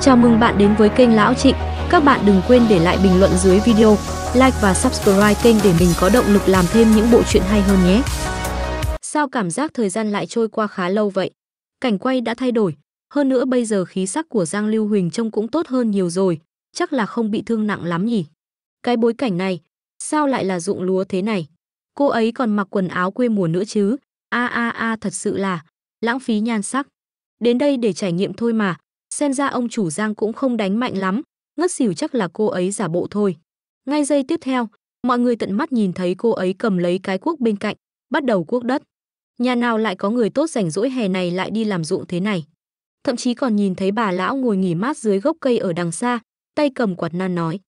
Chào mừng bạn đến với kênh Lão Trịnh. Các bạn đừng quên để lại bình luận dưới video, like và subscribe kênh để mình có động lực làm thêm những bộ truyện hay hơn nhé. Sao cảm giác thời gian lại trôi qua khá lâu vậy? Cảnh quay đã thay đổi, hơn nữa bây giờ khí sắc của Giang Lưu Huỳnh trông cũng tốt hơn nhiều rồi, chắc là không bị thương nặng lắm nhỉ. Cái bối cảnh này, sao lại là dụng lúa thế này? Cô ấy còn mặc quần áo quê mùa nữa chứ? A a a thật sự là lãng phí nhan sắc. Đến đây để trải nghiệm thôi mà, Xem ra ông chủ Giang cũng không đánh mạnh lắm, ngất xỉu chắc là cô ấy giả bộ thôi. Ngay giây tiếp theo, mọi người tận mắt nhìn thấy cô ấy cầm lấy cái cuốc bên cạnh, bắt đầu cuốc đất. Nhà nào lại có người tốt rảnh rỗi hè này lại đi làm ruộng thế này. Thậm chí còn nhìn thấy bà lão ngồi nghỉ mát dưới gốc cây ở đằng xa, tay cầm quạt nan nói.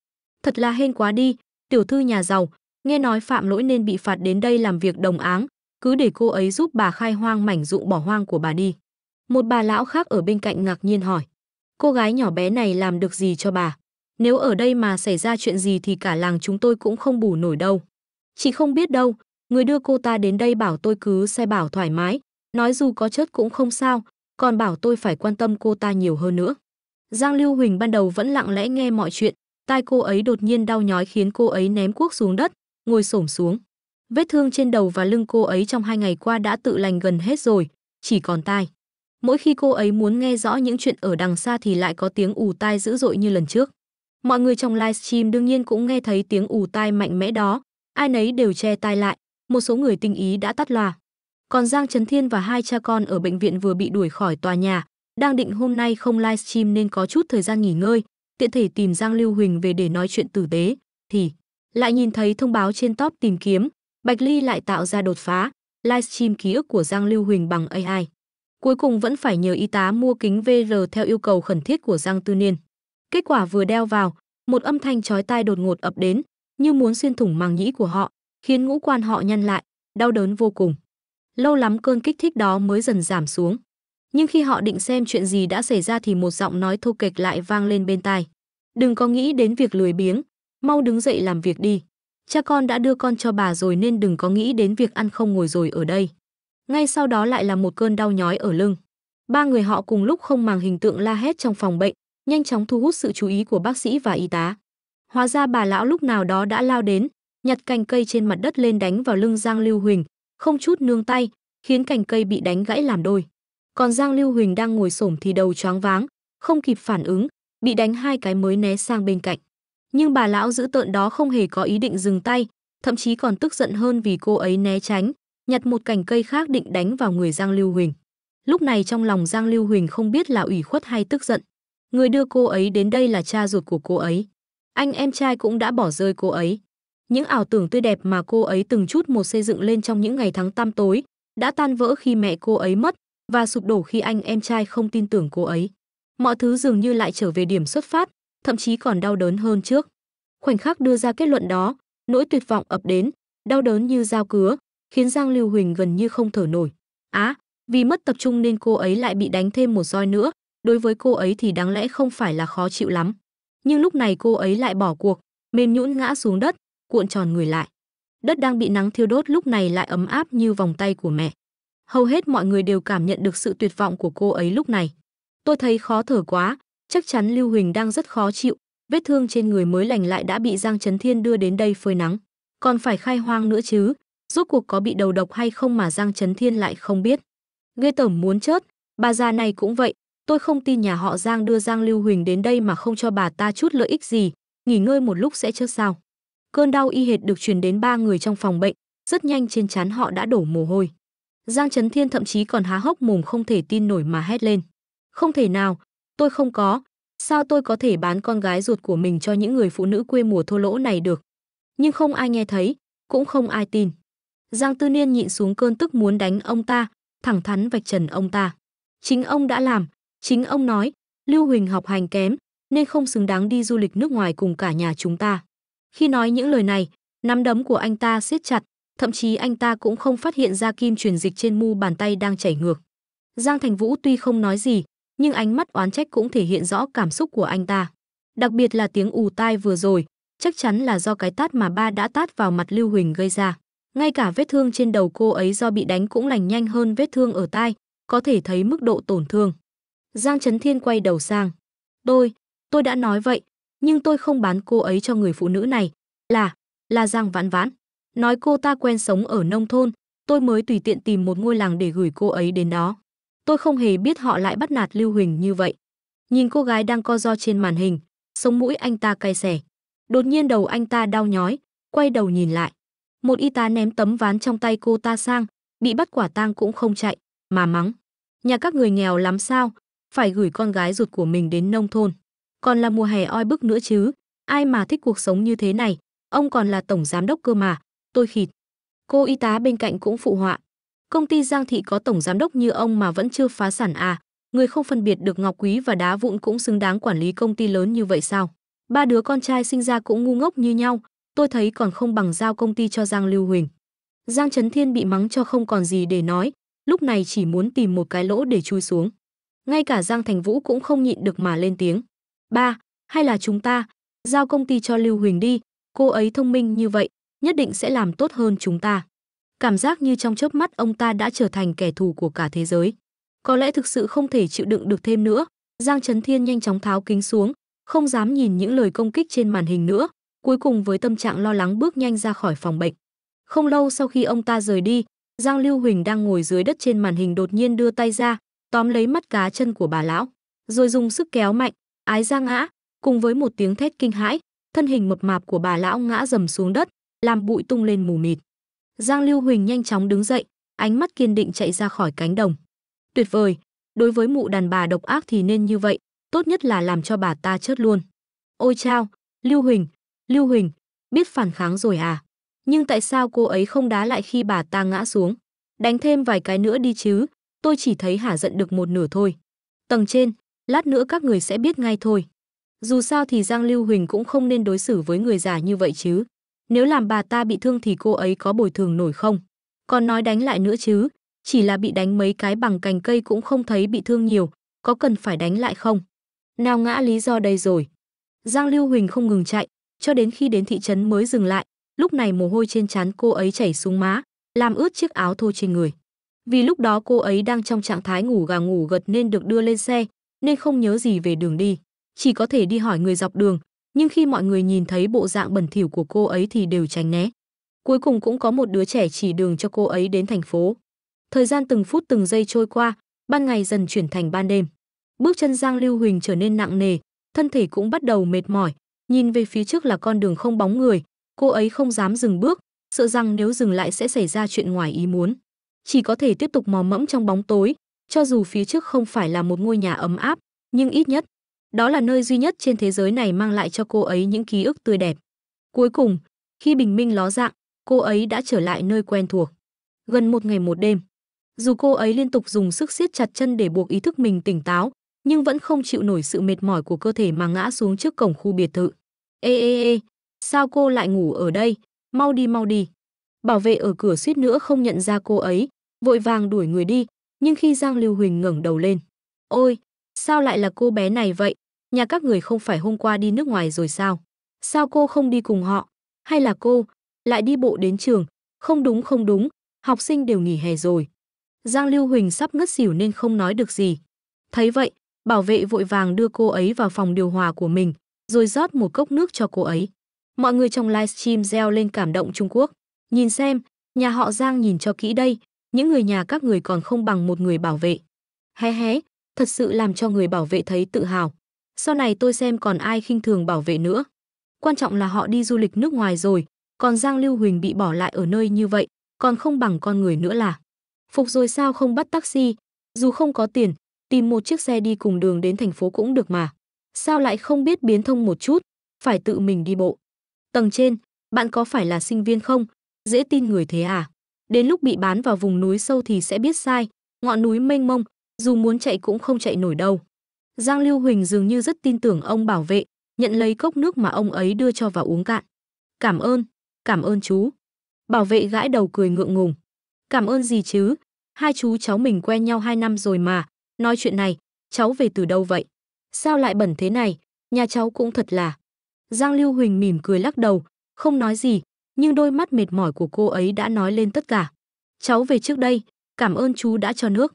Thật là hên quá đi, tiểu thư nhà giàu, nghe nói phạm lỗi nên bị phạt đến đây làm việc đồng áng, cứ để cô ấy giúp bà khai hoang mảnh ruộng bỏ hoang của bà đi. Một bà lão khác ở bên cạnh ngạc nhiên hỏi cô gái nhỏ bé này làm được gì cho bà. Nếu ở đây mà xảy ra chuyện gì thì cả làng chúng tôi cũng không bù nổi đâu. Chị không biết đâu, người đưa cô ta đến đây bảo tôi cứ xe bảo thoải mái, nói dù có chết cũng không sao, còn bảo tôi phải quan tâm cô ta nhiều hơn nữa. Giang Lưu Huỳnh ban đầu vẫn lặng lẽ nghe mọi chuyện, tai cô ấy đột nhiên đau nhói khiến cô ấy ném cuốc xuống đất, ngồi xổm xuống. Vết thương trên đầu và lưng cô ấy trong hai ngày qua đã tự lành gần hết rồi, chỉ còn tai mỗi khi cô ấy muốn nghe rõ những chuyện ở đằng xa thì lại có tiếng ù tai dữ dội như lần trước mọi người trong livestream đương nhiên cũng nghe thấy tiếng ù tai mạnh mẽ đó ai nấy đều che tai lại một số người tinh ý đã tắt loa còn giang trấn thiên và hai cha con ở bệnh viện vừa bị đuổi khỏi tòa nhà đang định hôm nay không livestream nên có chút thời gian nghỉ ngơi tiện thể tìm giang lưu huỳnh về để nói chuyện tử tế thì lại nhìn thấy thông báo trên top tìm kiếm bạch ly lại tạo ra đột phá livestream ký ức của giang lưu huỳnh bằng ai cuối cùng vẫn phải nhờ y tá mua kính VR theo yêu cầu khẩn thiết của Giang Tư Niên. Kết quả vừa đeo vào, một âm thanh chói tai đột ngột ập đến, như muốn xuyên thủng màng nhĩ của họ, khiến ngũ quan họ nhăn lại, đau đớn vô cùng. Lâu lắm cơn kích thích đó mới dần giảm xuống. Nhưng khi họ định xem chuyện gì đã xảy ra thì một giọng nói thô kệch lại vang lên bên tai. Đừng có nghĩ đến việc lười biếng, mau đứng dậy làm việc đi. Cha con đã đưa con cho bà rồi nên đừng có nghĩ đến việc ăn không ngồi rồi ở đây ngay sau đó lại là một cơn đau nhói ở lưng. Ba người họ cùng lúc không màng hình tượng la hét trong phòng bệnh, nhanh chóng thu hút sự chú ý của bác sĩ và y tá. Hóa ra bà lão lúc nào đó đã lao đến, nhặt cành cây trên mặt đất lên đánh vào lưng Giang Lưu Huỳnh, không chút nương tay, khiến cành cây bị đánh gãy làm đôi. Còn Giang Lưu Huỳnh đang ngồi xổm thì đầu choáng váng, không kịp phản ứng, bị đánh hai cái mới né sang bên cạnh. Nhưng bà lão giữ tợn đó không hề có ý định dừng tay, thậm chí còn tức giận hơn vì cô ấy né tránh, nhặt một cành cây khác định đánh vào người Giang Lưu Huỳnh. Lúc này trong lòng Giang Lưu Huỳnh không biết là ủy khuất hay tức giận. Người đưa cô ấy đến đây là cha ruột của cô ấy. Anh em trai cũng đã bỏ rơi cô ấy. Những ảo tưởng tươi đẹp mà cô ấy từng chút một xây dựng lên trong những ngày tháng tăm tối, đã tan vỡ khi mẹ cô ấy mất và sụp đổ khi anh em trai không tin tưởng cô ấy. Mọi thứ dường như lại trở về điểm xuất phát, thậm chí còn đau đớn hơn trước. Khoảnh khắc đưa ra kết luận đó, nỗi tuyệt vọng ập đến, đau đớn như dao cứa, khiến Giang Lưu Huỳnh gần như không thở nổi. Á, à, vì mất tập trung nên cô ấy lại bị đánh thêm một roi nữa, đối với cô ấy thì đáng lẽ không phải là khó chịu lắm. Nhưng lúc này cô ấy lại bỏ cuộc, mềm nhũn ngã xuống đất, cuộn tròn người lại. Đất đang bị nắng thiêu đốt lúc này lại ấm áp như vòng tay của mẹ. Hầu hết mọi người đều cảm nhận được sự tuyệt vọng của cô ấy lúc này. Tôi thấy khó thở quá, chắc chắn Lưu Huỳnh đang rất khó chịu, vết thương trên người mới lành lại đã bị Giang Trấn Thiên đưa đến đây phơi nắng. Còn phải khai hoang nữa chứ, rốt cuộc có bị đầu độc hay không mà Giang Trấn Thiên lại không biết. Ghê tởm muốn chết, bà già này cũng vậy, tôi không tin nhà họ Giang đưa Giang Lưu Huỳnh đến đây mà không cho bà ta chút lợi ích gì, nghỉ ngơi một lúc sẽ chết sao. Cơn đau y hệt được truyền đến ba người trong phòng bệnh, rất nhanh trên trán họ đã đổ mồ hôi. Giang Trấn Thiên thậm chí còn há hốc mồm không thể tin nổi mà hét lên. Không thể nào, tôi không có, sao tôi có thể bán con gái ruột của mình cho những người phụ nữ quê mùa thô lỗ này được. Nhưng không ai nghe thấy, cũng không ai tin. Giang Tư Niên nhịn xuống cơn tức muốn đánh ông ta, thẳng thắn vạch trần ông ta. Chính ông đã làm, chính ông nói, Lưu Huỳnh học hành kém, nên không xứng đáng đi du lịch nước ngoài cùng cả nhà chúng ta. Khi nói những lời này, nắm đấm của anh ta siết chặt, thậm chí anh ta cũng không phát hiện ra kim truyền dịch trên mu bàn tay đang chảy ngược. Giang Thành Vũ tuy không nói gì, nhưng ánh mắt oán trách cũng thể hiện rõ cảm xúc của anh ta. Đặc biệt là tiếng ù tai vừa rồi, chắc chắn là do cái tát mà ba đã tát vào mặt Lưu Huỳnh gây ra. Ngay cả vết thương trên đầu cô ấy do bị đánh cũng lành nhanh hơn vết thương ở tai, có thể thấy mức độ tổn thương. Giang Trấn Thiên quay đầu sang. Tôi, tôi đã nói vậy, nhưng tôi không bán cô ấy cho người phụ nữ này. Là, là Giang Vãn Vãn. Nói cô ta quen sống ở nông thôn, tôi mới tùy tiện tìm một ngôi làng để gửi cô ấy đến đó. Tôi không hề biết họ lại bắt nạt Lưu Huỳnh như vậy. Nhìn cô gái đang co do trên màn hình, sống mũi anh ta cay xẻ. Đột nhiên đầu anh ta đau nhói, quay đầu nhìn lại một y tá ném tấm ván trong tay cô ta sang, bị bắt quả tang cũng không chạy, mà mắng. Nhà các người nghèo lắm sao, phải gửi con gái ruột của mình đến nông thôn. Còn là mùa hè oi bức nữa chứ, ai mà thích cuộc sống như thế này, ông còn là tổng giám đốc cơ mà, tôi khịt. Cô y tá bên cạnh cũng phụ họa. Công ty Giang Thị có tổng giám đốc như ông mà vẫn chưa phá sản à, người không phân biệt được ngọc quý và đá vụn cũng xứng đáng quản lý công ty lớn như vậy sao? Ba đứa con trai sinh ra cũng ngu ngốc như nhau, tôi thấy còn không bằng giao công ty cho Giang Lưu Huỳnh. Giang Trấn Thiên bị mắng cho không còn gì để nói, lúc này chỉ muốn tìm một cái lỗ để chui xuống. Ngay cả Giang Thành Vũ cũng không nhịn được mà lên tiếng. Ba, hay là chúng ta, giao công ty cho Lưu Huỳnh đi, cô ấy thông minh như vậy, nhất định sẽ làm tốt hơn chúng ta. Cảm giác như trong chớp mắt ông ta đã trở thành kẻ thù của cả thế giới. Có lẽ thực sự không thể chịu đựng được thêm nữa, Giang Trấn Thiên nhanh chóng tháo kính xuống, không dám nhìn những lời công kích trên màn hình nữa, Cuối cùng với tâm trạng lo lắng bước nhanh ra khỏi phòng bệnh. Không lâu sau khi ông ta rời đi, Giang Lưu Huỳnh đang ngồi dưới đất trên màn hình đột nhiên đưa tay ra, tóm lấy mắt cá chân của bà lão, rồi dùng sức kéo mạnh, ái ra ngã, cùng với một tiếng thét kinh hãi, thân hình mập mạp của bà lão ngã rầm xuống đất, làm bụi tung lên mù mịt. Giang Lưu Huỳnh nhanh chóng đứng dậy, ánh mắt kiên định chạy ra khỏi cánh đồng. Tuyệt vời, đối với mụ đàn bà độc ác thì nên như vậy, tốt nhất là làm cho bà ta chết luôn. Ôi chao, Lưu Huỳnh, Lưu Huỳnh, biết phản kháng rồi à? Nhưng tại sao cô ấy không đá lại khi bà ta ngã xuống? Đánh thêm vài cái nữa đi chứ, tôi chỉ thấy hả giận được một nửa thôi. Tầng trên, lát nữa các người sẽ biết ngay thôi. Dù sao thì Giang Lưu Huỳnh cũng không nên đối xử với người già như vậy chứ. Nếu làm bà ta bị thương thì cô ấy có bồi thường nổi không? Còn nói đánh lại nữa chứ, chỉ là bị đánh mấy cái bằng cành cây cũng không thấy bị thương nhiều, có cần phải đánh lại không? Nào ngã lý do đây rồi. Giang Lưu Huỳnh không ngừng chạy, cho đến khi đến thị trấn mới dừng lại lúc này mồ hôi trên trán cô ấy chảy xuống má làm ướt chiếc áo thô trên người vì lúc đó cô ấy đang trong trạng thái ngủ gà ngủ gật nên được đưa lên xe nên không nhớ gì về đường đi chỉ có thể đi hỏi người dọc đường nhưng khi mọi người nhìn thấy bộ dạng bẩn thỉu của cô ấy thì đều tránh né cuối cùng cũng có một đứa trẻ chỉ đường cho cô ấy đến thành phố thời gian từng phút từng giây trôi qua ban ngày dần chuyển thành ban đêm bước chân giang lưu huỳnh trở nên nặng nề thân thể cũng bắt đầu mệt mỏi Nhìn về phía trước là con đường không bóng người, cô ấy không dám dừng bước, sợ rằng nếu dừng lại sẽ xảy ra chuyện ngoài ý muốn. Chỉ có thể tiếp tục mò mẫm trong bóng tối, cho dù phía trước không phải là một ngôi nhà ấm áp, nhưng ít nhất, đó là nơi duy nhất trên thế giới này mang lại cho cô ấy những ký ức tươi đẹp. Cuối cùng, khi bình minh ló dạng, cô ấy đã trở lại nơi quen thuộc. Gần một ngày một đêm, dù cô ấy liên tục dùng sức siết chặt chân để buộc ý thức mình tỉnh táo, nhưng vẫn không chịu nổi sự mệt mỏi của cơ thể mà ngã xuống trước cổng khu biệt thự. Ê ê ê, sao cô lại ngủ ở đây? Mau đi mau đi. Bảo vệ ở cửa suýt nữa không nhận ra cô ấy, vội vàng đuổi người đi, nhưng khi Giang Lưu Huỳnh ngẩng đầu lên. Ôi, sao lại là cô bé này vậy? Nhà các người không phải hôm qua đi nước ngoài rồi sao? Sao cô không đi cùng họ? Hay là cô lại đi bộ đến trường? Không đúng không đúng, học sinh đều nghỉ hè rồi. Giang Lưu Huỳnh sắp ngất xỉu nên không nói được gì. Thấy vậy, Bảo vệ vội vàng đưa cô ấy vào phòng điều hòa của mình, rồi rót một cốc nước cho cô ấy. Mọi người trong livestream reo lên cảm động Trung Quốc. Nhìn xem, nhà họ Giang nhìn cho kỹ đây, những người nhà các người còn không bằng một người bảo vệ. Hé hé, thật sự làm cho người bảo vệ thấy tự hào. Sau này tôi xem còn ai khinh thường bảo vệ nữa. Quan trọng là họ đi du lịch nước ngoài rồi, còn Giang Lưu Huỳnh bị bỏ lại ở nơi như vậy, còn không bằng con người nữa là. Phục rồi sao không bắt taxi, dù không có tiền, tìm một chiếc xe đi cùng đường đến thành phố cũng được mà. Sao lại không biết biến thông một chút, phải tự mình đi bộ. Tầng trên, bạn có phải là sinh viên không? Dễ tin người thế à? Đến lúc bị bán vào vùng núi sâu thì sẽ biết sai, ngọn núi mênh mông, dù muốn chạy cũng không chạy nổi đâu. Giang Lưu Huỳnh dường như rất tin tưởng ông bảo vệ, nhận lấy cốc nước mà ông ấy đưa cho vào uống cạn. Cảm ơn, cảm ơn chú. Bảo vệ gãi đầu cười ngượng ngùng. Cảm ơn gì chứ, hai chú cháu mình quen nhau hai năm rồi mà, Nói chuyện này, cháu về từ đâu vậy? Sao lại bẩn thế này? Nhà cháu cũng thật là... Giang Lưu Huỳnh mỉm cười lắc đầu, không nói gì, nhưng đôi mắt mệt mỏi của cô ấy đã nói lên tất cả. Cháu về trước đây, cảm ơn chú đã cho nước.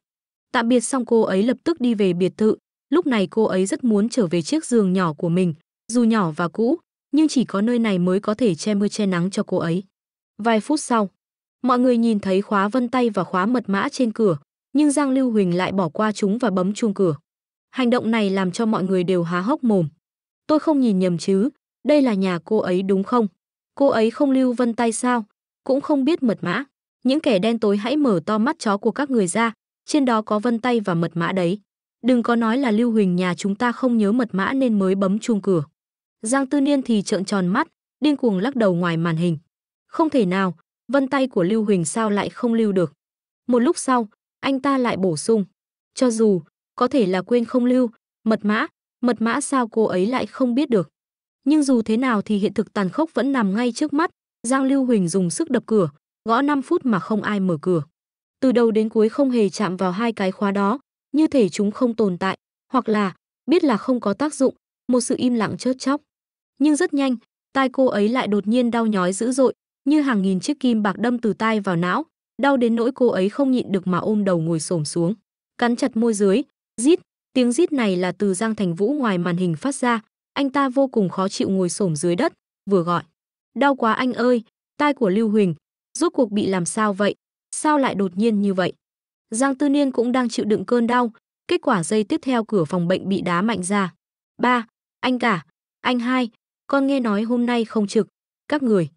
Tạm biệt xong cô ấy lập tức đi về biệt thự, lúc này cô ấy rất muốn trở về chiếc giường nhỏ của mình, dù nhỏ và cũ, nhưng chỉ có nơi này mới có thể che mưa che nắng cho cô ấy. Vài phút sau, mọi người nhìn thấy khóa vân tay và khóa mật mã trên cửa, nhưng Giang Lưu Huỳnh lại bỏ qua chúng và bấm chuông cửa. Hành động này làm cho mọi người đều há hốc mồm. Tôi không nhìn nhầm chứ, đây là nhà cô ấy đúng không? Cô ấy không lưu vân tay sao? Cũng không biết mật mã. Những kẻ đen tối hãy mở to mắt chó của các người ra, trên đó có vân tay và mật mã đấy. Đừng có nói là Lưu Huỳnh nhà chúng ta không nhớ mật mã nên mới bấm chuông cửa. Giang Tư Niên thì trợn tròn mắt, điên cuồng lắc đầu ngoài màn hình. Không thể nào, vân tay của Lưu Huỳnh sao lại không lưu được. Một lúc sau, anh ta lại bổ sung, cho dù có thể là quên không lưu, mật mã, mật mã sao cô ấy lại không biết được. Nhưng dù thế nào thì hiện thực tàn khốc vẫn nằm ngay trước mắt, Giang Lưu Huỳnh dùng sức đập cửa, gõ 5 phút mà không ai mở cửa. Từ đầu đến cuối không hề chạm vào hai cái khóa đó, như thể chúng không tồn tại, hoặc là biết là không có tác dụng, một sự im lặng chớt chóc. Nhưng rất nhanh, tai cô ấy lại đột nhiên đau nhói dữ dội, như hàng nghìn chiếc kim bạc đâm từ tai vào não, đau đến nỗi cô ấy không nhịn được mà ôm đầu ngồi xổm xuống, cắn chặt môi dưới, rít, tiếng rít này là từ Giang Thành Vũ ngoài màn hình phát ra, anh ta vô cùng khó chịu ngồi xổm dưới đất, vừa gọi, "Đau quá anh ơi, tai của Lưu Huỳnh, rốt cuộc bị làm sao vậy? Sao lại đột nhiên như vậy?" Giang Tư Niên cũng đang chịu đựng cơn đau, kết quả giây tiếp theo cửa phòng bệnh bị đá mạnh ra. "Ba, anh cả, anh hai, con nghe nói hôm nay không trực, các người"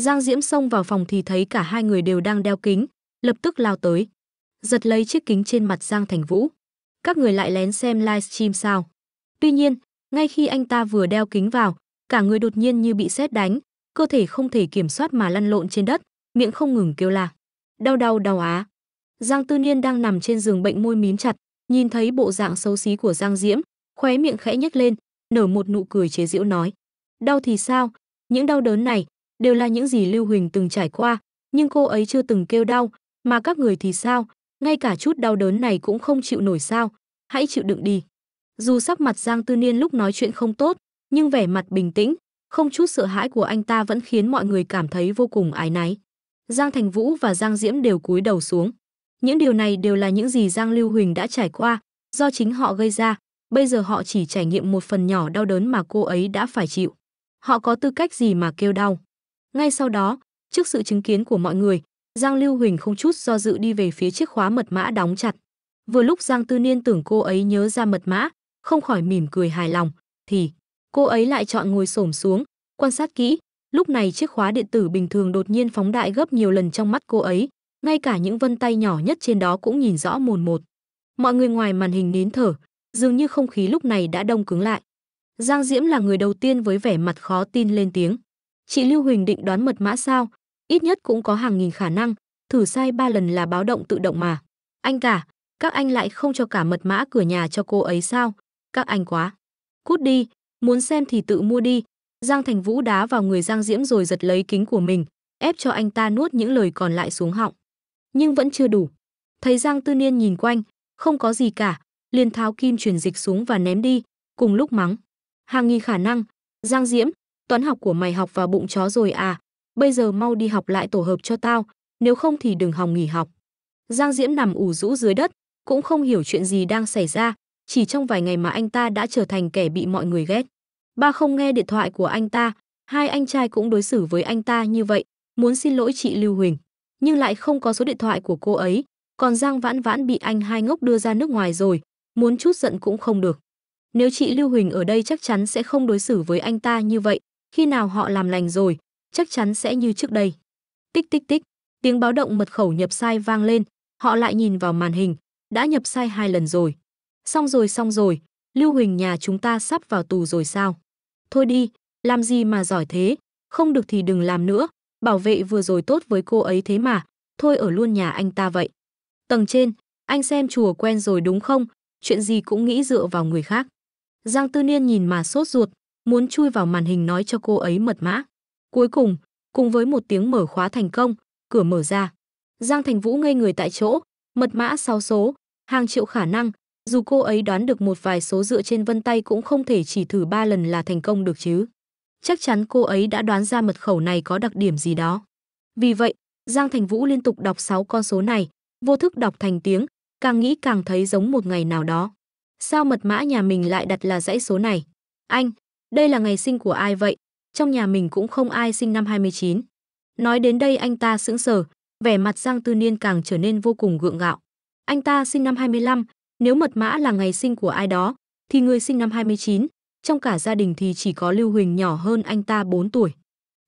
Giang Diễm xông vào phòng thì thấy cả hai người đều đang đeo kính, lập tức lao tới, giật lấy chiếc kính trên mặt Giang Thành Vũ. Các người lại lén xem livestream sao? Tuy nhiên, ngay khi anh ta vừa đeo kính vào, cả người đột nhiên như bị sét đánh, cơ thể không thể kiểm soát mà lăn lộn trên đất, miệng không ngừng kêu la. Đau đau đau á. Giang Tư Niên đang nằm trên giường bệnh môi mím chặt, nhìn thấy bộ dạng xấu xí của Giang Diễm, khóe miệng khẽ nhếch lên, nở một nụ cười chế giễu nói: "Đau thì sao, những đau đớn này đều là những gì Lưu Huỳnh từng trải qua, nhưng cô ấy chưa từng kêu đau, mà các người thì sao, ngay cả chút đau đớn này cũng không chịu nổi sao, hãy chịu đựng đi. Dù sắc mặt Giang Tư Niên lúc nói chuyện không tốt, nhưng vẻ mặt bình tĩnh, không chút sợ hãi của anh ta vẫn khiến mọi người cảm thấy vô cùng ái náy. Giang Thành Vũ và Giang Diễm đều cúi đầu xuống. Những điều này đều là những gì Giang Lưu Huỳnh đã trải qua, do chính họ gây ra, bây giờ họ chỉ trải nghiệm một phần nhỏ đau đớn mà cô ấy đã phải chịu. Họ có tư cách gì mà kêu đau? Ngay sau đó, trước sự chứng kiến của mọi người, Giang Lưu Huỳnh không chút do dự đi về phía chiếc khóa mật mã đóng chặt. Vừa lúc Giang Tư Niên tưởng cô ấy nhớ ra mật mã, không khỏi mỉm cười hài lòng, thì cô ấy lại chọn ngồi xổm xuống, quan sát kỹ. Lúc này chiếc khóa điện tử bình thường đột nhiên phóng đại gấp nhiều lần trong mắt cô ấy, ngay cả những vân tay nhỏ nhất trên đó cũng nhìn rõ mồn một. Mọi người ngoài màn hình nín thở, dường như không khí lúc này đã đông cứng lại. Giang Diễm là người đầu tiên với vẻ mặt khó tin lên tiếng. Chị Lưu Huỳnh định đoán mật mã sao? Ít nhất cũng có hàng nghìn khả năng, thử sai ba lần là báo động tự động mà. Anh cả, các anh lại không cho cả mật mã cửa nhà cho cô ấy sao? Các anh quá. Cút đi, muốn xem thì tự mua đi. Giang Thành Vũ đá vào người Giang Diễm rồi giật lấy kính của mình, ép cho anh ta nuốt những lời còn lại xuống họng. Nhưng vẫn chưa đủ. Thấy Giang Tư Niên nhìn quanh, không có gì cả, liền tháo kim truyền dịch xuống và ném đi, cùng lúc mắng. Hàng nghìn khả năng, Giang Diễm, Toán học của mày học vào bụng chó rồi à? Bây giờ mau đi học lại tổ hợp cho tao, nếu không thì đừng hòng nghỉ học. Giang Diễm nằm ủ rũ dưới đất, cũng không hiểu chuyện gì đang xảy ra, chỉ trong vài ngày mà anh ta đã trở thành kẻ bị mọi người ghét. Ba không nghe điện thoại của anh ta, hai anh trai cũng đối xử với anh ta như vậy, muốn xin lỗi chị Lưu Huỳnh, nhưng lại không có số điện thoại của cô ấy, còn Giang Vãn Vãn bị anh hai ngốc đưa ra nước ngoài rồi, muốn chút giận cũng không được. Nếu chị Lưu Huỳnh ở đây chắc chắn sẽ không đối xử với anh ta như vậy, khi nào họ làm lành rồi, chắc chắn sẽ như trước đây. Tích tích tích, tiếng báo động mật khẩu nhập sai vang lên, họ lại nhìn vào màn hình, đã nhập sai hai lần rồi. Xong rồi xong rồi, Lưu Huỳnh nhà chúng ta sắp vào tù rồi sao? Thôi đi, làm gì mà giỏi thế, không được thì đừng làm nữa, bảo vệ vừa rồi tốt với cô ấy thế mà, thôi ở luôn nhà anh ta vậy. Tầng trên, anh xem chùa quen rồi đúng không, chuyện gì cũng nghĩ dựa vào người khác. Giang Tư Niên nhìn mà sốt ruột, muốn chui vào màn hình nói cho cô ấy mật mã. Cuối cùng, cùng với một tiếng mở khóa thành công, cửa mở ra. Giang Thành Vũ ngây người tại chỗ, mật mã 6 số, hàng triệu khả năng, dù cô ấy đoán được một vài số dựa trên vân tay cũng không thể chỉ thử 3 lần là thành công được chứ. Chắc chắn cô ấy đã đoán ra mật khẩu này có đặc điểm gì đó. Vì vậy, Giang Thành Vũ liên tục đọc 6 con số này, vô thức đọc thành tiếng, càng nghĩ càng thấy giống một ngày nào đó. Sao mật mã nhà mình lại đặt là dãy số này? Anh, đây là ngày sinh của ai vậy? Trong nhà mình cũng không ai sinh năm 29. Nói đến đây anh ta sững sờ, vẻ mặt Giang Tư Niên càng trở nên vô cùng gượng gạo. Anh ta sinh năm 25, nếu mật mã là ngày sinh của ai đó, thì người sinh năm 29, trong cả gia đình thì chỉ có Lưu Huỳnh nhỏ hơn anh ta 4 tuổi.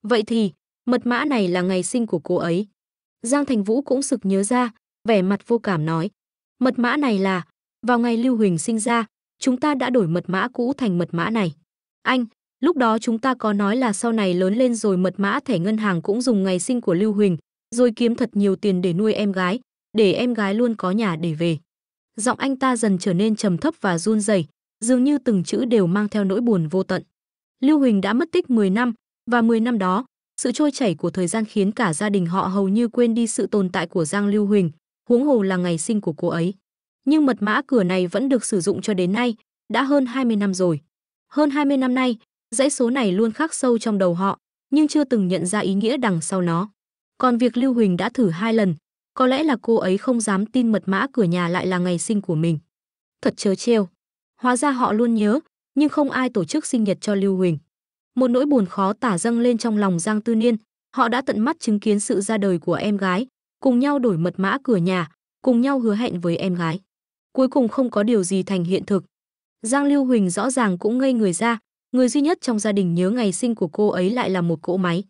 Vậy thì, mật mã này là ngày sinh của cô ấy. Giang Thành Vũ cũng sực nhớ ra, vẻ mặt vô cảm nói. Mật mã này là, vào ngày Lưu Huỳnh sinh ra, chúng ta đã đổi mật mã cũ thành mật mã này. Anh, lúc đó chúng ta có nói là sau này lớn lên rồi mật mã thẻ ngân hàng cũng dùng ngày sinh của Lưu Huỳnh, rồi kiếm thật nhiều tiền để nuôi em gái, để em gái luôn có nhà để về. Giọng anh ta dần trở nên trầm thấp và run rẩy, dường như từng chữ đều mang theo nỗi buồn vô tận. Lưu Huỳnh đã mất tích 10 năm, và 10 năm đó, sự trôi chảy của thời gian khiến cả gia đình họ hầu như quên đi sự tồn tại của Giang Lưu Huỳnh, huống hồ là ngày sinh của cô ấy. Nhưng mật mã cửa này vẫn được sử dụng cho đến nay, đã hơn 20 năm rồi. Hơn 20 năm nay, dãy số này luôn khắc sâu trong đầu họ, nhưng chưa từng nhận ra ý nghĩa đằng sau nó. Còn việc Lưu Huỳnh đã thử hai lần, có lẽ là cô ấy không dám tin mật mã cửa nhà lại là ngày sinh của mình. Thật chớ trêu. Hóa ra họ luôn nhớ, nhưng không ai tổ chức sinh nhật cho Lưu Huỳnh. Một nỗi buồn khó tả dâng lên trong lòng Giang Tư Niên, họ đã tận mắt chứng kiến sự ra đời của em gái, cùng nhau đổi mật mã cửa nhà, cùng nhau hứa hẹn với em gái. Cuối cùng không có điều gì thành hiện thực, Giang Lưu Huỳnh rõ ràng cũng ngây người ra, người duy nhất trong gia đình nhớ ngày sinh của cô ấy lại là một cỗ máy.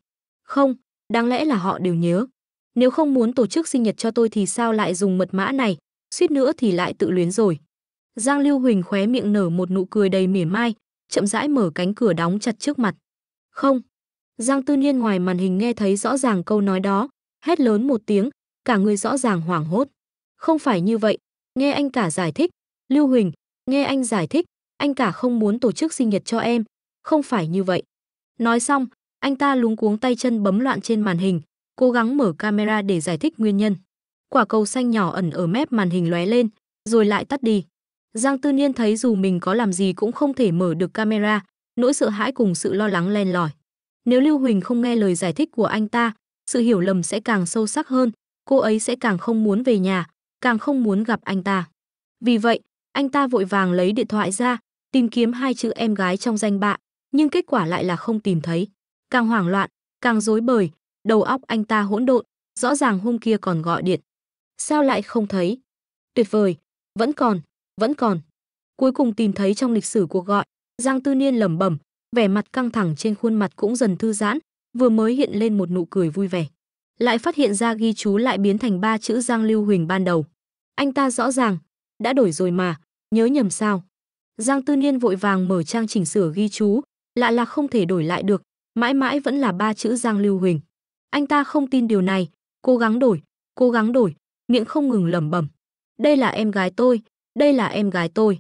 Không, đáng lẽ là họ đều nhớ. Nếu không muốn tổ chức sinh nhật cho tôi thì sao lại dùng mật mã này, suýt nữa thì lại tự luyến rồi. Giang Lưu Huỳnh khóe miệng nở một nụ cười đầy mỉa mai, chậm rãi mở cánh cửa đóng chặt trước mặt. Không. Giang Tư Niên ngoài màn hình nghe thấy rõ ràng câu nói đó, hét lớn một tiếng, cả người rõ ràng hoảng hốt. Không phải như vậy, nghe anh cả giải thích, Lưu Huỳnh, Nghe anh giải thích, anh cả không muốn tổ chức sinh nhật cho em, không phải như vậy. Nói xong, anh ta luống cuống tay chân bấm loạn trên màn hình, cố gắng mở camera để giải thích nguyên nhân. Quả cầu xanh nhỏ ẩn ở mép màn hình lóe lên, rồi lại tắt đi. Giang Tư Niên thấy dù mình có làm gì cũng không thể mở được camera, nỗi sợ hãi cùng sự lo lắng len lỏi. Nếu Lưu Huỳnh không nghe lời giải thích của anh ta, sự hiểu lầm sẽ càng sâu sắc hơn, cô ấy sẽ càng không muốn về nhà, càng không muốn gặp anh ta. Vì vậy, anh ta vội vàng lấy điện thoại ra, tìm kiếm hai chữ em gái trong danh bạ, nhưng kết quả lại là không tìm thấy. Càng hoảng loạn, càng rối bời, đầu óc anh ta hỗn độn, rõ ràng hôm kia còn gọi điện. Sao lại không thấy? Tuyệt vời, vẫn còn, vẫn còn. Cuối cùng tìm thấy trong lịch sử cuộc gọi, Giang Tư Niên lẩm bẩm, vẻ mặt căng thẳng trên khuôn mặt cũng dần thư giãn, vừa mới hiện lên một nụ cười vui vẻ. Lại phát hiện ra ghi chú lại biến thành ba chữ Giang Lưu Huỳnh ban đầu. Anh ta rõ ràng, đã đổi rồi mà, nhớ nhầm sao? Giang Tư Niên vội vàng mở trang chỉnh sửa ghi chú, lạ là không thể đổi lại được, mãi mãi vẫn là ba chữ Giang Lưu Huỳnh. Anh ta không tin điều này, cố gắng đổi, cố gắng đổi, miệng không ngừng lẩm bẩm. Đây là em gái tôi, đây là em gái tôi.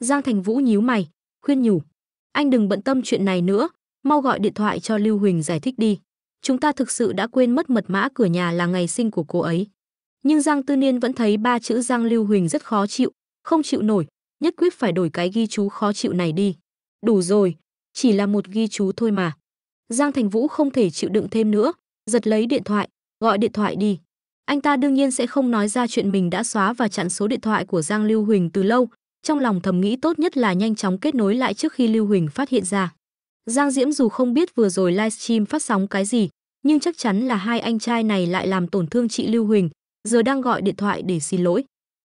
Giang Thành Vũ nhíu mày, khuyên nhủ. Anh đừng bận tâm chuyện này nữa, mau gọi điện thoại cho Lưu Huỳnh giải thích đi. Chúng ta thực sự đã quên mất mật mã cửa nhà là ngày sinh của cô ấy nhưng Giang Tư Niên vẫn thấy ba chữ Giang Lưu Huỳnh rất khó chịu, không chịu nổi, nhất quyết phải đổi cái ghi chú khó chịu này đi. Đủ rồi, chỉ là một ghi chú thôi mà. Giang Thành Vũ không thể chịu đựng thêm nữa, giật lấy điện thoại, gọi điện thoại đi. Anh ta đương nhiên sẽ không nói ra chuyện mình đã xóa và chặn số điện thoại của Giang Lưu Huỳnh từ lâu, trong lòng thầm nghĩ tốt nhất là nhanh chóng kết nối lại trước khi Lưu Huỳnh phát hiện ra. Giang Diễm dù không biết vừa rồi livestream phát sóng cái gì, nhưng chắc chắn là hai anh trai này lại làm tổn thương chị Lưu Huỳnh, giờ đang gọi điện thoại để xin lỗi.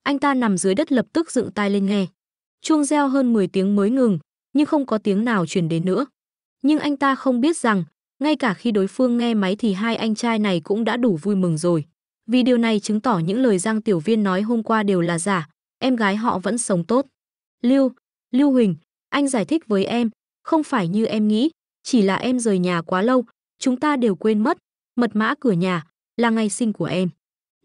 Anh ta nằm dưới đất lập tức dựng tai lên nghe. Chuông reo hơn 10 tiếng mới ngừng, nhưng không có tiếng nào truyền đến nữa. Nhưng anh ta không biết rằng, ngay cả khi đối phương nghe máy thì hai anh trai này cũng đã đủ vui mừng rồi. Vì điều này chứng tỏ những lời Giang Tiểu Viên nói hôm qua đều là giả, em gái họ vẫn sống tốt. Lưu, Lưu Huỳnh, anh giải thích với em, không phải như em nghĩ, chỉ là em rời nhà quá lâu, chúng ta đều quên mất, mật mã cửa nhà, là ngày sinh của em.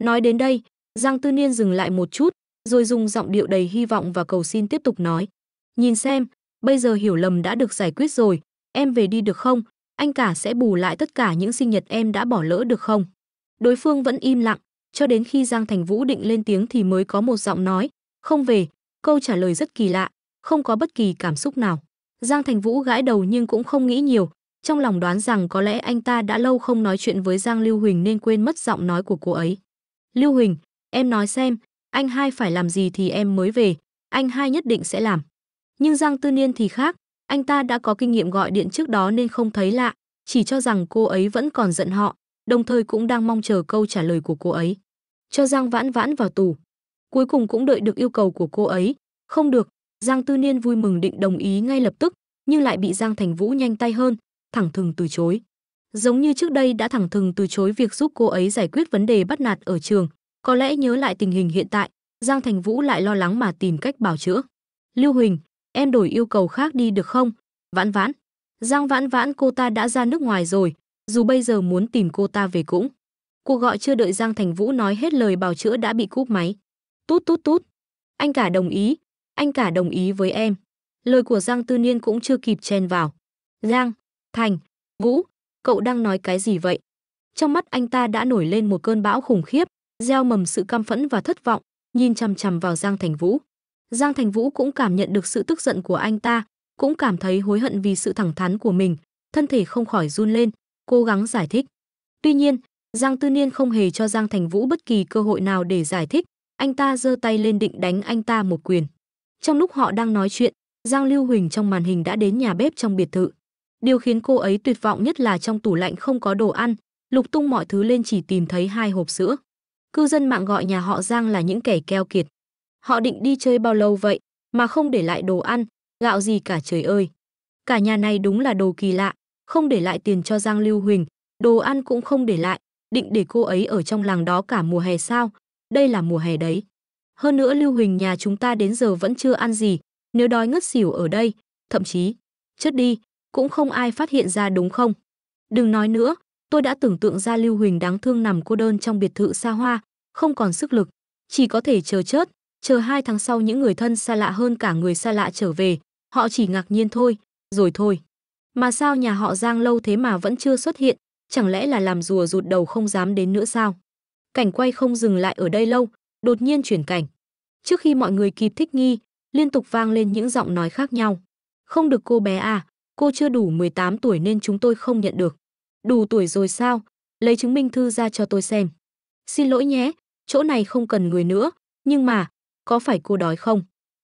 Nói đến đây, Giang Tư Niên dừng lại một chút, rồi dùng giọng điệu đầy hy vọng và cầu xin tiếp tục nói. Nhìn xem, bây giờ hiểu lầm đã được giải quyết rồi, em về đi được không? Anh cả sẽ bù lại tất cả những sinh nhật em đã bỏ lỡ được không? Đối phương vẫn im lặng, cho đến khi Giang Thành Vũ định lên tiếng thì mới có một giọng nói, không về, câu trả lời rất kỳ lạ, không có bất kỳ cảm xúc nào. Giang Thành Vũ gãi đầu nhưng cũng không nghĩ nhiều, trong lòng đoán rằng có lẽ anh ta đã lâu không nói chuyện với Giang Lưu Huỳnh nên quên mất giọng nói của cô ấy. Lưu Huỳnh, em nói xem, anh hai phải làm gì thì em mới về, anh hai nhất định sẽ làm. Nhưng Giang Tư Niên thì khác, anh ta đã có kinh nghiệm gọi điện trước đó nên không thấy lạ, chỉ cho rằng cô ấy vẫn còn giận họ, đồng thời cũng đang mong chờ câu trả lời của cô ấy. Cho Giang Vãn Vãn vào tù. Cuối cùng cũng đợi được yêu cầu của cô ấy, không được, Giang Tư Niên vui mừng định đồng ý ngay lập tức, nhưng lại bị Giang Thành Vũ nhanh tay hơn, thẳng thừng từ chối giống như trước đây đã thẳng thừng từ chối việc giúp cô ấy giải quyết vấn đề bắt nạt ở trường. Có lẽ nhớ lại tình hình hiện tại, Giang Thành Vũ lại lo lắng mà tìm cách bảo chữa. Lưu Huỳnh, em đổi yêu cầu khác đi được không? Vãn vãn. Giang vãn vãn cô ta đã ra nước ngoài rồi, dù bây giờ muốn tìm cô ta về cũng. Cuộc gọi chưa đợi Giang Thành Vũ nói hết lời bảo chữa đã bị cúp máy. Tút tút tút. Anh cả đồng ý, anh cả đồng ý với em. Lời của Giang Tư Niên cũng chưa kịp chen vào. Giang, Thành, Vũ, cậu đang nói cái gì vậy? Trong mắt anh ta đã nổi lên một cơn bão khủng khiếp, gieo mầm sự căm phẫn và thất vọng, nhìn chằm chằm vào Giang Thành Vũ. Giang Thành Vũ cũng cảm nhận được sự tức giận của anh ta, cũng cảm thấy hối hận vì sự thẳng thắn của mình, thân thể không khỏi run lên, cố gắng giải thích. Tuy nhiên, Giang Tư Niên không hề cho Giang Thành Vũ bất kỳ cơ hội nào để giải thích, anh ta giơ tay lên định đánh anh ta một quyền. Trong lúc họ đang nói chuyện, Giang Lưu Huỳnh trong màn hình đã đến nhà bếp trong biệt thự. Điều khiến cô ấy tuyệt vọng nhất là trong tủ lạnh không có đồ ăn, lục tung mọi thứ lên chỉ tìm thấy hai hộp sữa. Cư dân mạng gọi nhà họ Giang là những kẻ keo kiệt. Họ định đi chơi bao lâu vậy mà không để lại đồ ăn, gạo gì cả trời ơi. Cả nhà này đúng là đồ kỳ lạ, không để lại tiền cho Giang Lưu Huỳnh, đồ ăn cũng không để lại, định để cô ấy ở trong làng đó cả mùa hè sao? Đây là mùa hè đấy. Hơn nữa Lưu Huỳnh nhà chúng ta đến giờ vẫn chưa ăn gì, nếu đói ngất xỉu ở đây, thậm chí, chết đi, cũng không ai phát hiện ra đúng không? Đừng nói nữa, tôi đã tưởng tượng ra Lưu Huỳnh đáng thương nằm cô đơn trong biệt thự xa hoa, không còn sức lực, chỉ có thể chờ chết, chờ hai tháng sau những người thân xa lạ hơn cả người xa lạ trở về, họ chỉ ngạc nhiên thôi, rồi thôi. Mà sao nhà họ Giang lâu thế mà vẫn chưa xuất hiện, chẳng lẽ là làm rùa rụt đầu không dám đến nữa sao? Cảnh quay không dừng lại ở đây lâu, đột nhiên chuyển cảnh. Trước khi mọi người kịp thích nghi, liên tục vang lên những giọng nói khác nhau. Không được cô bé à, cô chưa đủ 18 tuổi nên chúng tôi không nhận được. Đủ tuổi rồi sao? Lấy chứng minh thư ra cho tôi xem. Xin lỗi nhé, chỗ này không cần người nữa, nhưng mà, có phải cô đói không?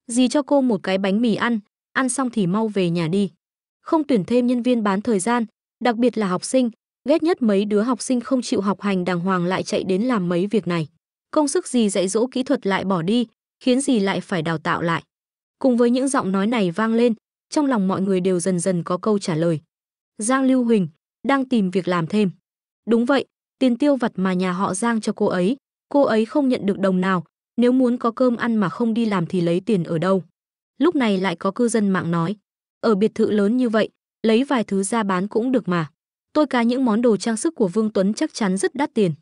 Dì cho cô một cái bánh mì ăn, ăn xong thì mau về nhà đi. Không tuyển thêm nhân viên bán thời gian, đặc biệt là học sinh, ghét nhất mấy đứa học sinh không chịu học hành đàng hoàng lại chạy đến làm mấy việc này. Công sức gì dạy dỗ kỹ thuật lại bỏ đi, khiến gì lại phải đào tạo lại. Cùng với những giọng nói này vang lên, trong lòng mọi người đều dần dần có câu trả lời. Giang Lưu Huỳnh đang tìm việc làm thêm. Đúng vậy, tiền tiêu vặt mà nhà họ Giang cho cô ấy, cô ấy không nhận được đồng nào, nếu muốn có cơm ăn mà không đi làm thì lấy tiền ở đâu. Lúc này lại có cư dân mạng nói, ở biệt thự lớn như vậy, lấy vài thứ ra bán cũng được mà. Tôi cá những món đồ trang sức của Vương Tuấn chắc chắn rất đắt tiền.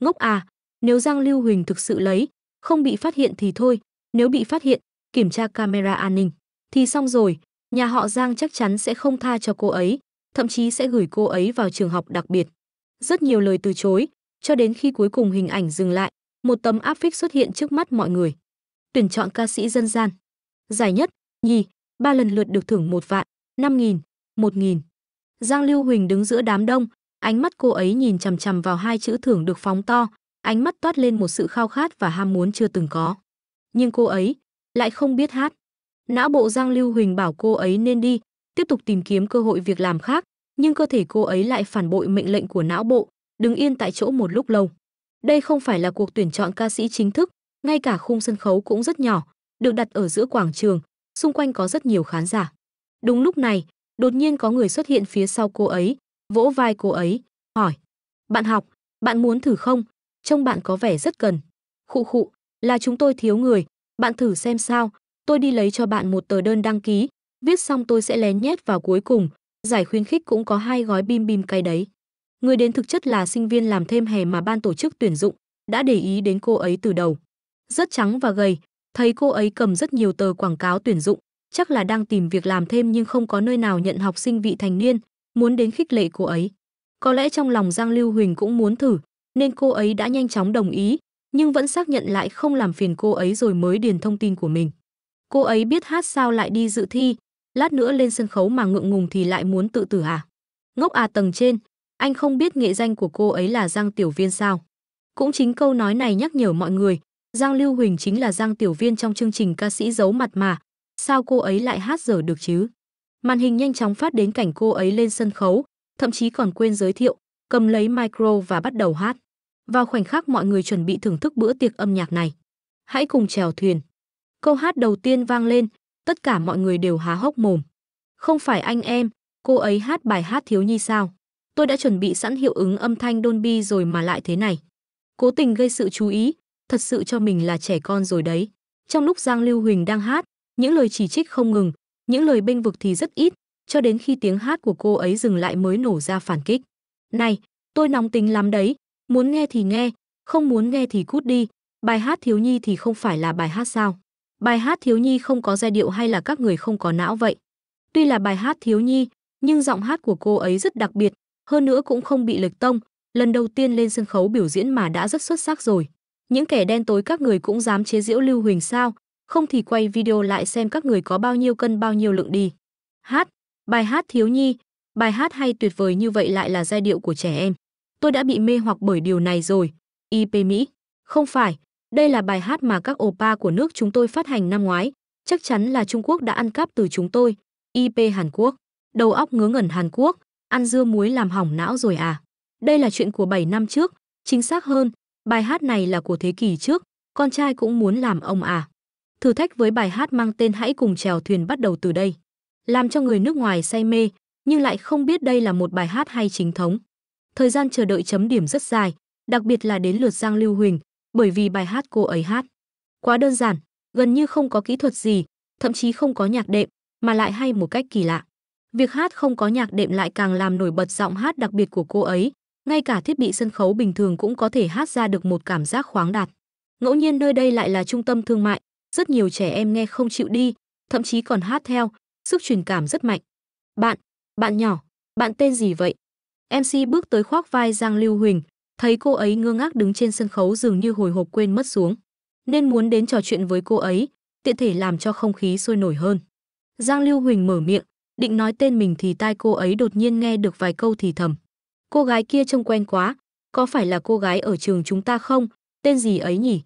Ngốc à, nếu Giang Lưu Huỳnh thực sự lấy, không bị phát hiện thì thôi, nếu bị phát hiện, kiểm tra camera an ninh thì xong rồi, Nhà họ Giang chắc chắn sẽ không tha cho cô ấy, thậm chí sẽ gửi cô ấy vào trường học đặc biệt. Rất nhiều lời từ chối, cho đến khi cuối cùng hình ảnh dừng lại, một tấm áp phích xuất hiện trước mắt mọi người. Tuyển chọn ca sĩ dân gian. Giải nhất, nhì, ba lần lượt được thưởng một vạn, năm nghìn, một nghìn. Giang Lưu Huỳnh đứng giữa đám đông, ánh mắt cô ấy nhìn chằm chằm vào hai chữ thưởng được phóng to, ánh mắt toát lên một sự khao khát và ham muốn chưa từng có. Nhưng cô ấy lại không biết hát. Não bộ Giang Lưu Huỳnh bảo cô ấy nên đi, tiếp tục tìm kiếm cơ hội việc làm khác, nhưng cơ thể cô ấy lại phản bội mệnh lệnh của não bộ, đứng yên tại chỗ một lúc lâu. Đây không phải là cuộc tuyển chọn ca sĩ chính thức, ngay cả khung sân khấu cũng rất nhỏ, được đặt ở giữa quảng trường, xung quanh có rất nhiều khán giả. Đúng lúc này, đột nhiên có người xuất hiện phía sau cô ấy, vỗ vai cô ấy, hỏi: "Bạn học, bạn muốn thử không? Trông bạn có vẻ rất cần." Khụ khụ, "Là chúng tôi thiếu người, bạn thử xem sao, tôi đi lấy cho bạn một tờ đơn đăng ký, viết xong tôi sẽ lén nhét vào cuối cùng, giải khuyến khích cũng có hai gói bim bim cay đấy. Người đến thực chất là sinh viên làm thêm hè mà ban tổ chức tuyển dụng, đã để ý đến cô ấy từ đầu. Rất trắng và gầy, thấy cô ấy cầm rất nhiều tờ quảng cáo tuyển dụng, chắc là đang tìm việc làm thêm nhưng không có nơi nào nhận học sinh vị thành niên, muốn đến khích lệ cô ấy. Có lẽ trong lòng Giang Lưu Huỳnh cũng muốn thử, nên cô ấy đã nhanh chóng đồng ý, nhưng vẫn xác nhận lại không làm phiền cô ấy rồi mới điền thông tin của mình cô ấy biết hát sao lại đi dự thi, lát nữa lên sân khấu mà ngượng ngùng thì lại muốn tự tử à? Ngốc à tầng trên, anh không biết nghệ danh của cô ấy là Giang Tiểu Viên sao? Cũng chính câu nói này nhắc nhở mọi người, Giang Lưu Huỳnh chính là Giang Tiểu Viên trong chương trình ca sĩ giấu mặt mà, sao cô ấy lại hát dở được chứ? Màn hình nhanh chóng phát đến cảnh cô ấy lên sân khấu, thậm chí còn quên giới thiệu, cầm lấy micro và bắt đầu hát. Vào khoảnh khắc mọi người chuẩn bị thưởng thức bữa tiệc âm nhạc này. Hãy cùng trèo thuyền. Câu hát đầu tiên vang lên, tất cả mọi người đều há hốc mồm. Không phải anh em, cô ấy hát bài hát thiếu nhi sao? Tôi đã chuẩn bị sẵn hiệu ứng âm thanh Dolby rồi mà lại thế này. Cố tình gây sự chú ý, thật sự cho mình là trẻ con rồi đấy. Trong lúc Giang Lưu Huỳnh đang hát, những lời chỉ trích không ngừng, những lời bênh vực thì rất ít, cho đến khi tiếng hát của cô ấy dừng lại mới nổ ra phản kích. Này, tôi nóng tính lắm đấy, muốn nghe thì nghe, không muốn nghe thì cút đi, bài hát thiếu nhi thì không phải là bài hát sao. Bài hát thiếu nhi không có giai điệu hay là các người không có não vậy? Tuy là bài hát thiếu nhi, nhưng giọng hát của cô ấy rất đặc biệt, hơn nữa cũng không bị lệch tông, lần đầu tiên lên sân khấu biểu diễn mà đã rất xuất sắc rồi. Những kẻ đen tối các người cũng dám chế giễu Lưu Huỳnh sao? Không thì quay video lại xem các người có bao nhiêu cân bao nhiêu lượng đi. Hát, bài hát thiếu nhi, bài hát hay tuyệt vời như vậy lại là giai điệu của trẻ em. Tôi đã bị mê hoặc bởi điều này rồi. IP Mỹ, không phải, đây là bài hát mà các Opa của nước chúng tôi phát hành năm ngoái, chắc chắn là Trung Quốc đã ăn cắp từ chúng tôi. IP Hàn Quốc, đầu óc ngớ ngẩn Hàn Quốc, ăn dưa muối làm hỏng não rồi à? Đây là chuyện của 7 năm trước, chính xác hơn, bài hát này là của thế kỷ trước, con trai cũng muốn làm ông à? Thử thách với bài hát mang tên Hãy cùng trèo thuyền bắt đầu từ đây, làm cho người nước ngoài say mê, nhưng lại không biết đây là một bài hát hay chính thống. Thời gian chờ đợi chấm điểm rất dài, đặc biệt là đến lượt Giang Lưu Huỳnh, bởi vì bài hát cô ấy hát quá đơn giản, gần như không có kỹ thuật gì, thậm chí không có nhạc đệm, mà lại hay một cách kỳ lạ. Việc hát không có nhạc đệm lại càng làm nổi bật giọng hát đặc biệt của cô ấy, ngay cả thiết bị sân khấu bình thường cũng có thể hát ra được một cảm giác khoáng đạt. Ngẫu nhiên nơi đây lại là trung tâm thương mại, rất nhiều trẻ em nghe không chịu đi, thậm chí còn hát theo, sức truyền cảm rất mạnh. Bạn, bạn nhỏ, bạn tên gì vậy? MC bước tới khoác vai Giang Lưu Huỳnh, thấy cô ấy ngơ ngác đứng trên sân khấu dường như hồi hộp quên mất xuống, nên muốn đến trò chuyện với cô ấy, tiện thể làm cho không khí sôi nổi hơn. Giang Lưu Huỳnh mở miệng, định nói tên mình thì tai cô ấy đột nhiên nghe được vài câu thì thầm. Cô gái kia trông quen quá, có phải là cô gái ở trường chúng ta không, tên gì ấy nhỉ?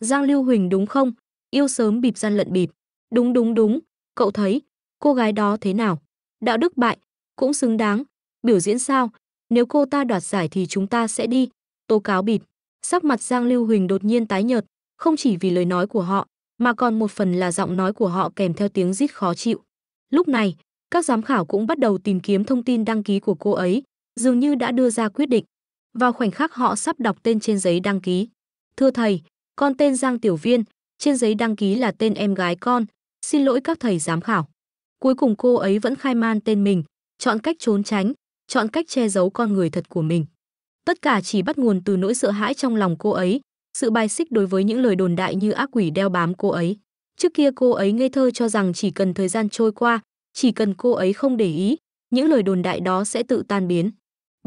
Giang Lưu Huỳnh đúng không? Yêu sớm bịp gian lận bịp. Đúng đúng đúng, cậu thấy, cô gái đó thế nào? Đạo đức bại, cũng xứng đáng, biểu diễn sao? Nếu cô ta đoạt giải thì chúng ta sẽ đi, tố cáo bịt. Sắc mặt Giang Lưu Huỳnh đột nhiên tái nhợt, không chỉ vì lời nói của họ, mà còn một phần là giọng nói của họ kèm theo tiếng rít khó chịu. Lúc này, các giám khảo cũng bắt đầu tìm kiếm thông tin đăng ký của cô ấy, dường như đã đưa ra quyết định. Vào khoảnh khắc họ sắp đọc tên trên giấy đăng ký. Thưa thầy, con tên Giang Tiểu Viên, trên giấy đăng ký là tên em gái con, xin lỗi các thầy giám khảo. Cuối cùng cô ấy vẫn khai man tên mình, chọn cách trốn tránh, chọn cách che giấu con người thật của mình. Tất cả chỉ bắt nguồn từ nỗi sợ hãi trong lòng cô ấy, sự bài xích đối với những lời đồn đại như ác quỷ đeo bám cô ấy. Trước kia cô ấy ngây thơ cho rằng chỉ cần thời gian trôi qua, chỉ cần cô ấy không để ý, những lời đồn đại đó sẽ tự tan biến.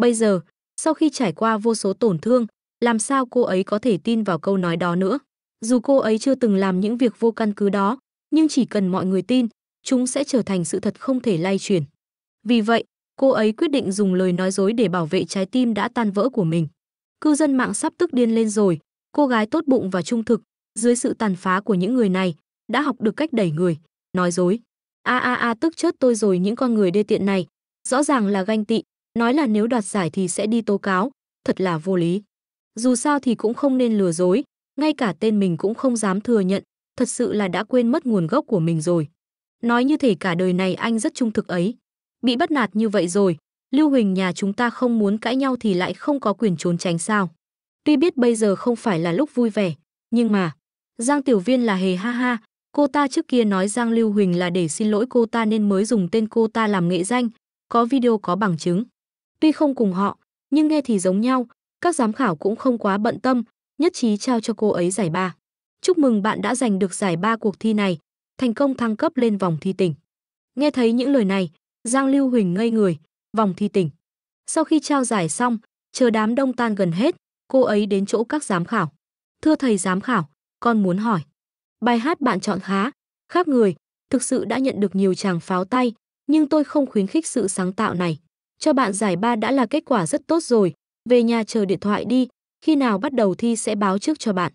Bây giờ, sau khi trải qua vô số tổn thương, làm sao cô ấy có thể tin vào câu nói đó nữa? Dù cô ấy chưa từng làm những việc vô căn cứ đó, nhưng chỉ cần mọi người tin, chúng sẽ trở thành sự thật không thể lay chuyển. Vì vậy, cô ấy quyết định dùng lời nói dối để bảo vệ trái tim đã tan vỡ của mình. Cư dân mạng sắp tức điên lên rồi, cô gái tốt bụng và trung thực, dưới sự tàn phá của những người này, đã học được cách đẩy người, nói dối. A a a tức chết tôi rồi những con người đê tiện này, rõ ràng là ganh tị, nói là nếu đoạt giải thì sẽ đi tố cáo, thật là vô lý. Dù sao thì cũng không nên lừa dối, ngay cả tên mình cũng không dám thừa nhận, thật sự là đã quên mất nguồn gốc của mình rồi. Nói như thể cả đời này anh rất trung thực ấy. Bị bắt nạt như vậy rồi, Lưu Huỳnh nhà chúng ta không muốn cãi nhau thì lại không có quyền trốn tránh sao. Tuy biết bây giờ không phải là lúc vui vẻ, nhưng mà... Giang Tiểu Viên là hề ha ha, cô ta trước kia nói Giang Lưu Huỳnh là để xin lỗi cô ta nên mới dùng tên cô ta làm nghệ danh, có video có bằng chứng. Tuy không cùng họ, nhưng nghe thì giống nhau, các giám khảo cũng không quá bận tâm, nhất trí trao cho cô ấy giải ba. Chúc mừng bạn đã giành được giải ba cuộc thi này, thành công thăng cấp lên vòng thi tỉnh. Nghe thấy những lời này, Giang Lưu Huỳnh ngây người, vòng thi tỉnh. Sau khi trao giải xong, chờ đám đông tan gần hết, cô ấy đến chỗ các giám khảo. Thưa thầy giám khảo, con muốn hỏi. Bài hát bạn chọn khá, khác người, thực sự đã nhận được nhiều chàng pháo tay, nhưng tôi không khuyến khích sự sáng tạo này. Cho bạn giải ba đã là kết quả rất tốt rồi, về nhà chờ điện thoại đi, khi nào bắt đầu thi sẽ báo trước cho bạn.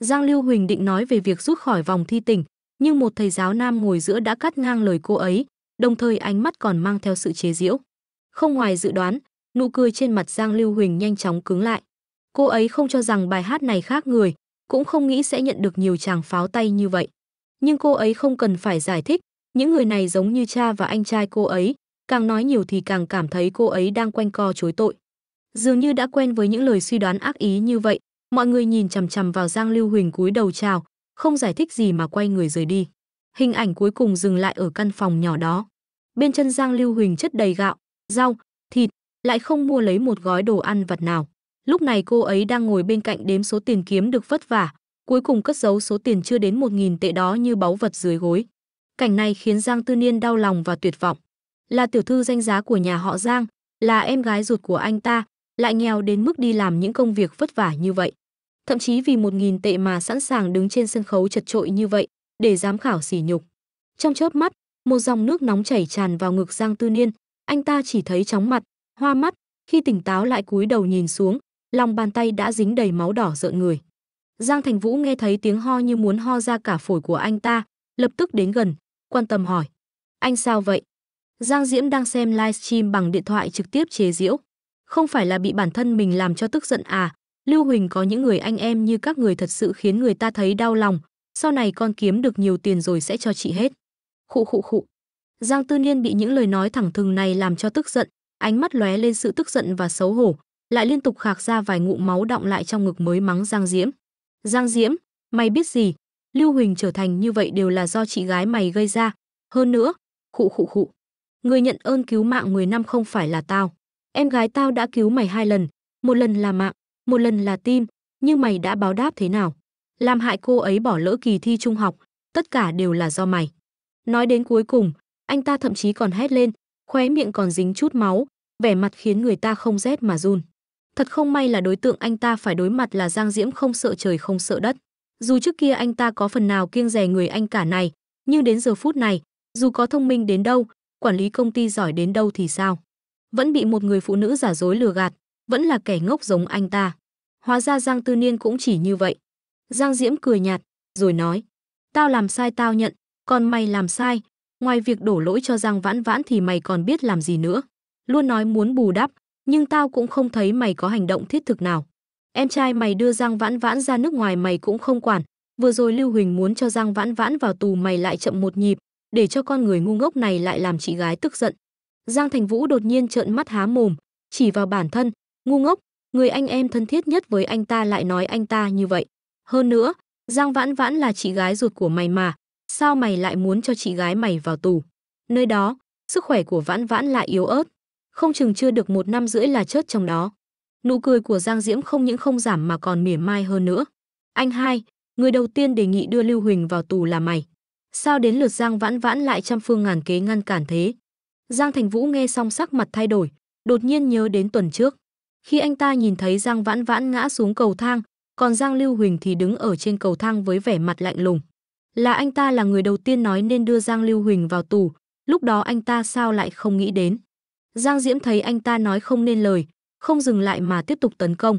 Giang Lưu Huỳnh định nói về việc rút khỏi vòng thi tỉnh, nhưng một thầy giáo nam ngồi giữa đã cắt ngang lời cô ấy, đồng thời ánh mắt còn mang theo sự chế giễu. Không ngoài dự đoán, nụ cười trên mặt Giang Lưu Huỳnh nhanh chóng cứng lại. Cô ấy không cho rằng bài hát này khác người, cũng không nghĩ sẽ nhận được nhiều chàng pháo tay như vậy. Nhưng cô ấy không cần phải giải thích, những người này giống như cha và anh trai cô ấy, càng nói nhiều thì càng cảm thấy cô ấy đang quanh co chối tội. Dường như đã quen với những lời suy đoán ác ý như vậy, mọi người nhìn chằm chằm vào Giang Lưu Huỳnh cúi đầu chào, không giải thích gì mà quay người rời đi. Hình ảnh cuối cùng dừng lại ở căn phòng nhỏ đó. Bên chân Giang Lưu Huỳnh chất đầy gạo, rau, thịt, lại không mua lấy một gói đồ ăn vật nào. Lúc này cô ấy đang ngồi bên cạnh đếm số tiền kiếm được vất vả, cuối cùng cất giấu số tiền chưa đến 1.000 tệ đó như báu vật dưới gối. Cảnh này khiến Giang Tư Niên đau lòng và tuyệt vọng. Là tiểu thư danh giá của nhà họ Giang, là em gái ruột của anh ta, lại nghèo đến mức đi làm những công việc vất vả như vậy. Thậm chí vì 1.000 tệ mà sẵn sàng đứng trên sân khấu chật trội như vậy, để giám khảo sỉ nhục. Trong chớp mắt, một dòng nước nóng chảy tràn vào ngực Giang Tư Niên, anh ta chỉ thấy chóng mặt, hoa mắt, khi tỉnh táo lại cúi đầu nhìn xuống, lòng bàn tay đã dính đầy máu đỏ rợn người. Giang Thành Vũ nghe thấy tiếng ho như muốn ho ra cả phổi của anh ta, lập tức đến gần, quan tâm hỏi: "Anh sao vậy?" Giang Diễm đang xem livestream bằng điện thoại trực tiếp chế giễu, không phải là bị bản thân mình làm cho tức giận à? Lưu Huỳnh có những người anh em như các người thật sự khiến người ta thấy đau lòng, sau này con kiếm được nhiều tiền rồi sẽ cho chị hết. Khụ khụ khụ. Giang Tư Niên bị những lời nói thẳng thừng này làm cho tức giận, ánh mắt lóe lên sự tức giận và xấu hổ, lại liên tục khạc ra vài ngụm máu đọng lại trong ngực mới mắng Giang Diễm. Giang Diễm, mày biết gì, Lưu Huỳnh trở thành như vậy đều là do chị gái mày gây ra. Hơn nữa, khụ khụ khụ. Người nhận ơn cứu mạng 10 năm không phải là tao. Em gái tao đã cứu mày hai lần, một lần là mạng, một lần là tim, nhưng mày đã báo đáp thế nào? làm hại cô ấy bỏ lỡ kỳ thi trung học, tất cả đều là do mày. Nói đến cuối cùng, anh ta thậm chí còn hét lên, khóe miệng còn dính chút máu, vẻ mặt khiến người ta không rét mà run. Thật không may là đối tượng anh ta phải đối mặt là Giang Diễm không sợ trời không sợ đất. Dù trước kia anh ta có phần nào kiêng rè người anh cả này, nhưng đến giờ phút này, dù có thông minh đến đâu, quản lý công ty giỏi đến đâu thì sao? Vẫn bị một người phụ nữ giả dối lừa gạt, vẫn là kẻ ngốc giống anh ta. Hóa ra Giang Tư Niên cũng chỉ như vậy. Giang Diễm cười nhạt, rồi nói, tao làm sai tao nhận, còn mày làm sai, ngoài việc đổ lỗi cho Giang Vãn Vãn thì mày còn biết làm gì nữa. Luôn nói muốn bù đắp, nhưng tao cũng không thấy mày có hành động thiết thực nào. Em trai mày đưa Giang Vãn Vãn ra nước ngoài mày cũng không quản, vừa rồi Lưu Huỳnh muốn cho Giang Vãn Vãn vào tù mày lại chậm một nhịp, để cho con người ngu ngốc này lại làm chị gái tức giận. Giang Thành Vũ đột nhiên trợn mắt há mồm, chỉ vào bản thân, ngu ngốc, người anh em thân thiết nhất với anh ta lại nói anh ta như vậy. Hơn nữa, Giang Vãn Vãn là chị gái ruột của mày mà, sao mày lại muốn cho chị gái mày vào tù? Nơi đó, sức khỏe của Vãn Vãn lại yếu ớt, không chừng chưa được một năm rưỡi là chết trong đó. Nụ cười của Giang Diễm không những không giảm mà còn mỉa mai hơn nữa. Anh hai, người đầu tiên đề nghị đưa Lưu Huỳnh vào tù là mày. Sao đến lượt Giang Vãn Vãn lại trăm phương ngàn kế ngăn cản thế? Giang Thành Vũ nghe xong sắc mặt thay đổi, đột nhiên nhớ đến tuần trước. Khi anh ta nhìn thấy Giang Vãn Vãn ngã xuống cầu thang, còn Giang Lưu Huỳnh thì đứng ở trên cầu thang với vẻ mặt lạnh lùng. Là anh ta là người đầu tiên nói nên đưa Giang Lưu Huỳnh vào tù, lúc đó anh ta sao lại không nghĩ đến. Giang Diễm thấy anh ta nói không nên lời, không dừng lại mà tiếp tục tấn công.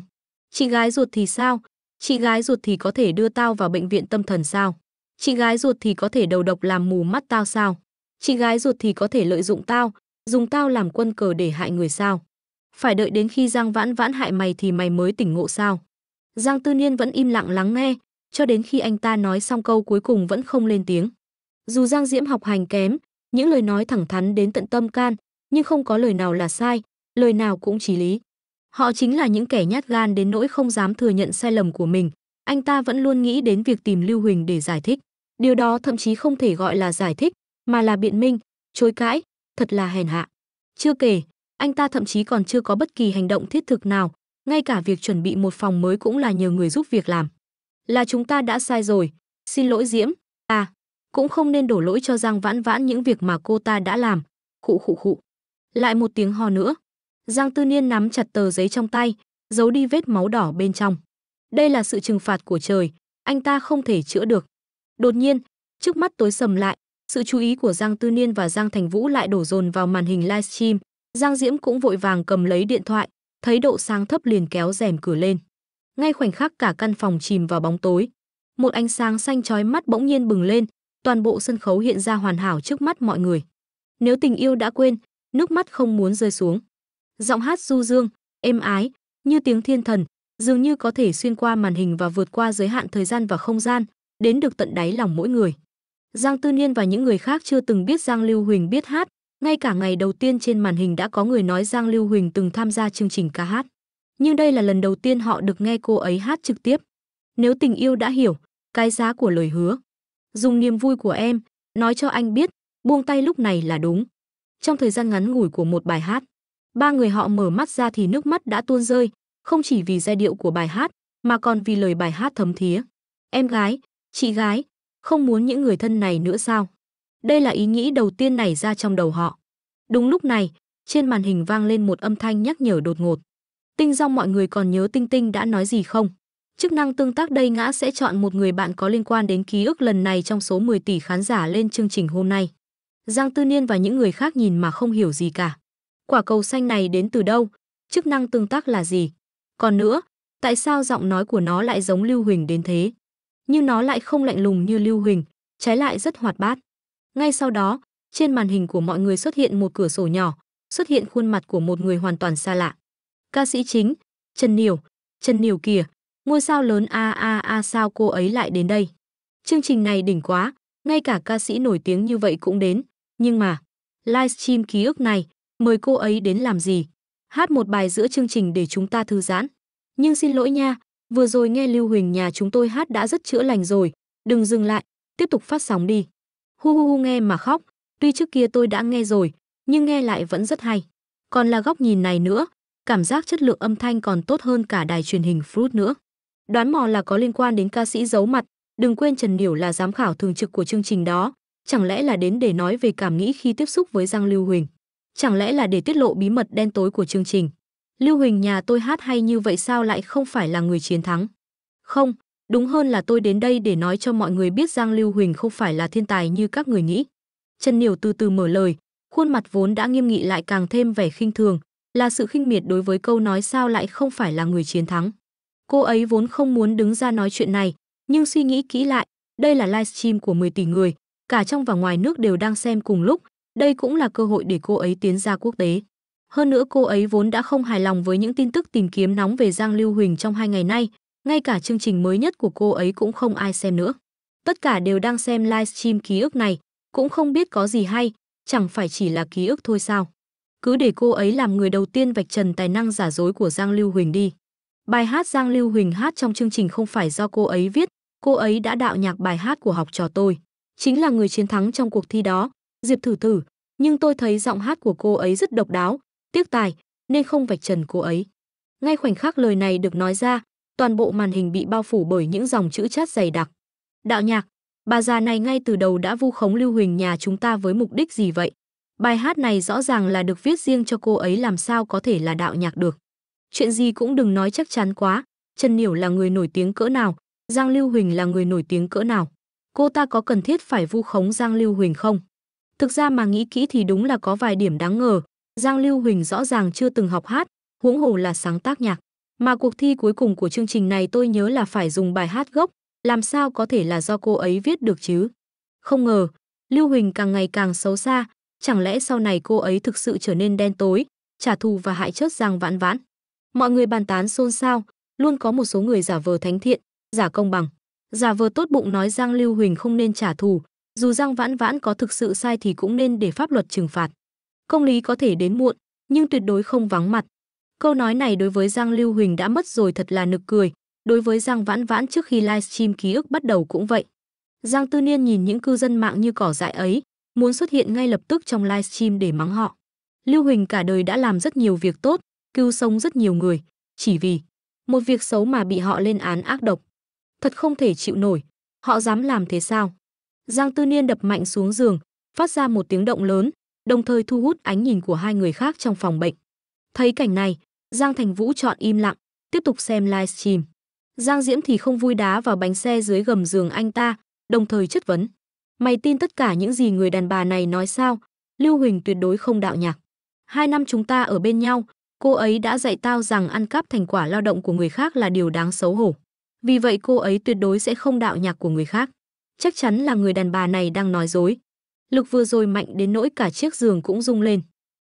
Chị gái ruột thì sao? Chị gái ruột thì có thể đưa tao vào bệnh viện tâm thần sao? Chị gái ruột thì có thể đầu độc làm mù mắt tao sao? Chị gái ruột thì có thể lợi dụng tao, dùng tao làm quân cờ để hại người sao? Phải đợi đến khi Giang Vãn Vãn hại mày thì mày mới tỉnh ngộ sao? Giang Tư Niên vẫn im lặng lắng nghe, cho đến khi anh ta nói xong câu cuối cùng vẫn không lên tiếng. Dù Giang Diễm học hành kém, những lời nói thẳng thắn đến tận tâm can, nhưng không có lời nào là sai, lời nào cũng chỉ lý. Họ chính là những kẻ nhát gan đến nỗi không dám thừa nhận sai lầm của mình. Anh ta vẫn luôn nghĩ đến việc tìm Lưu Huỳnh để giải thích. Điều đó thậm chí không thể gọi là giải thích, mà là biện minh, chối cãi, thật là hèn hạ. Chưa kể, anh ta thậm chí còn chưa có bất kỳ hành động thiết thực nào, ngay cả việc chuẩn bị một phòng mới cũng là nhờ người giúp việc làm. Là chúng ta đã sai rồi, xin lỗi Diễm, ta à, cũng không nên đổ lỗi cho Giang Vãn Vãn những việc mà cô ta đã làm. Khụ khụ khụ. Lại một tiếng ho nữa. Giang Tư Niên nắm chặt tờ giấy trong tay, giấu đi vết máu đỏ bên trong. Đây là sự trừng phạt của trời, anh ta không thể chữa được. Đột nhiên, trước mắt tối sầm lại, sự chú ý của Giang Tư Niên và Giang Thành Vũ lại đổ dồn vào màn hình livestream. Giang Diễm cũng vội vàng cầm lấy điện thoại, thấy độ sáng thấp liền kéo rèm cửa lên. Ngay khoảnh khắc cả căn phòng chìm vào bóng tối, một ánh sáng xanh chói mắt bỗng nhiên bừng lên, toàn bộ sân khấu hiện ra hoàn hảo trước mắt mọi người. Nếu tình yêu đã quên, nước mắt không muốn rơi xuống. Giọng hát du dương, êm ái, như tiếng thiên thần, dường như có thể xuyên qua màn hình và vượt qua giới hạn thời gian và không gian, đến được tận đáy lòng mỗi người. Giang Tư Niên và những người khác chưa từng biết Giang Lưu Huỳnh biết hát, ngay cả ngày đầu tiên trên màn hình đã có người nói Giang Lưu Huỳnh từng tham gia chương trình ca hát. Nhưng đây là lần đầu tiên họ được nghe cô ấy hát trực tiếp. Nếu tình yêu đã hiểu, cái giá của lời hứa. Dùng niềm vui của em, nói cho anh biết, buông tay lúc này là đúng. Trong thời gian ngắn ngủi của một bài hát, ba người họ mở mắt ra thì nước mắt đã tuôn rơi, không chỉ vì giai điệu của bài hát, mà còn vì lời bài hát thấm thía. Em gái, chị gái, không muốn những người thân này nữa sao? Đây là ý nghĩ đầu tiên nảy ra trong đầu họ. Đúng lúc này, trên màn hình vang lên một âm thanh nhắc nhở đột ngột. Tinh Dong mọi người còn nhớ Tinh Tinh đã nói gì không? Chức năng tương tác đây ngã sẽ chọn một người bạn có liên quan đến ký ức lần này trong số 10 tỷ khán giả lên chương trình hôm nay. Giang Tư Niên và những người khác nhìn mà không hiểu gì cả. Quả cầu xanh này đến từ đâu? Chức năng tương tác là gì? Còn nữa, tại sao giọng nói của nó lại giống Lưu Huỳnh đến thế? Nhưng nó lại không lạnh lùng như Lưu Huỳnh, trái lại rất hoạt bát. Ngay sau đó, trên màn hình của mọi người xuất hiện một cửa sổ nhỏ, xuất hiện khuôn mặt của một người hoàn toàn xa lạ. Ca sĩ chính, Trần Niểu, Trần Niểu kìa, ngôi sao lớn a a a sao cô ấy lại đến đây. Chương trình này đỉnh quá, ngay cả ca sĩ nổi tiếng như vậy cũng đến, nhưng mà, livestream ký ức này, mời cô ấy đến làm gì? Hát một bài giữa chương trình để chúng ta thư giãn. Nhưng xin lỗi nha, vừa rồi nghe Lưu Huỳnh nhà chúng tôi hát đã rất chữa lành rồi, đừng dừng lại, tiếp tục phát sóng đi. Hu hu hu nghe mà khóc, tuy trước kia tôi đã nghe rồi, nhưng nghe lại vẫn rất hay. Còn là góc nhìn này nữa, cảm giác chất lượng âm thanh còn tốt hơn cả đài truyền hình Fruit nữa. Đoán mò là có liên quan đến ca sĩ giấu mặt, đừng quên Trần Điểu là giám khảo thường trực của chương trình đó, chẳng lẽ là đến để nói về cảm nghĩ khi tiếp xúc với Giang Lưu Huỳnh, chẳng lẽ là để tiết lộ bí mật đen tối của chương trình. Lưu Huỳnh nhà tôi hát hay như vậy sao lại không phải là người chiến thắng? Không, Đúng hơn là tôi đến đây để nói cho mọi người biết Giang Lưu Huỳnh không phải là thiên tài như các người nghĩ. Trần Niểu từ từ mở lời, khuôn mặt vốn đã nghiêm nghị lại càng thêm vẻ khinh thường, là sự khinh miệt đối với câu nói sao lại không phải là người chiến thắng. Cô ấy vốn không muốn đứng ra nói chuyện này, nhưng suy nghĩ kỹ lại, đây là livestream của 10 tỷ người, cả trong và ngoài nước đều đang xem cùng lúc, đây cũng là cơ hội để cô ấy tiến ra quốc tế. Hơn nữa cô ấy vốn đã không hài lòng với những tin tức tìm kiếm nóng về Giang Lưu Huỳnh trong hai ngày nay, ngay cả chương trình mới nhất của cô ấy cũng không ai xem nữa. Tất cả đều đang xem livestream ký ức này, cũng không biết có gì hay, chẳng phải chỉ là ký ức thôi sao. Cứ để cô ấy làm người đầu tiên vạch trần tài năng giả dối của Giang Lưu Huỳnh đi. Bài hát Giang Lưu Huỳnh hát trong chương trình không phải do cô ấy viết, cô ấy đã đạo nhạc bài hát của học trò tôi. Chính là người chiến thắng trong cuộc thi đó, Diệp Thử Thử, nhưng tôi thấy giọng hát của cô ấy rất độc đáo, tiếc tài, nên không vạch trần cô ấy. Ngay khoảnh khắc lời này được nói ra, toàn bộ màn hình bị bao phủ bởi những dòng chữ chát dày đặc. Đạo nhạc, bà già này ngay từ đầu đã vu khống Lưu Huỳnh nhà chúng ta với mục đích gì vậy? Bài hát này rõ ràng là được viết riêng cho cô ấy làm sao có thể là đạo nhạc được. Chuyện gì cũng đừng nói chắc chắn quá, Trần Niểu là người nổi tiếng cỡ nào, Giang Lưu Huỳnh là người nổi tiếng cỡ nào. Cô ta có cần thiết phải vu khống Giang Lưu Huỳnh không? Thực ra mà nghĩ kỹ thì đúng là có vài điểm đáng ngờ, Giang Lưu Huỳnh rõ ràng chưa từng học hát, huống hồ là sáng tác nhạc. Mà cuộc thi cuối cùng của chương trình này tôi nhớ là phải dùng bài hát gốc, làm sao có thể là do cô ấy viết được chứ? Không ngờ, Lưu Huỳnh càng ngày càng xấu xa, chẳng lẽ sau này cô ấy thực sự trở nên đen tối, trả thù và hại chết Giang Vãn Vãn. Mọi người bàn tán xôn xao, luôn có một số người giả vờ thánh thiện, giả công bằng, giả vờ tốt bụng nói Giang Lưu Huỳnh không nên trả thù, dù Giang Vãn Vãn có thực sự sai thì cũng nên để pháp luật trừng phạt. Công lý có thể đến muộn, nhưng tuyệt đối không vắng mặt. Câu nói này đối với Giang Lưu Huỳnh đã mất rồi thật là nực cười, đối với Giang Vãn Vãn trước khi livestream ký ức bắt đầu cũng vậy. Giang Tư Niên nhìn những cư dân mạng như cỏ dại ấy, muốn xuất hiện ngay lập tức trong livestream để mắng họ. Lưu Huỳnh cả đời đã làm rất nhiều việc tốt, cứu sống rất nhiều người, chỉ vì một việc xấu mà bị họ lên án ác độc. Thật không thể chịu nổi, họ dám làm thế sao? Giang Tư Niên đập mạnh xuống giường, phát ra một tiếng động lớn, đồng thời thu hút ánh nhìn của hai người khác trong phòng bệnh. Thấy cảnh này, Giang Thành Vũ chọn im lặng, tiếp tục xem livestream. Giang Diễm thì không vui đá vào bánh xe dưới gầm giường anh ta, đồng thời chất vấn. Mày tin tất cả những gì người đàn bà này nói sao? Lưu Huỳnh tuyệt đối không đạo nhạc. Hai năm chúng ta ở bên nhau, cô ấy đã dạy tao rằng ăn cắp thành quả lao động của người khác là điều đáng xấu hổ. Vì vậy cô ấy tuyệt đối sẽ không đạo nhạc của người khác. Chắc chắn là người đàn bà này đang nói dối. Lực vừa rồi mạnh đến nỗi cả chiếc giường cũng rung lên.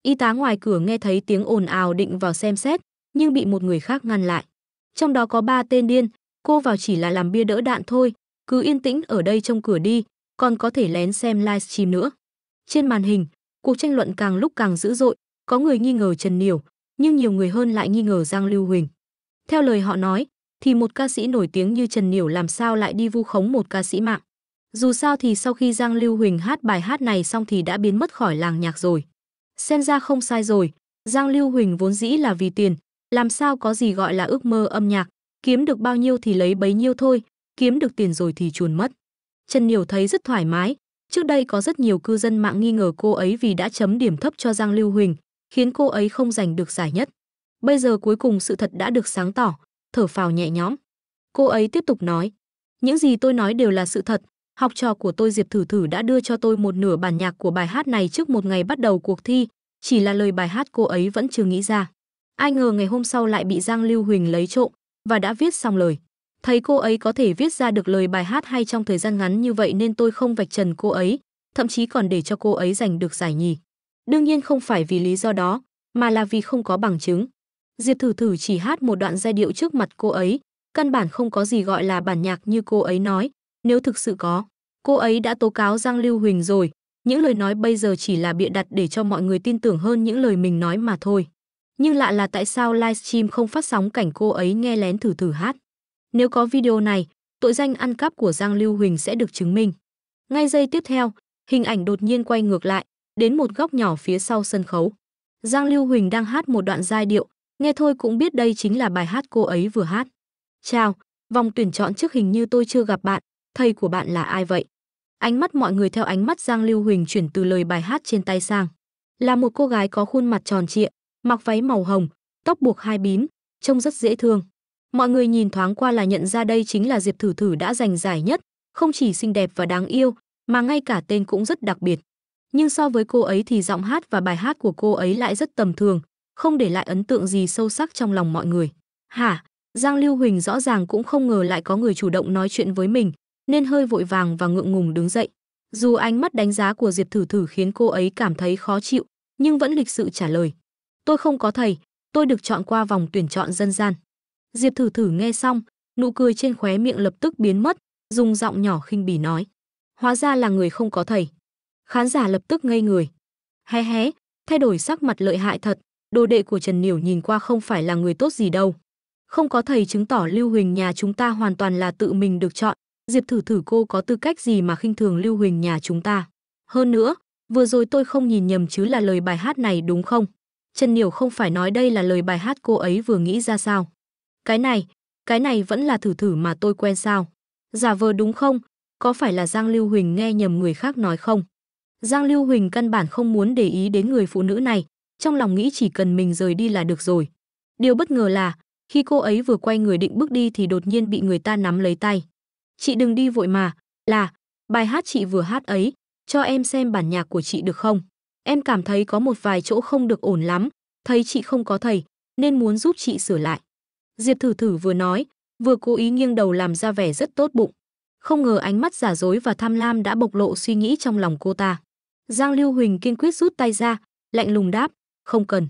Y tá ngoài cửa nghe thấy tiếng ồn ào định vào xem xét, nhưng bị một người khác ngăn lại. Trong đó có ba tên điên, cô vào chỉ là làm bia đỡ đạn thôi, cứ yên tĩnh ở đây trong cửa đi, còn có thể lén xem livestream nữa. Trên màn hình, cuộc tranh luận càng lúc càng dữ dội, có người nghi ngờ Trần Niểu, nhưng nhiều người hơn lại nghi ngờ Giang Lưu Huỳnh. Theo lời họ nói, thì một ca sĩ nổi tiếng như Trần Niểu làm sao lại đi vu khống một ca sĩ mạng. Dù sao thì sau khi Giang Lưu Huỳnh hát bài hát này xong thì đã biến mất khỏi làng nhạc rồi. Xem ra không sai rồi, Giang Lưu Huỳnh vốn dĩ là vì tiền, làm sao có gì gọi là ước mơ âm nhạc, kiếm được bao nhiêu thì lấy bấy nhiêu thôi, kiếm được tiền rồi thì chuồn mất. Trần Niểu thấy rất thoải mái, trước đây có rất nhiều cư dân mạng nghi ngờ cô ấy vì đã chấm điểm thấp cho Giang Lưu Huỳnh, khiến cô ấy không giành được giải nhất. Bây giờ cuối cùng sự thật đã được sáng tỏ, thở phào nhẹ nhõm. Cô ấy tiếp tục nói, những gì tôi nói đều là sự thật, Học trò của tôi Diệp Thử Thử đã đưa cho tôi một nửa bản nhạc của bài hát này trước một ngày bắt đầu cuộc thi, chỉ là lời bài hát cô ấy vẫn chưa nghĩ ra. Ai ngờ ngày hôm sau lại bị Giang Lưu Huỳnh lấy trộm và đã viết xong lời. Thấy cô ấy có thể viết ra được lời bài hát hay trong thời gian ngắn như vậy nên tôi không vạch trần cô ấy, thậm chí còn để cho cô ấy giành được giải nhì. Đương nhiên không phải vì lý do đó, mà là vì không có bằng chứng. Diệp Thử Thử chỉ hát một đoạn giai điệu trước mặt cô ấy, căn bản không có gì gọi là bản nhạc như cô ấy nói, nếu thực sự có, cô ấy đã tố cáo Giang Lưu Huỳnh rồi. Những lời nói bây giờ chỉ là bịa đặt để cho mọi người tin tưởng hơn những lời mình nói mà thôi. Nhưng lạ là tại sao livestream không phát sóng cảnh cô ấy nghe lén thử thử hát. Nếu có video này, tội danh ăn cắp của Giang Lưu Huỳnh sẽ được chứng minh. Ngay giây tiếp theo, hình ảnh đột nhiên quay ngược lại, đến một góc nhỏ phía sau sân khấu. Giang Lưu Huỳnh đang hát một đoạn giai điệu, nghe thôi cũng biết đây chính là bài hát cô ấy vừa hát. Chào, vòng tuyển chọn trước hình như tôi chưa gặp bạn, thầy của bạn là ai vậy? Ánh mắt mọi người theo ánh mắt Giang Lưu Huỳnh chuyển từ lời bài hát trên tay sang. Là một cô gái có khuôn mặt tròn trịa, mặc váy màu hồng, tóc buộc hai bím, trông rất dễ thương. Mọi người nhìn thoáng qua là nhận ra đây chính là Diệp Thử Thử đã giành giải nhất, không chỉ xinh đẹp và đáng yêu, mà ngay cả tên cũng rất đặc biệt. Nhưng so với cô ấy thì giọng hát và bài hát của cô ấy lại rất tầm thường, không để lại ấn tượng gì sâu sắc trong lòng mọi người. Hả? Giang Lưu Huỳnh rõ ràng cũng không ngờ lại có người chủ động nói chuyện với mình, nên hơi vội vàng và ngượng ngùng đứng dậy. Dù ánh mắt đánh giá của Diệp Thử Thử khiến cô ấy cảm thấy khó chịu, nhưng vẫn lịch sự trả lời. Tôi không có thầy, tôi được chọn qua vòng tuyển chọn dân gian. Diệp Thử Thử nghe xong, nụ cười trên khóe miệng lập tức biến mất, dùng giọng nhỏ khinh bỉ nói. Hóa ra là người không có thầy. Khán giả lập tức ngây người. Hé hé, thay đổi sắc mặt lợi hại thật, đồ đệ của Trần Niểu nhìn qua không phải là người tốt gì đâu. Không có thầy chứng tỏ Lưu Huỳnh nhà chúng ta hoàn toàn là tự mình được chọn, Diệp thử thử cô có tư cách gì mà khinh thường Lưu Huỳnh nhà chúng ta. Hơn nữa, vừa rồi tôi không nhìn nhầm chứ là lời bài hát này đúng không? Trần Niểu không phải nói đây là lời bài hát cô ấy vừa nghĩ ra sao. Cái này, cái này vẫn là thử thử mà tôi quen sao. Giả vờ đúng không? Có phải là Giang Lưu Huỳnh nghe nhầm người khác nói không? Giang Lưu Huỳnh căn bản không muốn để ý đến người phụ nữ này, trong lòng nghĩ chỉ cần mình rời đi là được rồi. Điều bất ngờ là, khi cô ấy vừa quay người định bước đi thì đột nhiên bị người ta nắm lấy tay. Chị đừng đi vội mà, là, bài hát chị vừa hát ấy, cho em xem bản nhạc của chị được không? Em cảm thấy có một vài chỗ không được ổn lắm, thấy chị không có thầy, nên muốn giúp chị sửa lại. Diệp thử thử vừa nói, vừa cố ý nghiêng đầu làm ra vẻ rất tốt bụng. Không ngờ ánh mắt giả dối và tham lam đã bộc lộ suy nghĩ trong lòng cô ta. Giang Lưu Huỳnh kiên quyết rút tay ra, lạnh lùng đáp, không cần.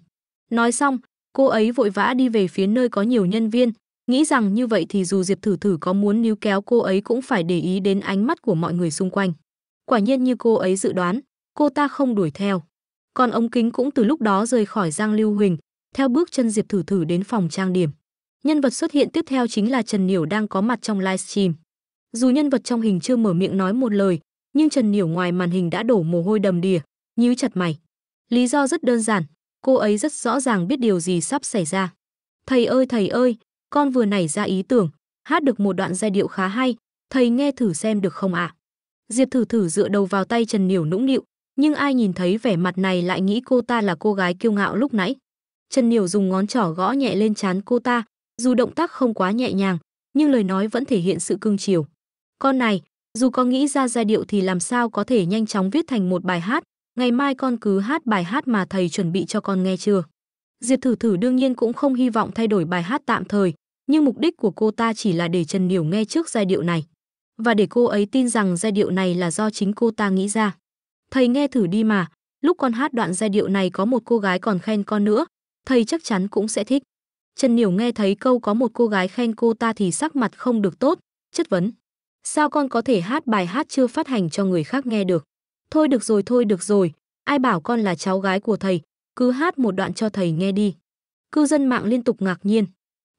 Nói xong, cô ấy vội vã đi về phía nơi có nhiều nhân viên, nghĩ rằng như vậy thì dù Diệp Thử Thử có muốn níu kéo cô ấy cũng phải để ý đến ánh mắt của mọi người xung quanh. Quả nhiên như cô ấy dự đoán, cô ta không đuổi theo. Còn ống Kính cũng từ lúc đó rời khỏi Giang Lưu Huỳnh, theo bước chân Diệp Thử Thử đến phòng trang điểm. Nhân vật xuất hiện tiếp theo chính là Trần Niểu đang có mặt trong livestream. Dù nhân vật trong hình chưa mở miệng nói một lời, nhưng Trần Niểu ngoài màn hình đã đổ mồ hôi đầm đìa, nhíu chặt mày. Lý do rất đơn giản, cô ấy rất rõ ràng biết điều gì sắp xảy ra. Thầy ơi thầy ơi, con vừa nảy ra ý tưởng, hát được một đoạn giai điệu khá hay, thầy nghe thử xem được không ạ? À? Diệp thử thử dựa đầu vào tay Trần Niểu nũng nịu, nhưng ai nhìn thấy vẻ mặt này lại nghĩ cô ta là cô gái kiêu ngạo lúc nãy. Trần Niểu dùng ngón trỏ gõ nhẹ lên trán cô ta, dù động tác không quá nhẹ nhàng, nhưng lời nói vẫn thể hiện sự cương chiều. Con này, dù có nghĩ ra giai điệu thì làm sao có thể nhanh chóng viết thành một bài hát, ngày mai con cứ hát bài hát mà thầy chuẩn bị cho con nghe chưa? Diệp Thử Thử đương nhiên cũng không hy vọng thay đổi bài hát tạm thời, nhưng mục đích của cô ta chỉ là để Trần Điểu nghe trước giai điệu này và để cô ấy tin rằng giai điệu này là do chính cô ta nghĩ ra. Thầy nghe thử đi mà, lúc con hát đoạn giai điệu này có một cô gái còn khen con nữa, thầy chắc chắn cũng sẽ thích. Trần Niểu nghe thấy câu có một cô gái khen cô ta thì sắc mặt không được tốt, chất vấn. Sao con có thể hát bài hát chưa phát hành cho người khác nghe được? Thôi được rồi, thôi được rồi, ai bảo con là cháu gái của thầy, cứ hát một đoạn cho thầy nghe đi. Cư dân mạng liên tục ngạc nhiên.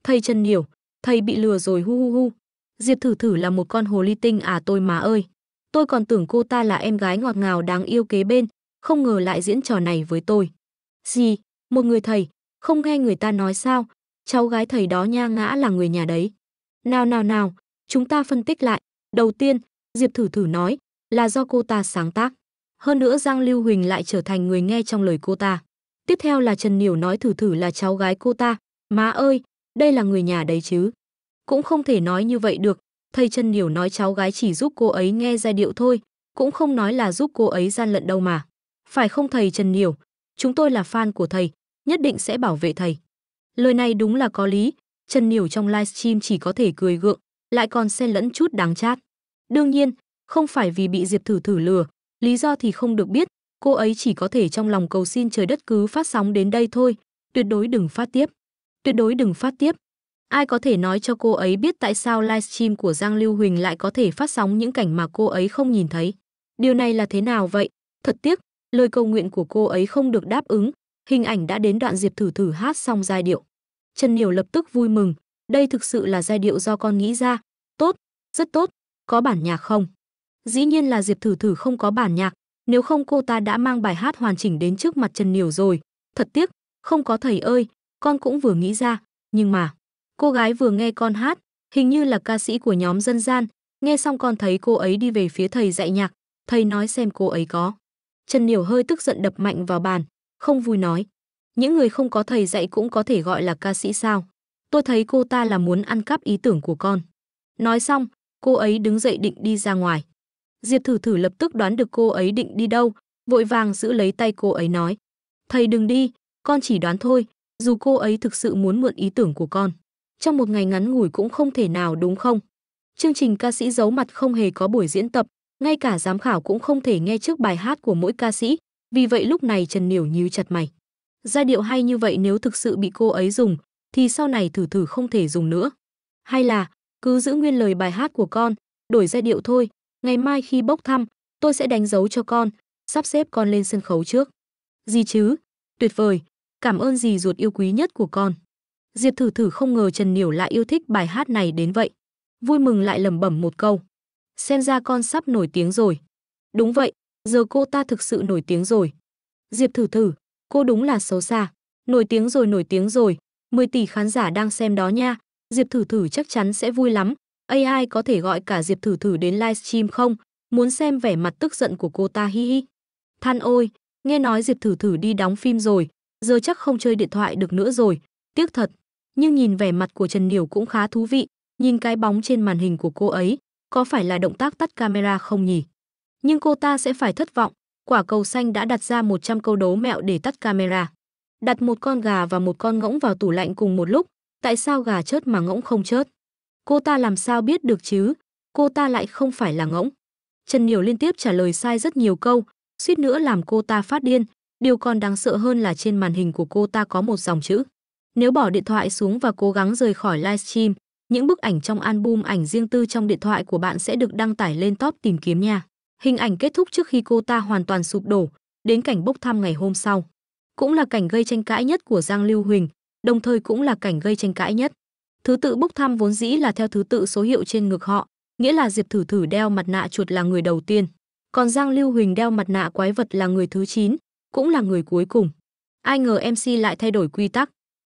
Thầy Trần hiểu, thầy bị lừa rồi hu hu hu. Diệp thử thử là một con hồ ly tinh à tôi má ơi. Tôi còn tưởng cô ta là em gái ngọt ngào đáng yêu kế bên, không ngờ lại diễn trò này với tôi. Gì, một người thầy, không nghe người ta nói sao, cháu gái thầy đó nha ngã là người nhà đấy. Nào nào nào, chúng ta phân tích lại. Đầu tiên, Diệp thử thử nói, là do cô ta sáng tác. Hơn nữa Giang Lưu Huỳnh lại trở thành người nghe trong lời cô ta. Tiếp theo là Trần Niểu nói thử thử là cháu gái cô ta. Má ơi, đây là người nhà đấy chứ. Cũng không thể nói như vậy được, thầy chân điều nói cháu gái chỉ giúp cô ấy nghe giai điệu thôi, cũng không nói là giúp cô ấy gian lận đâu mà. Phải không thầy Trần Niểu, chúng tôi là fan của thầy, nhất định sẽ bảo vệ thầy. Lời này đúng là có lý, Trần Niểu trong livestream chỉ có thể cười gượng, lại còn xen lẫn chút đáng chát. Đương nhiên, không phải vì bị Diệp Thử thử lừa, lý do thì không được biết, cô ấy chỉ có thể trong lòng cầu xin trời đất cứ phát sóng đến đây thôi, tuyệt đối đừng phát tiếp. Tuyệt đối đừng phát tiếp. Ai có thể nói cho cô ấy biết tại sao livestream của Giang Lưu Huỳnh lại có thể phát sóng những cảnh mà cô ấy không nhìn thấy? Điều này là thế nào vậy? Thật tiếc, lời cầu nguyện của cô ấy không được đáp ứng. Hình ảnh đã đến đoạn Diệp thử thử hát xong giai điệu. Trần Niểu lập tức vui mừng, đây thực sự là giai điệu do con nghĩ ra. Tốt, rất tốt, có bản nhạc không? Dĩ nhiên là Diệp thử thử không có bản nhạc, nếu không cô ta đã mang bài hát hoàn chỉnh đến trước mặt Trần Niểu rồi. Thật tiếc, không có thầy ơi, con cũng vừa nghĩ ra, nhưng mà... Cô gái vừa nghe con hát, hình như là ca sĩ của nhóm dân gian, nghe xong con thấy cô ấy đi về phía thầy dạy nhạc, thầy nói xem cô ấy có. Trần Niểu hơi tức giận đập mạnh vào bàn, không vui nói. Những người không có thầy dạy cũng có thể gọi là ca sĩ sao. Tôi thấy cô ta là muốn ăn cắp ý tưởng của con. Nói xong, cô ấy đứng dậy định đi ra ngoài. Diệp thử thử lập tức đoán được cô ấy định đi đâu, vội vàng giữ lấy tay cô ấy nói. Thầy đừng đi, con chỉ đoán thôi, dù cô ấy thực sự muốn mượn ý tưởng của con. Trong một ngày ngắn ngủi cũng không thể nào đúng không? Chương trình ca sĩ giấu mặt không hề có buổi diễn tập, ngay cả giám khảo cũng không thể nghe trước bài hát của mỗi ca sĩ, vì vậy lúc này Trần Niểu nhíu chặt mày. Giai điệu hay như vậy nếu thực sự bị cô ấy dùng, thì sau này thử thử không thể dùng nữa. Hay là, cứ giữ nguyên lời bài hát của con, đổi giai điệu thôi, ngày mai khi bốc thăm, tôi sẽ đánh dấu cho con, sắp xếp con lên sân khấu trước. Gì chứ? Tuyệt vời, cảm ơn dì ruột yêu quý nhất của con. Diệp thử thử không ngờ Trần Niểu lại yêu thích bài hát này đến vậy. Vui mừng lại lẩm bẩm một câu. Xem ra con sắp nổi tiếng rồi. Đúng vậy, giờ cô ta thực sự nổi tiếng rồi. Diệp thử thử, cô đúng là xấu xa. Nổi tiếng rồi nổi tiếng rồi, 10 tỷ khán giả đang xem đó nha. Diệp thử thử chắc chắn sẽ vui lắm. AI có thể gọi cả Diệp thử thử đến livestream không? Muốn xem vẻ mặt tức giận của cô ta hi hi. Than ôi, nghe nói Diệp thử thử đi đóng phim rồi, giờ chắc không chơi điện thoại được nữa rồi, tiếc thật. Nhưng nhìn vẻ mặt của Trần Điểu cũng khá thú vị, nhìn cái bóng trên màn hình của cô ấy, có phải là động tác tắt camera không nhỉ? Nhưng cô ta sẽ phải thất vọng, quả cầu xanh đã đặt ra 100 câu đố mẹo để tắt camera. Đặt một con gà và một con ngỗng vào tủ lạnh cùng một lúc, tại sao gà chớt mà ngỗng không chớt? Cô ta làm sao biết được chứ? Cô ta lại không phải là ngỗng. Trần Niểu liên tiếp trả lời sai rất nhiều câu, suýt nữa làm cô ta phát điên, Điều còn đáng sợ hơn là trên màn hình của cô ta có một dòng chữ. Nếu bỏ điện thoại xuống và cố gắng rời khỏi livestream, những bức ảnh trong album ảnh riêng tư trong điện thoại của bạn sẽ được đăng tải lên top tìm kiếm nha. Hình ảnh kết thúc trước khi cô ta hoàn toàn sụp đổ, đến cảnh bốc thăm ngày hôm sau. Cũng là cảnh gây tranh cãi nhất của Giang Lưu Huỳnh, đồng thời cũng là cảnh gây tranh cãi nhất. Thứ tự bốc thăm vốn dĩ là theo thứ tự số hiệu trên ngực họ, nghĩa là Diệp Thử Thử đeo mặt nạ chuột là người đầu tiên. Còn Giang Lưu Huỳnh đeo mặt nạ quái vật là người thứ 9, cũng là người cuối cùng. Ai ngờ MC lại thay đổi quy tắc.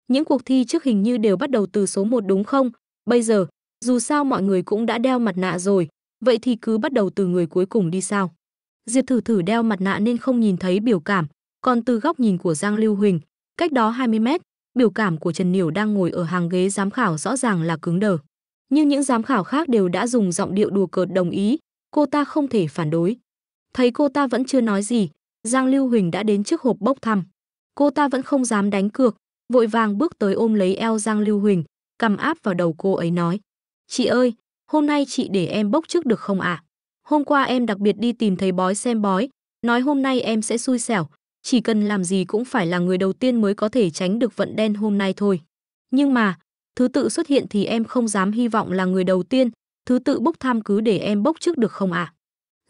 Những cuộc thi trước hình như đều bắt đầu từ số 1 đúng không? Bây giờ, dù sao mọi người cũng đã đeo mặt nạ rồi, vậy thì cứ bắt đầu từ người cuối cùng đi sao? Diệp thử thử đeo mặt nạ nên không nhìn thấy biểu cảm, còn từ góc nhìn của Giang Lưu Huỳnh, cách đó 20 mét, biểu cảm của Trần Niểu đang ngồi ở hàng ghế giám khảo rõ ràng là cứng đờ. Nhưng những giám khảo khác đều đã dùng giọng điệu đùa cợt đồng ý, cô ta không thể phản đối. Thấy cô ta vẫn chưa nói gì, Giang Lưu Huỳnh đã đến trước hộp bốc thăm. Cô ta vẫn không dám đánh cược, vội vàng bước tới ôm lấy eo Giang Lưu Huỳnh, cầm áp vào đầu cô ấy nói. Chị ơi, hôm nay chị để em bốc trước được không ạ? À? Hôm qua em đặc biệt đi tìm thầy bói xem bói, nói hôm nay em sẽ xui xẻo, chỉ cần làm gì cũng phải là người đầu tiên mới có thể tránh được vận đen hôm nay thôi. Nhưng mà, thứ tự xuất hiện thì em không dám hy vọng là người đầu tiên, thứ tự bốc thăm cứ để em bốc trước được không ạ? À?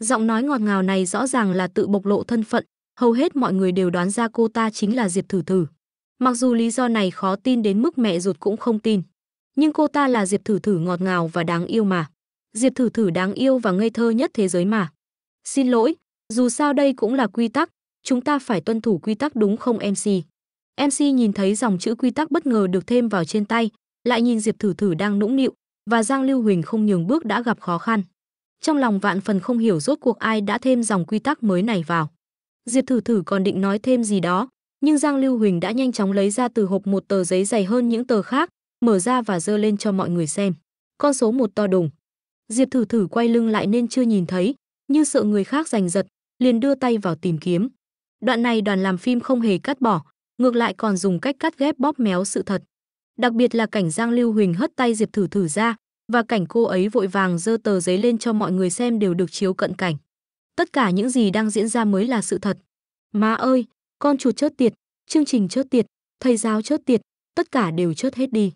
Giọng nói ngọt ngào này rõ ràng là tự bộc lộ thân phận, hầu hết mọi người đều đoán ra cô ta chính là Diệp Thử Thử. Mặc dù lý do này khó tin đến mức mẹ ruột cũng không tin, nhưng cô ta là Diệp Thử Thử ngọt ngào và đáng yêu mà. Diệp Thử Thử đáng yêu và ngây thơ nhất thế giới mà. Xin lỗi, dù sao đây cũng là quy tắc, chúng ta phải tuân thủ quy tắc đúng không MC? MC nhìn thấy dòng chữ quy tắc bất ngờ được thêm vào trên tay, lại nhìn Diệp Thử Thử đang nũng nịu và Giang Lưu Huỳnh không nhường bước đã gặp khó khăn trong lòng vạn phần không hiểu rốt cuộc ai đã thêm dòng quy tắc mới này vào. Diệp Thử Thử còn định nói thêm gì đó, nhưng Giang Lưu Huỳnh đã nhanh chóng lấy ra từ hộp một tờ giấy dày hơn những tờ khác, mở ra và dơ lên cho mọi người xem. Con số một to đùng. Diệp Thử Thử quay lưng lại nên chưa nhìn thấy, như sợ người khác giành giật, liền đưa tay vào tìm kiếm. Đoạn này đoàn làm phim không hề cắt bỏ, ngược lại còn dùng cách cắt ghép bóp méo sự thật. Đặc biệt là cảnh Giang Lưu Huỳnh hất tay Diệp Thử Thử ra, và cảnh cô ấy vội vàng dơ tờ giấy lên cho mọi người xem đều được chiếu cận cảnh. Tất cả những gì đang diễn ra mới là sự thật. Má ơi, con chuột chớt tiệt, chương trình chớt tiệt, thầy giáo chớt tiệt, tất cả đều chớt hết đi.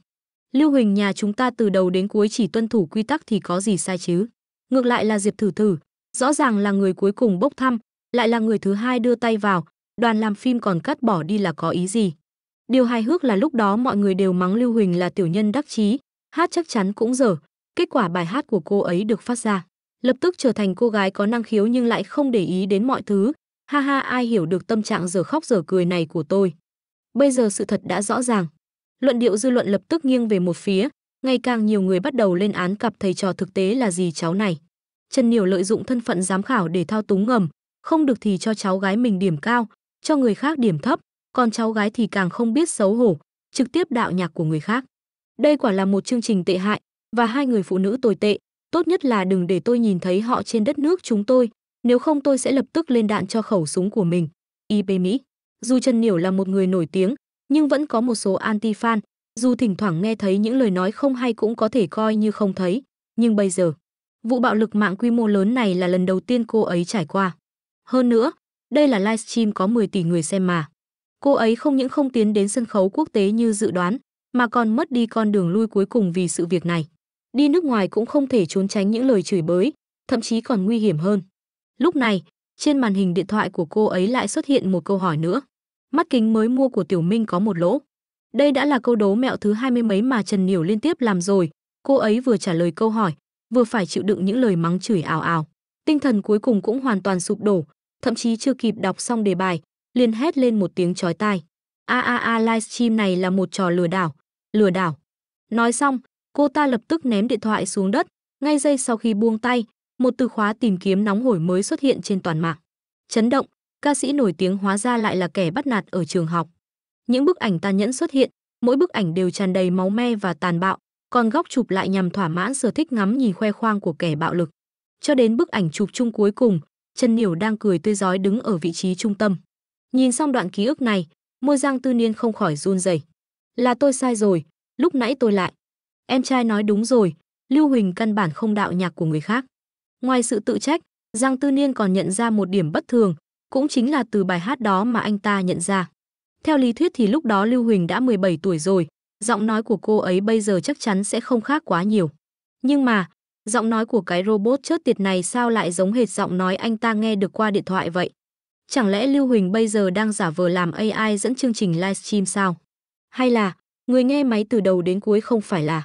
Lưu Huỳnh nhà chúng ta từ đầu đến cuối chỉ tuân thủ quy tắc thì có gì sai chứ? Ngược lại là Diệp Thử Thử, rõ ràng là người cuối cùng bốc thăm, lại là người thứ hai đưa tay vào, đoàn làm phim còn cắt bỏ đi là có ý gì? Điều hài hước là lúc đó mọi người đều mắng Lưu Huỳnh là tiểu nhân đắc chí, hát chắc chắn cũng dở. Kết quả bài hát của cô ấy được phát ra, lập tức trở thành cô gái có năng khiếu nhưng lại không để ý đến mọi thứ. Ha ha ai hiểu được tâm trạng giờ khóc giờ cười này của tôi. Bây giờ sự thật đã rõ ràng. Luận điệu dư luận lập tức nghiêng về một phía, ngày càng nhiều người bắt đầu lên án cặp thầy trò thực tế là gì cháu này. Trần Niểu lợi dụng thân phận giám khảo để thao túng ngầm, không được thì cho cháu gái mình điểm cao, cho người khác điểm thấp, còn cháu gái thì càng không biết xấu hổ, trực tiếp đạo nhạc của người khác. Đây quả là một chương trình tệ hại và hai người phụ nữ tồi tệ, tốt nhất là đừng để tôi nhìn thấy họ trên đất nước chúng tôi, nếu không tôi sẽ lập tức lên đạn cho khẩu súng của mình. IP Mỹ. Dù Trần Niểu là một người nổi tiếng, nhưng vẫn có một số anti-fan, dù thỉnh thoảng nghe thấy những lời nói không hay cũng có thể coi như không thấy, nhưng bây giờ, vụ bạo lực mạng quy mô lớn này là lần đầu tiên cô ấy trải qua. Hơn nữa, đây là livestream có 10 tỷ người xem mà. Cô ấy không những không tiến đến sân khấu quốc tế như dự đoán, mà còn mất đi con đường lui cuối cùng vì sự việc này. Đi nước ngoài cũng không thể trốn tránh những lời chửi bới, thậm chí còn nguy hiểm hơn. Lúc này, trên màn hình điện thoại của cô ấy lại xuất hiện một câu hỏi nữa. Mắt kính mới mua của Tiểu Minh có một lỗ. Đây đã là câu đố mẹo thứ hai mươi mấy mà Trần Niểu liên tiếp làm rồi. Cô ấy vừa trả lời câu hỏi, vừa phải chịu đựng những lời mắng chửi ảo ảo, Tinh thần cuối cùng cũng hoàn toàn sụp đổ, thậm chí chưa kịp đọc xong đề bài, liền hét lên một tiếng chói tai. A a a livestream này là một trò lừa đảo, lừa đảo. Nói xong, cô ta lập tức ném điện thoại xuống đất, ngay giây sau khi buông tay, một từ khóa tìm kiếm nóng hổi mới xuất hiện trên toàn mạng. Chấn động, ca sĩ nổi tiếng hóa ra lại là kẻ bắt nạt ở trường học. Những bức ảnh tàn nhẫn xuất hiện, mỗi bức ảnh đều tràn đầy máu me và tàn bạo, còn góc chụp lại nhằm thỏa mãn sở thích ngắm nhìn khoe khoang của kẻ bạo lực. Cho đến bức ảnh chụp chung cuối cùng, Trần Niểu đang cười tươi rói đứng ở vị trí trung tâm. Nhìn xong đoạn ký ức này, môi Giang Tư Niên không khỏi run rẩy. Là tôi sai rồi, lúc nãy tôi lại. Em trai nói đúng rồi, Lưu Huỳnh căn bản không đạo nhạc của người khác. Ngoài sự tự trách, Giang Tư Niên còn nhận ra một điểm bất thường, cũng chính là từ bài hát đó mà anh ta nhận ra. Theo lý thuyết thì lúc đó Lưu Huỳnh đã 17 tuổi rồi, giọng nói của cô ấy bây giờ chắc chắn sẽ không khác quá nhiều. Nhưng mà, giọng nói của cái robot chớt tiệt này sao lại giống hệt giọng nói anh ta nghe được qua điện thoại vậy? Chẳng lẽ Lưu Huỳnh bây giờ đang giả vờ làm AI dẫn chương trình livestream sao? hay là người nghe máy từ đầu đến cuối không phải là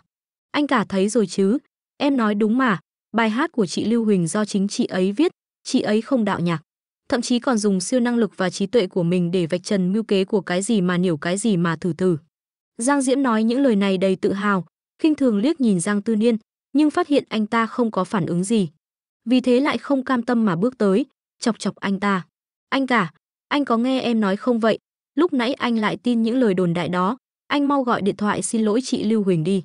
anh cả thấy rồi chứ em nói đúng mà bài hát của chị lưu huỳnh do chính chị ấy viết chị ấy không đạo nhạc thậm chí còn dùng siêu năng lực và trí tuệ của mình để vạch trần mưu kế của cái gì mà nhiều cái gì mà thử thử giang diễm nói những lời này đầy tự hào khinh thường liếc nhìn giang tư niên nhưng phát hiện anh ta không có phản ứng gì vì thế lại không cam tâm mà bước tới chọc chọc anh ta anh cả anh có nghe em nói không vậy lúc nãy anh lại tin những lời đồn đại đó anh mau gọi điện thoại xin lỗi chị lưu huỳnh đi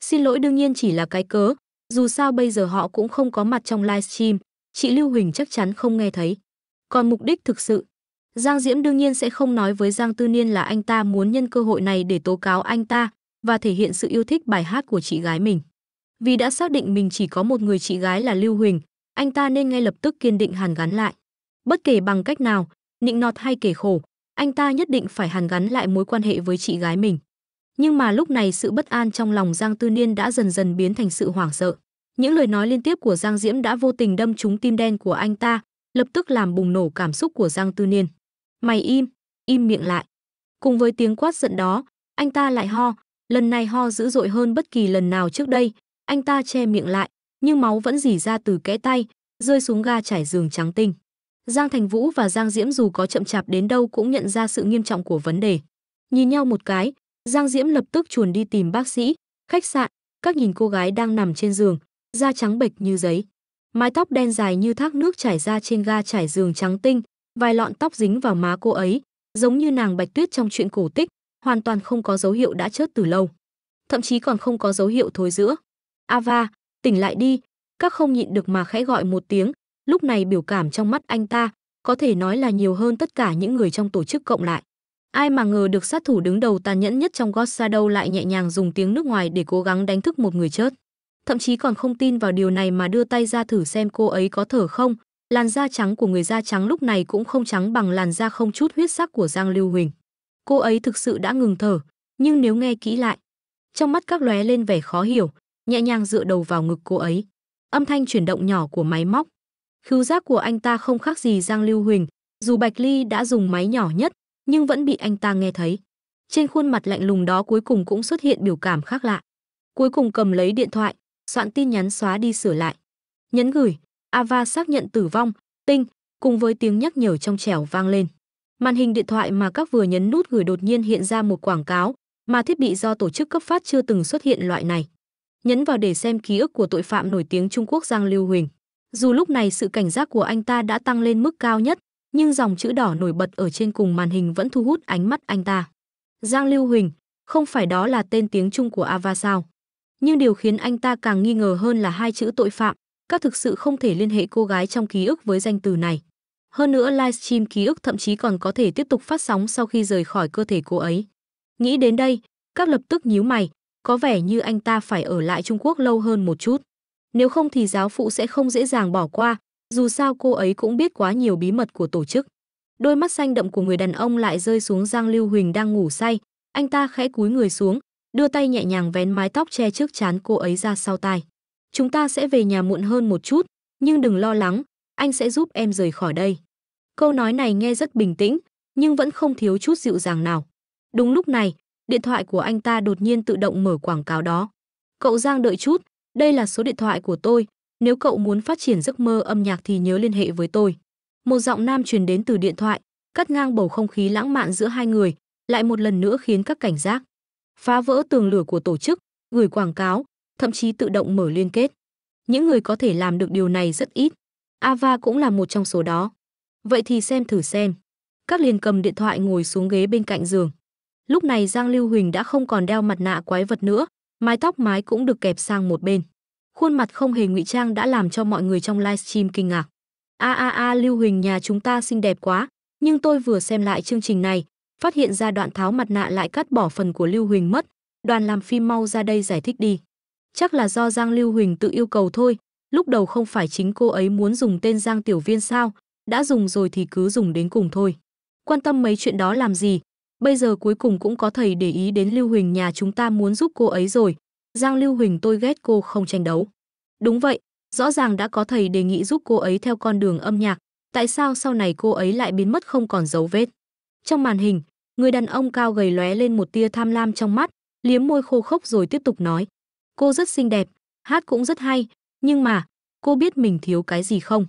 xin lỗi đương nhiên chỉ là cái cớ dù sao bây giờ họ cũng không có mặt trong livestream chị lưu huỳnh chắc chắn không nghe thấy còn mục đích thực sự giang diễm đương nhiên sẽ không nói với giang tư niên là anh ta muốn nhân cơ hội này để tố cáo anh ta và thể hiện sự yêu thích bài hát của chị gái mình vì đã xác định mình chỉ có một người chị gái là lưu huỳnh anh ta nên ngay lập tức kiên định hàn gắn lại bất kể bằng cách nào nịnh nọt hay kể khổ anh ta nhất định phải hàn gắn lại mối quan hệ với chị gái mình. Nhưng mà lúc này sự bất an trong lòng Giang Tư Niên đã dần dần biến thành sự hoảng sợ. Những lời nói liên tiếp của Giang Diễm đã vô tình đâm trúng tim đen của anh ta, lập tức làm bùng nổ cảm xúc của Giang Tư Niên. Mày im, im miệng lại. Cùng với tiếng quát giận đó, anh ta lại ho, lần này ho dữ dội hơn bất kỳ lần nào trước đây. Anh ta che miệng lại, nhưng máu vẫn dỉ ra từ kẽ tay, rơi xuống ga trải giường trắng tinh. Giang Thành Vũ và Giang Diễm dù có chậm chạp đến đâu cũng nhận ra sự nghiêm trọng của vấn đề. Nhìn nhau một cái, Giang Diễm lập tức chuồn đi tìm bác sĩ, khách sạn, các nhìn cô gái đang nằm trên giường, da trắng bệch như giấy. Mái tóc đen dài như thác nước chảy ra trên ga trải giường trắng tinh, vài lọn tóc dính vào má cô ấy, giống như nàng Bạch Tuyết trong chuyện cổ tích, hoàn toàn không có dấu hiệu đã chết từ lâu. Thậm chí còn không có dấu hiệu thối giữa. Ava, tỉnh lại đi, các không nhịn được mà khẽ gọi một tiếng, lúc này biểu cảm trong mắt anh ta có thể nói là nhiều hơn tất cả những người trong tổ chức cộng lại. Ai mà ngờ được sát thủ đứng đầu tàn nhẫn nhất trong God Shadow lại nhẹ nhàng dùng tiếng nước ngoài để cố gắng đánh thức một người chết. Thậm chí còn không tin vào điều này mà đưa tay ra thử xem cô ấy có thở không. Làn da trắng của người da trắng lúc này cũng không trắng bằng làn da không chút huyết sắc của Giang Lưu Huỳnh. Cô ấy thực sự đã ngừng thở, nhưng nếu nghe kỹ lại, trong mắt các lóe lên vẻ khó hiểu, nhẹ nhàng dựa đầu vào ngực cô ấy. Âm thanh chuyển động nhỏ của máy móc, Khứu giác của anh ta không khác gì Giang Lưu Huỳnh, dù Bạch Ly đã dùng máy nhỏ nhất, nhưng vẫn bị anh ta nghe thấy. Trên khuôn mặt lạnh lùng đó cuối cùng cũng xuất hiện biểu cảm khác lạ. Cuối cùng cầm lấy điện thoại, soạn tin nhắn xóa đi sửa lại. Nhấn gửi, Ava xác nhận tử vong, tinh, cùng với tiếng nhắc nhở trong trẻo vang lên. Màn hình điện thoại mà các vừa nhấn nút gửi đột nhiên hiện ra một quảng cáo, mà thiết bị do tổ chức cấp phát chưa từng xuất hiện loại này. Nhấn vào để xem ký ức của tội phạm nổi tiếng Trung Quốc Giang Lưu Huỳnh. Dù lúc này sự cảnh giác của anh ta đã tăng lên mức cao nhất, nhưng dòng chữ đỏ nổi bật ở trên cùng màn hình vẫn thu hút ánh mắt anh ta. Giang Lưu Huỳnh, không phải đó là tên tiếng Trung của Ava sao? Nhưng điều khiến anh ta càng nghi ngờ hơn là hai chữ tội phạm, các thực sự không thể liên hệ cô gái trong ký ức với danh từ này. Hơn nữa livestream ký ức thậm chí còn có thể tiếp tục phát sóng sau khi rời khỏi cơ thể cô ấy. Nghĩ đến đây, các lập tức nhíu mày, có vẻ như anh ta phải ở lại Trung Quốc lâu hơn một chút. Nếu không thì giáo phụ sẽ không dễ dàng bỏ qua, dù sao cô ấy cũng biết quá nhiều bí mật của tổ chức. Đôi mắt xanh đậm của người đàn ông lại rơi xuống Giang Lưu Huỳnh đang ngủ say, anh ta khẽ cúi người xuống, đưa tay nhẹ nhàng vén mái tóc che trước chán cô ấy ra sau tai. Chúng ta sẽ về nhà muộn hơn một chút, nhưng đừng lo lắng, anh sẽ giúp em rời khỏi đây. Câu nói này nghe rất bình tĩnh, nhưng vẫn không thiếu chút dịu dàng nào. Đúng lúc này, điện thoại của anh ta đột nhiên tự động mở quảng cáo đó. Cậu Giang đợi chút, đây là số điện thoại của tôi, nếu cậu muốn phát triển giấc mơ âm nhạc thì nhớ liên hệ với tôi. Một giọng nam truyền đến từ điện thoại, cắt ngang bầu không khí lãng mạn giữa hai người, lại một lần nữa khiến các cảnh giác. Phá vỡ tường lửa của tổ chức, gửi quảng cáo, thậm chí tự động mở liên kết. Những người có thể làm được điều này rất ít. Ava cũng là một trong số đó. Vậy thì xem thử xem. Các liền cầm điện thoại ngồi xuống ghế bên cạnh giường. Lúc này Giang Lưu Huỳnh đã không còn đeo mặt nạ quái vật nữa, mái tóc mái cũng được kẹp sang một bên. Khuôn mặt không hề ngụy trang đã làm cho mọi người trong livestream kinh ngạc. A a a Lưu Huỳnh nhà chúng ta xinh đẹp quá, nhưng tôi vừa xem lại chương trình này, phát hiện ra đoạn tháo mặt nạ lại cắt bỏ phần của Lưu Huỳnh mất, đoàn làm phim mau ra đây giải thích đi. Chắc là do Giang Lưu Huỳnh tự yêu cầu thôi, lúc đầu không phải chính cô ấy muốn dùng tên Giang Tiểu Viên sao, đã dùng rồi thì cứ dùng đến cùng thôi. Quan tâm mấy chuyện đó làm gì, Bây giờ cuối cùng cũng có thầy để ý đến Lưu Huỳnh nhà chúng ta muốn giúp cô ấy rồi. Giang Lưu Huỳnh tôi ghét cô không tranh đấu. Đúng vậy, rõ ràng đã có thầy đề nghị giúp cô ấy theo con đường âm nhạc. Tại sao sau này cô ấy lại biến mất không còn dấu vết? Trong màn hình, người đàn ông cao gầy lóe lên một tia tham lam trong mắt, liếm môi khô khốc rồi tiếp tục nói. Cô rất xinh đẹp, hát cũng rất hay, nhưng mà, cô biết mình thiếu cái gì không?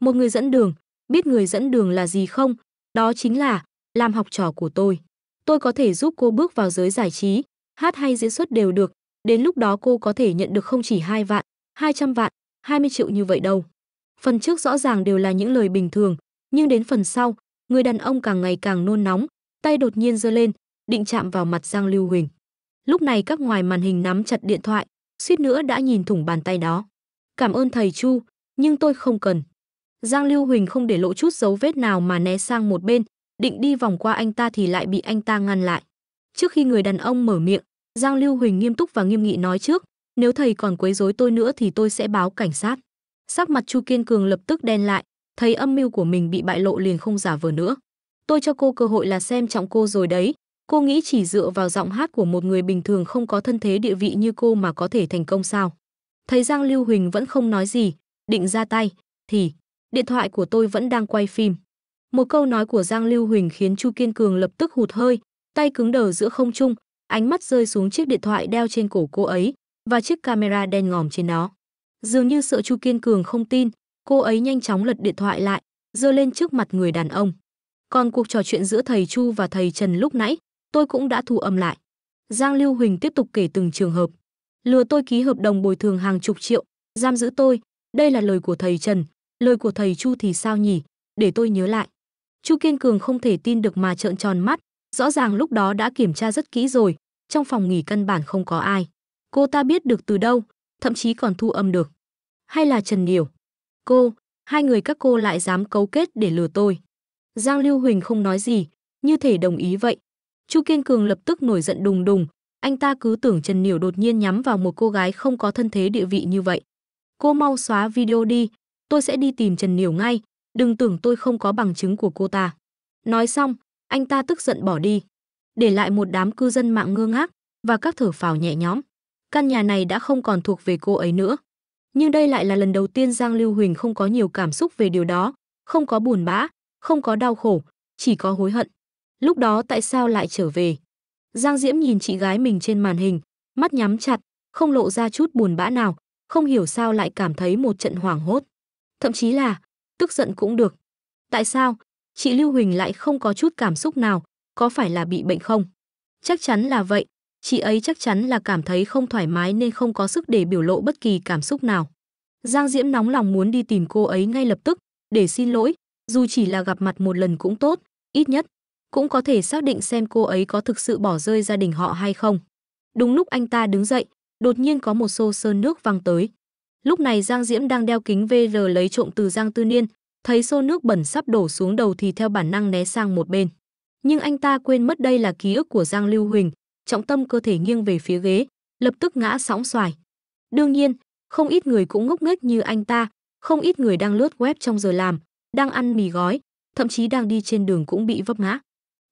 Một người dẫn đường, biết người dẫn đường là gì không? Đó chính là, làm học trò của tôi tôi có thể giúp cô bước vào giới giải trí, hát hay diễn xuất đều được, đến lúc đó cô có thể nhận được không chỉ 2 vạn, 200 vạn, 20 triệu như vậy đâu. Phần trước rõ ràng đều là những lời bình thường, nhưng đến phần sau, người đàn ông càng ngày càng nôn nóng, tay đột nhiên giơ lên, định chạm vào mặt Giang Lưu Huỳnh. Lúc này các ngoài màn hình nắm chặt điện thoại, suýt nữa đã nhìn thủng bàn tay đó. Cảm ơn thầy Chu, nhưng tôi không cần. Giang Lưu Huỳnh không để lộ chút dấu vết nào mà né sang một bên, định đi vòng qua anh ta thì lại bị anh ta ngăn lại. Trước khi người đàn ông mở miệng, Giang Lưu Huỳnh nghiêm túc và nghiêm nghị nói trước, nếu thầy còn quấy rối tôi nữa thì tôi sẽ báo cảnh sát. Sắc mặt Chu Kiên Cường lập tức đen lại, thấy âm mưu của mình bị bại lộ liền không giả vờ nữa. Tôi cho cô cơ hội là xem trọng cô rồi đấy, cô nghĩ chỉ dựa vào giọng hát của một người bình thường không có thân thế địa vị như cô mà có thể thành công sao? Thấy Giang Lưu Huỳnh vẫn không nói gì, định ra tay, thì điện thoại của tôi vẫn đang quay phim. Một câu nói của Giang Lưu Huỳnh khiến Chu Kiên Cường lập tức hụt hơi, tay cứng đờ giữa không trung, ánh mắt rơi xuống chiếc điện thoại đeo trên cổ cô ấy và chiếc camera đen ngòm trên nó. Dường như sợ Chu Kiên Cường không tin, cô ấy nhanh chóng lật điện thoại lại, giơ lên trước mặt người đàn ông. Còn cuộc trò chuyện giữa thầy Chu và thầy Trần lúc nãy, tôi cũng đã thu âm lại. Giang Lưu Huỳnh tiếp tục kể từng trường hợp. Lừa tôi ký hợp đồng bồi thường hàng chục triệu, giam giữ tôi, đây là lời của thầy Trần, lời của thầy Chu thì sao nhỉ, để tôi nhớ lại. Chu Kiên Cường không thể tin được mà trợn tròn mắt, rõ ràng lúc đó đã kiểm tra rất kỹ rồi, trong phòng nghỉ căn bản không có ai. Cô ta biết được từ đâu, thậm chí còn thu âm được. Hay là Trần Điểu? Cô, hai người các cô lại dám cấu kết để lừa tôi. Giang Lưu Huỳnh không nói gì, như thể đồng ý vậy. Chu Kiên Cường lập tức nổi giận đùng đùng, anh ta cứ tưởng Trần Niểu đột nhiên nhắm vào một cô gái không có thân thế địa vị như vậy. Cô mau xóa video đi, tôi sẽ đi tìm Trần Niểu ngay, Đừng tưởng tôi không có bằng chứng của cô ta. Nói xong, anh ta tức giận bỏ đi, để lại một đám cư dân mạng ngơ ngác và các thở phào nhẹ nhõm. Căn nhà này đã không còn thuộc về cô ấy nữa. Nhưng đây lại là lần đầu tiên Giang Lưu Huỳnh không có nhiều cảm xúc về điều đó, không có buồn bã, không có đau khổ, chỉ có hối hận. Lúc đó tại sao lại trở về? Giang Diễm nhìn chị gái mình trên màn hình, mắt nhắm chặt, không lộ ra chút buồn bã nào, không hiểu sao lại cảm thấy một trận hoảng hốt. Thậm chí là tức giận cũng được. Tại sao? Chị Lưu Huỳnh lại không có chút cảm xúc nào, có phải là bị bệnh không? Chắc chắn là vậy, chị ấy chắc chắn là cảm thấy không thoải mái nên không có sức để biểu lộ bất kỳ cảm xúc nào. Giang Diễm nóng lòng muốn đi tìm cô ấy ngay lập tức, để xin lỗi, dù chỉ là gặp mặt một lần cũng tốt, ít nhất, cũng có thể xác định xem cô ấy có thực sự bỏ rơi gia đình họ hay không. Đúng lúc anh ta đứng dậy, đột nhiên có một xô sơn nước văng tới. Lúc này Giang Diễm đang đeo kính VR lấy trộm từ Giang Tư Niên, thấy xô nước bẩn sắp đổ xuống đầu thì theo bản năng né sang một bên. Nhưng anh ta quên mất đây là ký ức của Giang Lưu Huỳnh, trọng tâm cơ thể nghiêng về phía ghế, lập tức ngã sóng xoài. Đương nhiên, không ít người cũng ngốc nghếch như anh ta, không ít người đang lướt web trong giờ làm, đang ăn mì gói, thậm chí đang đi trên đường cũng bị vấp ngã.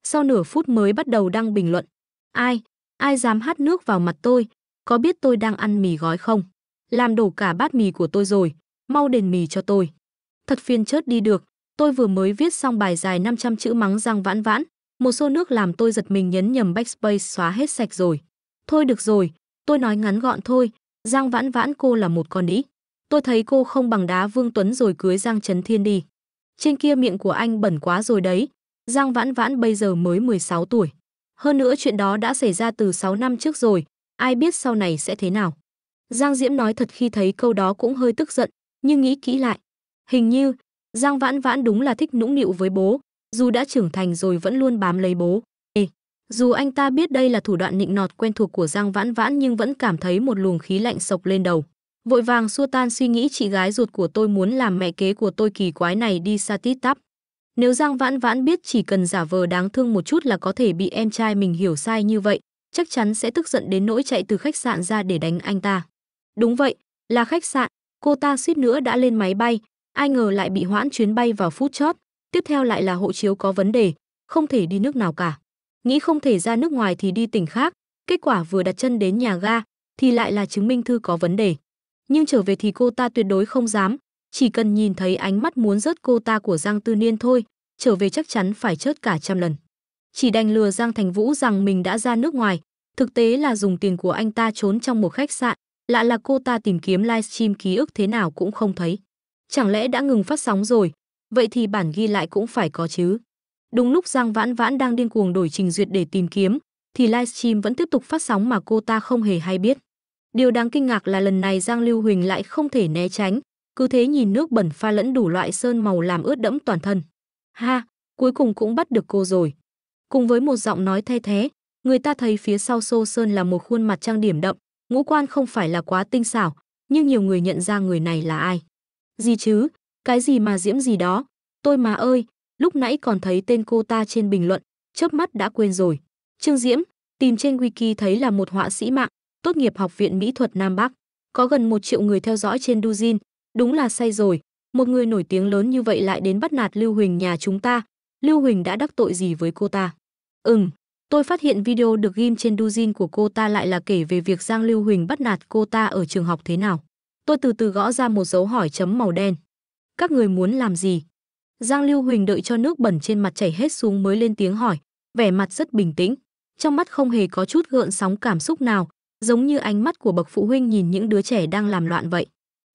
Sau nửa phút mới bắt đầu đăng bình luận. Ai, ai dám hát nước vào mặt tôi, có biết tôi đang ăn mì gói không? làm đổ cả bát mì của tôi rồi, mau đền mì cho tôi. Thật phiền chớt đi được, tôi vừa mới viết xong bài dài 500 chữ mắng răng vãn vãn, một xô nước làm tôi giật mình nhấn nhầm backspace xóa hết sạch rồi. Thôi được rồi, tôi nói ngắn gọn thôi, Giang vãn vãn cô là một con đĩ. Tôi thấy cô không bằng đá Vương Tuấn rồi cưới Giang Trấn Thiên đi. Trên kia miệng của anh bẩn quá rồi đấy. Giang vãn vãn bây giờ mới 16 tuổi. Hơn nữa chuyện đó đã xảy ra từ 6 năm trước rồi, ai biết sau này sẽ thế nào. Giang Diễm nói thật khi thấy câu đó cũng hơi tức giận, nhưng nghĩ kỹ lại. Hình như, Giang Vãn Vãn đúng là thích nũng nịu với bố, dù đã trưởng thành rồi vẫn luôn bám lấy bố. Ê, dù anh ta biết đây là thủ đoạn nịnh nọt quen thuộc của Giang Vãn Vãn nhưng vẫn cảm thấy một luồng khí lạnh sộc lên đầu. Vội vàng xua tan suy nghĩ chị gái ruột của tôi muốn làm mẹ kế của tôi kỳ quái này đi xa tít tắp. Nếu Giang Vãn Vãn biết chỉ cần giả vờ đáng thương một chút là có thể bị em trai mình hiểu sai như vậy, chắc chắn sẽ tức giận đến nỗi chạy từ khách sạn ra để đánh anh ta. Đúng vậy, là khách sạn, cô ta suýt nữa đã lên máy bay, ai ngờ lại bị hoãn chuyến bay vào phút chót, tiếp theo lại là hộ chiếu có vấn đề, không thể đi nước nào cả. Nghĩ không thể ra nước ngoài thì đi tỉnh khác, kết quả vừa đặt chân đến nhà ga thì lại là chứng minh thư có vấn đề. Nhưng trở về thì cô ta tuyệt đối không dám, chỉ cần nhìn thấy ánh mắt muốn rớt cô ta của Giang Tư Niên thôi, trở về chắc chắn phải chớt cả trăm lần. Chỉ đành lừa Giang Thành Vũ rằng mình đã ra nước ngoài, thực tế là dùng tiền của anh ta trốn trong một khách sạn, Lạ là cô ta tìm kiếm livestream ký ức thế nào cũng không thấy. Chẳng lẽ đã ngừng phát sóng rồi? Vậy thì bản ghi lại cũng phải có chứ. Đúng lúc Giang Vãn Vãn đang điên cuồng đổi trình duyệt để tìm kiếm, thì livestream vẫn tiếp tục phát sóng mà cô ta không hề hay biết. Điều đáng kinh ngạc là lần này Giang Lưu Huỳnh lại không thể né tránh, cứ thế nhìn nước bẩn pha lẫn đủ loại sơn màu làm ướt đẫm toàn thân. Ha, cuối cùng cũng bắt được cô rồi. Cùng với một giọng nói the thế, người ta thấy phía sau xô sơn là một khuôn mặt trang điểm đậm, ngũ quan không phải là quá tinh xảo, nhưng nhiều người nhận ra người này là ai. Gì chứ, cái gì mà diễm gì đó, tôi mà ơi, lúc nãy còn thấy tên cô ta trên bình luận, chớp mắt đã quên rồi. Trương Diễm, tìm trên wiki thấy là một họa sĩ mạng, tốt nghiệp Học viện Mỹ thuật Nam Bắc, có gần một triệu người theo dõi trên Dujin, đúng là say rồi, một người nổi tiếng lớn như vậy lại đến bắt nạt Lưu Huỳnh nhà chúng ta, Lưu Huỳnh đã đắc tội gì với cô ta? Ừm, Tôi phát hiện video được ghim trên Dujin của cô ta lại là kể về việc Giang Lưu Huỳnh bắt nạt cô ta ở trường học thế nào. Tôi từ từ gõ ra một dấu hỏi chấm màu đen. Các người muốn làm gì? Giang Lưu Huỳnh đợi cho nước bẩn trên mặt chảy hết xuống mới lên tiếng hỏi, vẻ mặt rất bình tĩnh, trong mắt không hề có chút gợn sóng cảm xúc nào, giống như ánh mắt của bậc phụ huynh nhìn những đứa trẻ đang làm loạn vậy.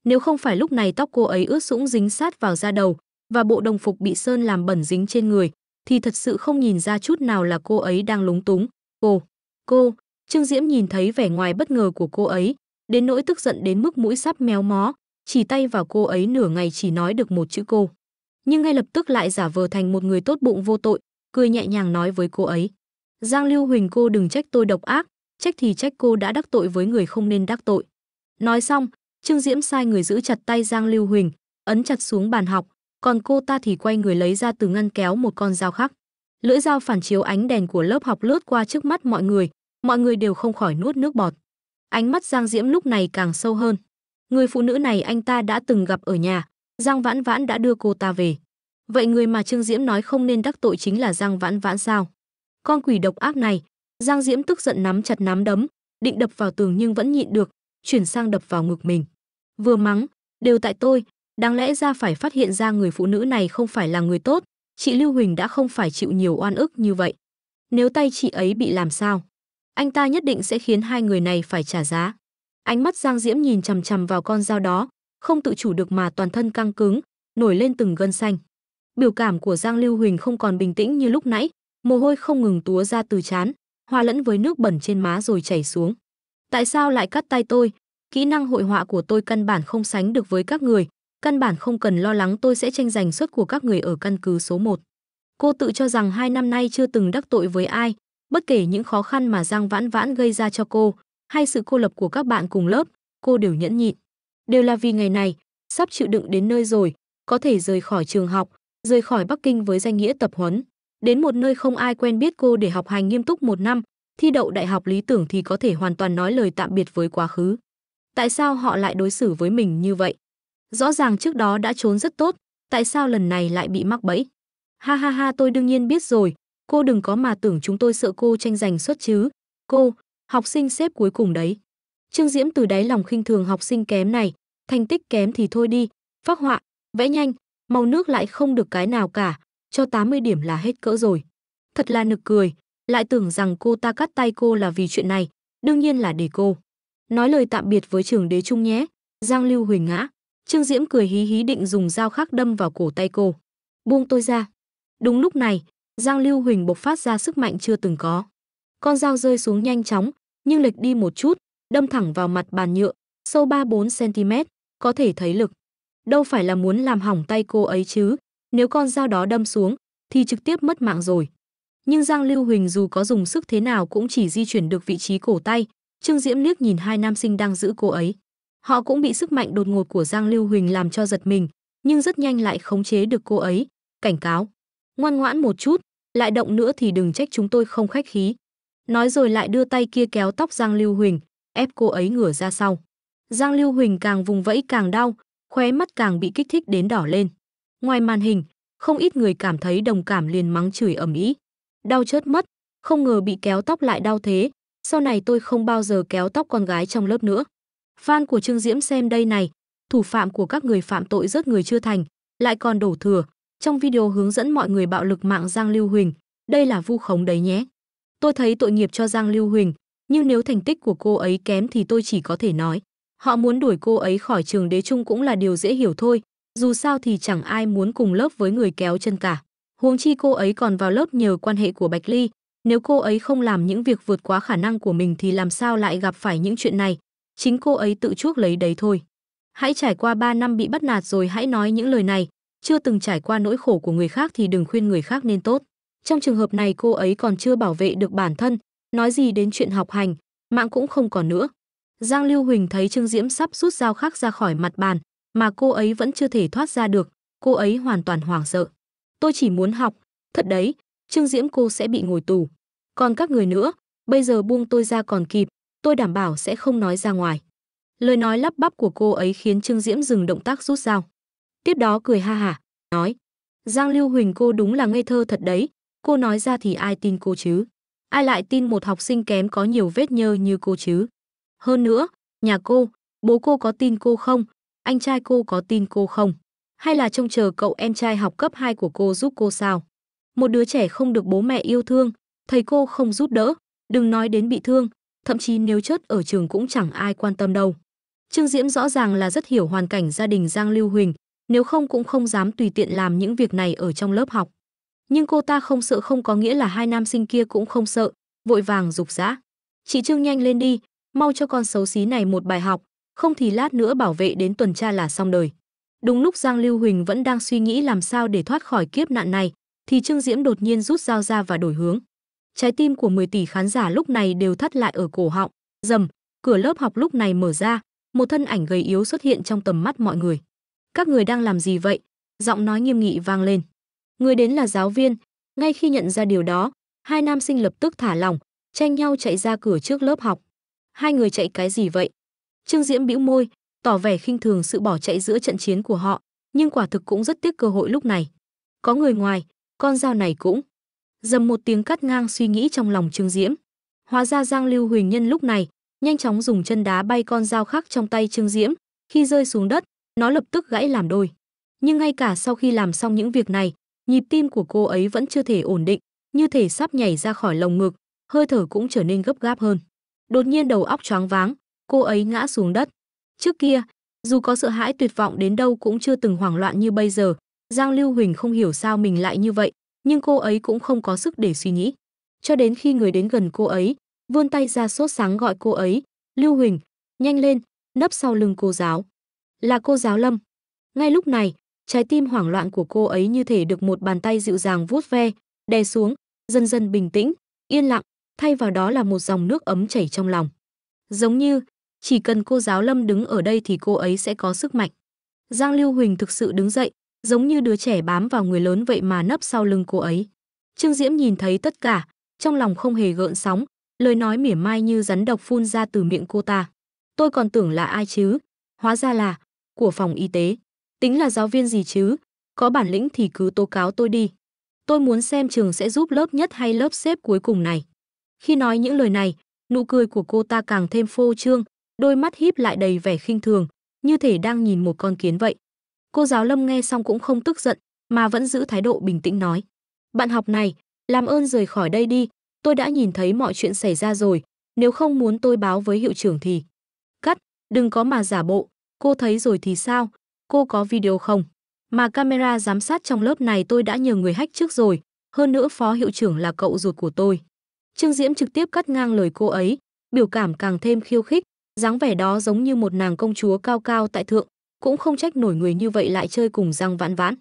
Nếu không phải lúc này tóc cô ấy ướt sũng dính sát vào da đầu và bộ đồng phục bị sơn làm bẩn dính trên người, thì thật sự không nhìn ra chút nào là cô ấy đang lúng túng. Cô, cô, Trương Diễm nhìn thấy vẻ ngoài bất ngờ của cô ấy, đến nỗi tức giận đến mức mũi sắp méo mó, chỉ tay vào cô ấy nửa ngày chỉ nói được một chữ cô. Nhưng ngay lập tức lại giả vờ thành một người tốt bụng vô tội, cười nhẹ nhàng nói với cô ấy. Giang Lưu Huỳnh cô đừng trách tôi độc ác, trách thì trách cô đã đắc tội với người không nên đắc tội. Nói xong, Trương Diễm sai người giữ chặt tay Giang Lưu Huỳnh, ấn chặt xuống bàn học, còn cô ta thì quay người lấy ra từ ngăn kéo một con dao khắc. Lưỡi dao phản chiếu ánh đèn của lớp học lướt qua trước mắt mọi người, mọi người đều không khỏi nuốt nước bọt. Ánh mắt Giang Diễm lúc này càng sâu hơn. Người phụ nữ này anh ta đã từng gặp ở nhà, Giang Vãn Vãn đã đưa cô ta về. Vậy người mà Trương Diễm nói không nên đắc tội chính là Giang Vãn Vãn sao? Con quỷ độc ác này, Giang Diễm tức giận nắm chặt nắm đấm, định đập vào tường nhưng vẫn nhịn được, chuyển sang đập vào ngực mình. Vừa mắng, đều tại tôi, Đáng lẽ ra phải phát hiện ra người phụ nữ này không phải là người tốt, chị Lưu Huỳnh đã không phải chịu nhiều oan ức như vậy. Nếu tay chị ấy bị làm sao, anh ta nhất định sẽ khiến hai người này phải trả giá. Ánh mắt Giang Diễm nhìn chằm chằm vào con dao đó, không tự chủ được mà toàn thân căng cứng, nổi lên từng gân xanh. Biểu cảm của Giang Lưu Huỳnh không còn bình tĩnh như lúc nãy, mồ hôi không ngừng túa ra từ trán, hòa lẫn với nước bẩn trên má rồi chảy xuống. Tại sao lại cắt tay tôi? Kỹ năng hội họa của tôi căn bản không sánh được với các người, căn bản không cần lo lắng tôi sẽ tranh giành suất của các người ở căn cứ số 1. Cô tự cho rằng hai năm nay chưa từng đắc tội với ai, bất kể những khó khăn mà Giang Vãn Vãn gây ra cho cô, hay sự cô lập của các bạn cùng lớp, cô đều nhẫn nhịn. Đều là vì ngày này, sắp chịu đựng đến nơi rồi, có thể rời khỏi trường học, rời khỏi Bắc Kinh với danh nghĩa tập huấn. Đến một nơi không ai quen biết cô để học hành nghiêm túc một năm, thi đậu đại học lý tưởng thì có thể hoàn toàn nói lời tạm biệt với quá khứ. Tại sao họ lại đối xử với mình như vậy? Rõ ràng trước đó đã trốn rất tốt, tại sao lần này lại bị mắc bẫy? Ha ha ha tôi đương nhiên biết rồi, cô đừng có mà tưởng chúng tôi sợ cô tranh giành suất chứ. Cô, học sinh xếp cuối cùng đấy. Trương Diễm từ đáy lòng khinh thường học sinh kém này, thành tích kém thì thôi đi, phác họa, vẽ nhanh, màu nước lại không được cái nào cả, cho 80 điểm là hết cỡ rồi. Thật là nực cười, lại tưởng rằng cô ta cắt tay cô là vì chuyện này, đương nhiên là để cô. Nói lời tạm biệt với trường đế trung nhé, Giang Lưu Huỳnh ngã. Trương Diễm cười hí hí định dùng dao khắc đâm vào cổ tay cô. Buông tôi ra. Đúng lúc này, Giang Lưu Huỳnh bộc phát ra sức mạnh chưa từng có. Con dao rơi xuống nhanh chóng, nhưng lệch đi một chút, đâm thẳng vào mặt bàn nhựa, sâu 3-4 cm, có thể thấy lực. Đâu phải là muốn làm hỏng tay cô ấy chứ, nếu con dao đó đâm xuống, thì trực tiếp mất mạng rồi. Nhưng Giang Lưu Huỳnh dù có dùng sức thế nào cũng chỉ di chuyển được vị trí cổ tay, Trương Diễm liếc nhìn hai nam sinh đang giữ cô ấy. Họ cũng bị sức mạnh đột ngột của Giang Lưu Huỳnh làm cho giật mình, nhưng rất nhanh lại khống chế được cô ấy, cảnh cáo. Ngoan ngoãn một chút, lại động nữa thì đừng trách chúng tôi không khách khí. Nói rồi lại đưa tay kia kéo tóc Giang Lưu Huỳnh, ép cô ấy ngửa ra sau. Giang Lưu Huỳnh càng vùng vẫy càng đau, khóe mắt càng bị kích thích đến đỏ lên. Ngoài màn hình, không ít người cảm thấy đồng cảm liền mắng chửi ầm ĩ. Đau chớt mất, không ngờ bị kéo tóc lại đau thế, sau này tôi không bao giờ kéo tóc con gái trong lớp nữa. Fan của Trương Diễm xem đây này, thủ phạm của các người phạm tội rớt người chưa thành, lại còn đổ thừa. Trong video hướng dẫn mọi người bạo lực mạng Giang Lưu Huỳnh, đây là vu khống đấy nhé. Tôi thấy tội nghiệp cho Giang Lưu Huỳnh, nhưng nếu thành tích của cô ấy kém thì tôi chỉ có thể nói. Họ muốn đuổi cô ấy khỏi trường đế trung cũng là điều dễ hiểu thôi, dù sao thì chẳng ai muốn cùng lớp với người kéo chân cả. Huống chi cô ấy còn vào lớp nhờ quan hệ của Bạch Ly, nếu cô ấy không làm những việc vượt quá khả năng của mình thì làm sao lại gặp phải những chuyện này chính cô ấy tự chuốc lấy đấy thôi. Hãy trải qua 3 năm bị bắt nạt rồi hãy nói những lời này, chưa từng trải qua nỗi khổ của người khác thì đừng khuyên người khác nên tốt. Trong trường hợp này cô ấy còn chưa bảo vệ được bản thân, nói gì đến chuyện học hành, mạng cũng không còn nữa. Giang Lưu Huỳnh thấy Trương Diễm sắp rút dao khắc ra khỏi mặt bàn, mà cô ấy vẫn chưa thể thoát ra được, cô ấy hoàn toàn hoảng sợ. Tôi chỉ muốn học, thật đấy, Trương Diễm cô sẽ bị ngồi tù. Còn các người nữa, bây giờ buông tôi ra còn kịp, tôi đảm bảo sẽ không nói ra ngoài. Lời nói lắp bắp của cô ấy khiến Trương Diễm dừng động tác rút dao. Tiếp đó cười ha hả, nói, Giang Lưu Huỳnh cô đúng là ngây thơ thật đấy, cô nói ra thì ai tin cô chứ? Ai lại tin một học sinh kém có nhiều vết nhơ như cô chứ? Hơn nữa, nhà cô, bố cô có tin cô không? Anh trai cô có tin cô không? Hay là trông chờ cậu em trai học cấp 2 của cô giúp cô sao? Một đứa trẻ không được bố mẹ yêu thương, thầy cô không giúp đỡ, đừng nói đến bị thương, thậm chí nếu chớt ở trường cũng chẳng ai quan tâm đâu. Trương Diễm rõ ràng là rất hiểu hoàn cảnh gia đình Giang Lưu Huỳnh, nếu không cũng không dám tùy tiện làm những việc này ở trong lớp học. Nhưng cô ta không sợ không có nghĩa là hai nam sinh kia cũng không sợ, vội vàng rục rã. Chị Trương nhanh lên đi, mau cho con xấu xí này một bài học, không thì lát nữa bảo vệ đến tuần tra là xong đời. Đúng lúc Giang Lưu Huỳnh vẫn đang suy nghĩ làm sao để thoát khỏi kiếp nạn này, thì Trương Diễm đột nhiên rút dao ra và đổi hướng trái tim của 10 tỷ khán giả lúc này đều thắt lại ở cổ họng. Dầm, cửa lớp học lúc này mở ra, một thân ảnh gầy yếu xuất hiện trong tầm mắt mọi người. Các người đang làm gì vậy? Giọng nói nghiêm nghị vang lên. Người đến là giáo viên, ngay khi nhận ra điều đó, hai nam sinh lập tức thả lỏng, tranh nhau chạy ra cửa trước lớp học. Hai người chạy cái gì vậy? Trương Diễm bĩu môi, tỏ vẻ khinh thường sự bỏ chạy giữa trận chiến của họ, nhưng quả thực cũng rất tiếc cơ hội lúc này. Có người ngoài, con dao này cũng dầm một tiếng cắt ngang suy nghĩ trong lòng Trương Diễm. Hóa ra Giang Lưu Huỳnh Nhân lúc này, nhanh chóng dùng chân đá bay con dao khác trong tay Trương Diễm, khi rơi xuống đất, nó lập tức gãy làm đôi. Nhưng ngay cả sau khi làm xong những việc này, nhịp tim của cô ấy vẫn chưa thể ổn định, như thể sắp nhảy ra khỏi lồng ngực, hơi thở cũng trở nên gấp gáp hơn. Đột nhiên đầu óc choáng váng, cô ấy ngã xuống đất. Trước kia, dù có sợ hãi tuyệt vọng đến đâu cũng chưa từng hoảng loạn như bây giờ, Giang Lưu Huỳnh không hiểu sao mình lại như vậy, nhưng cô ấy cũng không có sức để suy nghĩ. Cho đến khi người đến gần cô ấy, vươn tay ra sốt sáng gọi cô ấy, Lưu Huỳnh, nhanh lên, nấp sau lưng cô giáo. Là cô giáo Lâm. Ngay lúc này, trái tim hoảng loạn của cô ấy như thể được một bàn tay dịu dàng vuốt ve, đè xuống, dần dần bình tĩnh, yên lặng, thay vào đó là một dòng nước ấm chảy trong lòng. Giống như, chỉ cần cô giáo Lâm đứng ở đây thì cô ấy sẽ có sức mạnh. Giang Lưu Huỳnh thực sự đứng dậy, giống như đứa trẻ bám vào người lớn vậy mà nấp sau lưng cô ấy. Trương Diễm nhìn thấy tất cả, trong lòng không hề gợn sóng, lời nói mỉa mai như rắn độc phun ra từ miệng cô ta. Tôi còn tưởng là ai chứ, hóa ra là của phòng y tế. Tính là giáo viên gì chứ, có bản lĩnh thì cứ tố cáo tôi đi. Tôi muốn xem trường sẽ giúp lớp nhất hay lớp xếp cuối cùng này. Khi nói những lời này, nụ cười của cô ta càng thêm phô trương, đôi mắt híp lại đầy vẻ khinh thường, như thể đang nhìn một con kiến vậy. Cô giáo Lâm nghe xong cũng không tức giận, mà vẫn giữ thái độ bình tĩnh nói. Bạn học này, làm ơn rời khỏi đây đi, tôi đã nhìn thấy mọi chuyện xảy ra rồi, nếu không muốn tôi báo với hiệu trưởng thì... Cắt, đừng có mà giả bộ, cô thấy rồi thì sao, cô có video không? Mà camera giám sát trong lớp này tôi đã nhờ người hách trước rồi, hơn nữa phó hiệu trưởng là cậu ruột của tôi. Trương Diễm trực tiếp cắt ngang lời cô ấy, biểu cảm càng thêm khiêu khích, dáng vẻ đó giống như một nàng công chúa cao cao tại thượng, cũng không trách nổi người như vậy lại chơi cùng răng vãn vãn.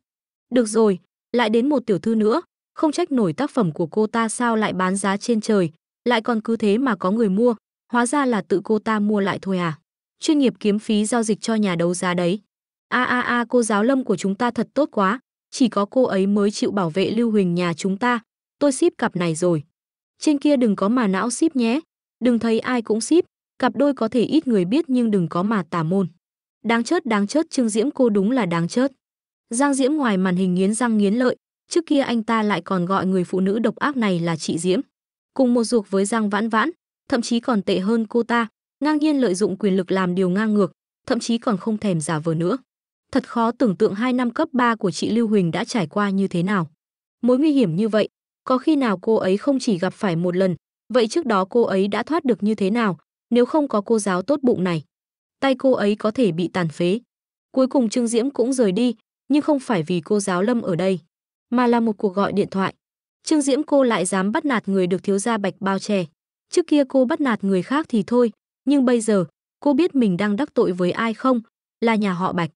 Được rồi, lại đến một tiểu thư nữa, không trách nổi tác phẩm của cô ta sao lại bán giá trên trời, lại còn cứ thế mà có người mua, hóa ra là tự cô ta mua lại thôi à. Chuyên nghiệp kiếm phí giao dịch cho nhà đấu giá đấy. A a a cô giáo lâm của chúng ta thật tốt quá, chỉ có cô ấy mới chịu bảo vệ lưu huỳnh nhà chúng ta, tôi ship cặp này rồi. Trên kia đừng có mà não ship nhé, đừng thấy ai cũng ship, cặp đôi có thể ít người biết nhưng đừng có mà tà môn. Đáng chớt đáng chớt Trương Diễm cô đúng là đáng chớt. Giang Diễm ngoài màn hình nghiến răng nghiến lợi, trước kia anh ta lại còn gọi người phụ nữ độc ác này là chị Diễm. Cùng một ruột với Giang Vãn Vãn, thậm chí còn tệ hơn cô ta, ngang nhiên lợi dụng quyền lực làm điều ngang ngược, thậm chí còn không thèm giả vờ nữa. Thật khó tưởng tượng hai năm cấp 3 của chị Lưu Huỳnh đã trải qua như thế nào. Mối nguy hiểm như vậy, có khi nào cô ấy không chỉ gặp phải một lần, vậy trước đó cô ấy đã thoát được như thế nào, nếu không có cô giáo tốt bụng này tay cô ấy có thể bị tàn phế. Cuối cùng Trương Diễm cũng rời đi, nhưng không phải vì cô giáo Lâm ở đây, mà là một cuộc gọi điện thoại. Trương Diễm cô lại dám bắt nạt người được thiếu gia Bạch bao che. Trước kia cô bắt nạt người khác thì thôi, nhưng bây giờ, cô biết mình đang đắc tội với ai không, là nhà họ Bạch.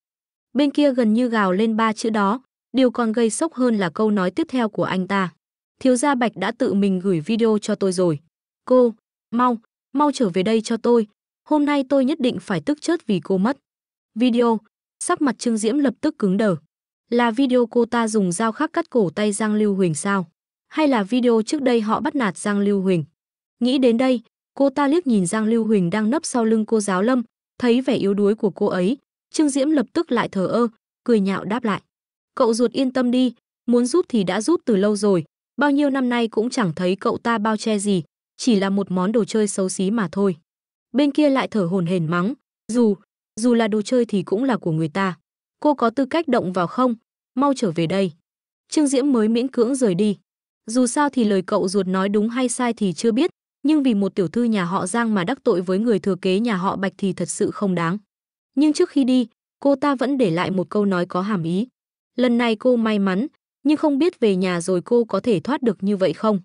Bên kia gần như gào lên ba chữ đó, điều còn gây sốc hơn là câu nói tiếp theo của anh ta. Thiếu gia Bạch đã tự mình gửi video cho tôi rồi. Cô, mau, mau trở về đây cho tôi, Hôm nay tôi nhất định phải tức chết vì cô mất. Video, sắc mặt Trương Diễm lập tức cứng đờ. Là video cô ta dùng dao khắc cắt cổ tay Giang Lưu Huỳnh sao? Hay là video trước đây họ bắt nạt Giang Lưu Huỳnh? Nghĩ đến đây, cô ta liếc nhìn Giang Lưu Huỳnh đang nấp sau lưng cô giáo lâm, thấy vẻ yếu đuối của cô ấy. Trương Diễm lập tức lại thờ ơ, cười nhạo đáp lại. Cậu ruột yên tâm đi, muốn giúp thì đã giúp từ lâu rồi, bao nhiêu năm nay cũng chẳng thấy cậu ta bao che gì, chỉ là một món đồ chơi xấu xí mà thôi bên kia lại thở hồn hển mắng, dù, dù là đồ chơi thì cũng là của người ta. Cô có tư cách động vào không? Mau trở về đây. Trương Diễm mới miễn cưỡng rời đi. Dù sao thì lời cậu ruột nói đúng hay sai thì chưa biết, nhưng vì một tiểu thư nhà họ Giang mà đắc tội với người thừa kế nhà họ Bạch thì thật sự không đáng. Nhưng trước khi đi, cô ta vẫn để lại một câu nói có hàm ý. Lần này cô may mắn, nhưng không biết về nhà rồi cô có thể thoát được như vậy không?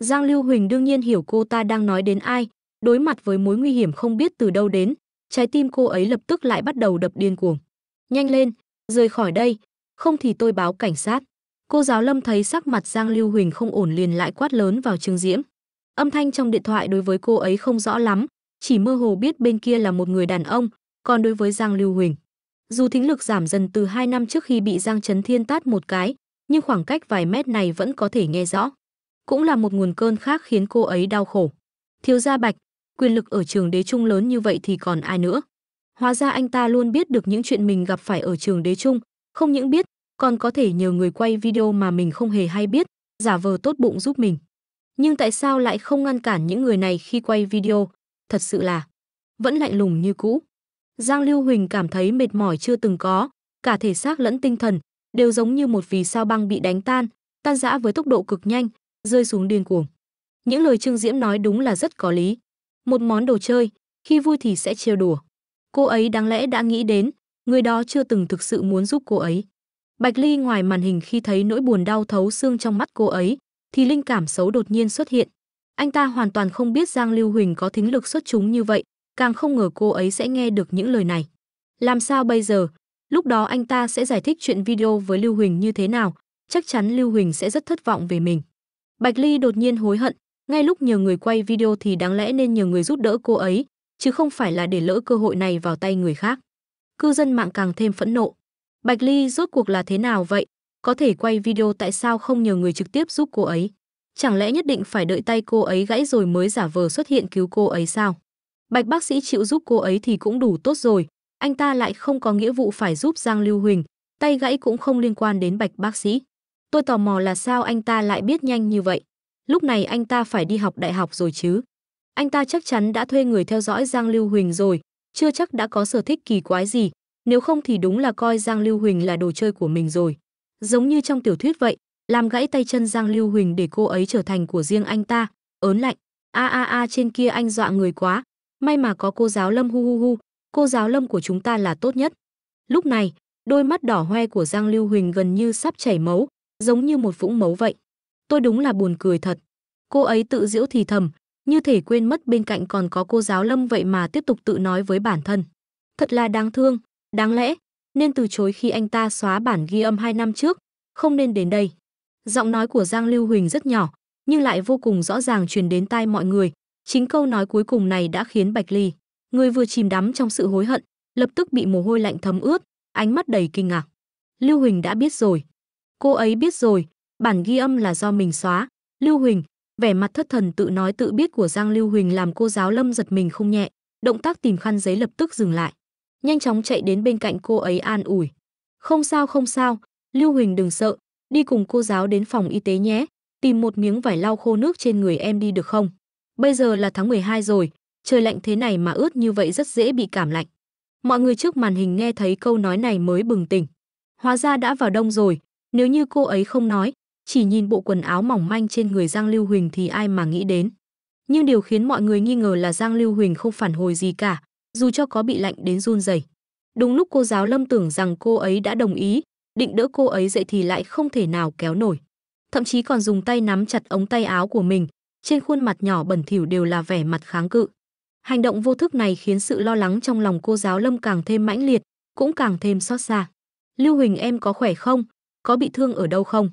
Giang Lưu Huỳnh đương nhiên hiểu cô ta đang nói đến ai, Đối mặt với mối nguy hiểm không biết từ đâu đến, trái tim cô ấy lập tức lại bắt đầu đập điên cuồng. Nhanh lên, rời khỏi đây, không thì tôi báo cảnh sát. Cô giáo Lâm thấy sắc mặt Giang Lưu Huỳnh không ổn liền lại quát lớn vào trường Diễm. Âm thanh trong điện thoại đối với cô ấy không rõ lắm, chỉ mơ hồ biết bên kia là một người đàn ông, còn đối với Giang Lưu Huỳnh. Dù thính lực giảm dần từ hai năm trước khi bị Giang Trấn Thiên tát một cái, nhưng khoảng cách vài mét này vẫn có thể nghe rõ. Cũng là một nguồn cơn khác khiến cô ấy đau khổ. Thiếu gia Bạch, quyền lực ở trường đế trung lớn như vậy thì còn ai nữa. Hóa ra anh ta luôn biết được những chuyện mình gặp phải ở trường đế trung, không những biết, còn có thể nhờ người quay video mà mình không hề hay biết, giả vờ tốt bụng giúp mình. Nhưng tại sao lại không ngăn cản những người này khi quay video? Thật sự là vẫn lạnh lùng như cũ. Giang Lưu Huỳnh cảm thấy mệt mỏi chưa từng có, cả thể xác lẫn tinh thần đều giống như một vì sao băng bị đánh tan, tan rã với tốc độ cực nhanh, rơi xuống điên cuồng. Những lời Trương Diễm nói đúng là rất có lý một món đồ chơi, khi vui thì sẽ trêu đùa. Cô ấy đáng lẽ đã nghĩ đến, người đó chưa từng thực sự muốn giúp cô ấy. Bạch Ly ngoài màn hình khi thấy nỗi buồn đau thấu xương trong mắt cô ấy, thì linh cảm xấu đột nhiên xuất hiện. Anh ta hoàn toàn không biết Giang Lưu Huỳnh có thính lực xuất chúng như vậy, càng không ngờ cô ấy sẽ nghe được những lời này. Làm sao bây giờ? Lúc đó anh ta sẽ giải thích chuyện video với Lưu Huỳnh như thế nào, chắc chắn Lưu Huỳnh sẽ rất thất vọng về mình. Bạch Ly đột nhiên hối hận, ngay lúc nhiều người quay video thì đáng lẽ nên nhiều người giúp đỡ cô ấy, chứ không phải là để lỡ cơ hội này vào tay người khác. Cư dân mạng càng thêm phẫn nộ. Bạch Ly rốt cuộc là thế nào vậy? Có thể quay video tại sao không nhờ người trực tiếp giúp cô ấy? Chẳng lẽ nhất định phải đợi tay cô ấy gãy rồi mới giả vờ xuất hiện cứu cô ấy sao? Bạch bác sĩ chịu giúp cô ấy thì cũng đủ tốt rồi, anh ta lại không có nghĩa vụ phải giúp Giang Lưu Huỳnh, tay gãy cũng không liên quan đến Bạch bác sĩ. Tôi tò mò là sao anh ta lại biết nhanh như vậy lúc này anh ta phải đi học đại học rồi chứ. Anh ta chắc chắn đã thuê người theo dõi Giang Lưu Huỳnh rồi, chưa chắc đã có sở thích kỳ quái gì, nếu không thì đúng là coi Giang Lưu Huỳnh là đồ chơi của mình rồi. Giống như trong tiểu thuyết vậy, làm gãy tay chân Giang Lưu Huỳnh để cô ấy trở thành của riêng anh ta, ớn lạnh. A a a trên kia anh dọa người quá, may mà có cô giáo Lâm hu hu hu, cô giáo Lâm của chúng ta là tốt nhất. Lúc này, đôi mắt đỏ hoe của Giang Lưu Huỳnh gần như sắp chảy máu, giống như một vũng máu vậy. Tôi đúng là buồn cười thật. Cô ấy tự giễu thì thầm, như thể quên mất bên cạnh còn có cô giáo Lâm vậy mà tiếp tục tự nói với bản thân. Thật là đáng thương, đáng lẽ nên từ chối khi anh ta xóa bản ghi âm hai năm trước, không nên đến đây. Giọng nói của Giang Lưu Huỳnh rất nhỏ, nhưng lại vô cùng rõ ràng truyền đến tai mọi người. Chính câu nói cuối cùng này đã khiến Bạch Ly, người vừa chìm đắm trong sự hối hận, lập tức bị mồ hôi lạnh thấm ướt, ánh mắt đầy kinh ngạc. Lưu Huỳnh đã biết rồi. Cô ấy biết rồi, bản ghi âm là do mình xóa. Lưu Huỳnh, vẻ mặt thất thần tự nói tự biết của Giang Lưu Huỳnh làm cô giáo Lâm giật mình không nhẹ, động tác tìm khăn giấy lập tức dừng lại. Nhanh chóng chạy đến bên cạnh cô ấy an ủi. Không sao không sao, Lưu Huỳnh đừng sợ, đi cùng cô giáo đến phòng y tế nhé, tìm một miếng vải lau khô nước trên người em đi được không? Bây giờ là tháng 12 rồi, trời lạnh thế này mà ướt như vậy rất dễ bị cảm lạnh. Mọi người trước màn hình nghe thấy câu nói này mới bừng tỉnh. Hóa ra đã vào đông rồi, nếu như cô ấy không nói, chỉ nhìn bộ quần áo mỏng manh trên người Giang Lưu Huỳnh thì ai mà nghĩ đến. Nhưng điều khiến mọi người nghi ngờ là Giang Lưu Huỳnh không phản hồi gì cả, dù cho có bị lạnh đến run rẩy. Đúng lúc cô giáo Lâm tưởng rằng cô ấy đã đồng ý, định đỡ cô ấy dậy thì lại không thể nào kéo nổi. Thậm chí còn dùng tay nắm chặt ống tay áo của mình, trên khuôn mặt nhỏ bẩn thỉu đều là vẻ mặt kháng cự. Hành động vô thức này khiến sự lo lắng trong lòng cô giáo Lâm càng thêm mãnh liệt, cũng càng thêm xót xa. Lưu Huỳnh em có khỏe không? Có bị thương ở đâu không?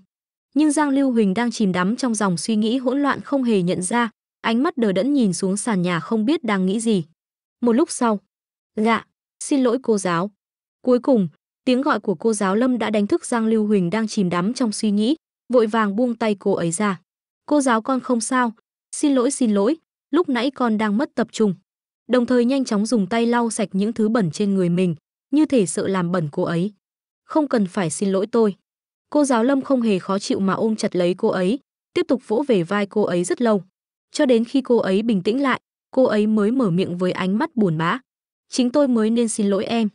nhưng Giang Lưu Huỳnh đang chìm đắm trong dòng suy nghĩ hỗn loạn không hề nhận ra, ánh mắt đờ đẫn nhìn xuống sàn nhà không biết đang nghĩ gì. Một lúc sau, "Dạ, xin lỗi cô giáo." Cuối cùng, tiếng gọi của cô giáo Lâm đã đánh thức Giang Lưu Huỳnh đang chìm đắm trong suy nghĩ, vội vàng buông tay cô ấy ra. "Cô giáo con không sao, xin lỗi xin lỗi, lúc nãy con đang mất tập trung." Đồng thời nhanh chóng dùng tay lau sạch những thứ bẩn trên người mình, như thể sợ làm bẩn cô ấy. "Không cần phải xin lỗi tôi." Cô giáo Lâm không hề khó chịu mà ôm chặt lấy cô ấy, tiếp tục vỗ về vai cô ấy rất lâu, cho đến khi cô ấy bình tĩnh lại, cô ấy mới mở miệng với ánh mắt buồn bã. Chính tôi mới nên xin lỗi em.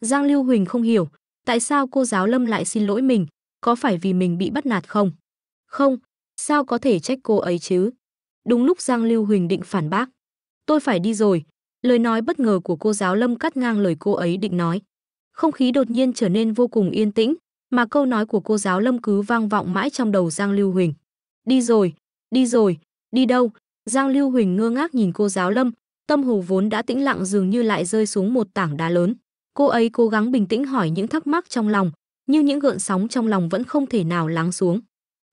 Giang Lưu Huỳnh không hiểu, tại sao cô giáo Lâm lại xin lỗi mình, có phải vì mình bị bắt nạt không? Không, sao có thể trách cô ấy chứ? Đúng lúc Giang Lưu Huỳnh định phản bác. Tôi phải đi rồi, lời nói bất ngờ của cô giáo Lâm cắt ngang lời cô ấy định nói. Không khí đột nhiên trở nên vô cùng yên tĩnh, mà câu nói của cô giáo Lâm cứ vang vọng mãi trong đầu Giang Lưu Huỳnh. Đi rồi, đi rồi, đi đâu? Giang Lưu Huỳnh ngơ ngác nhìn cô giáo Lâm, tâm hồ vốn đã tĩnh lặng dường như lại rơi xuống một tảng đá lớn. Cô ấy cố gắng bình tĩnh hỏi những thắc mắc trong lòng, nhưng những gợn sóng trong lòng vẫn không thể nào lắng xuống.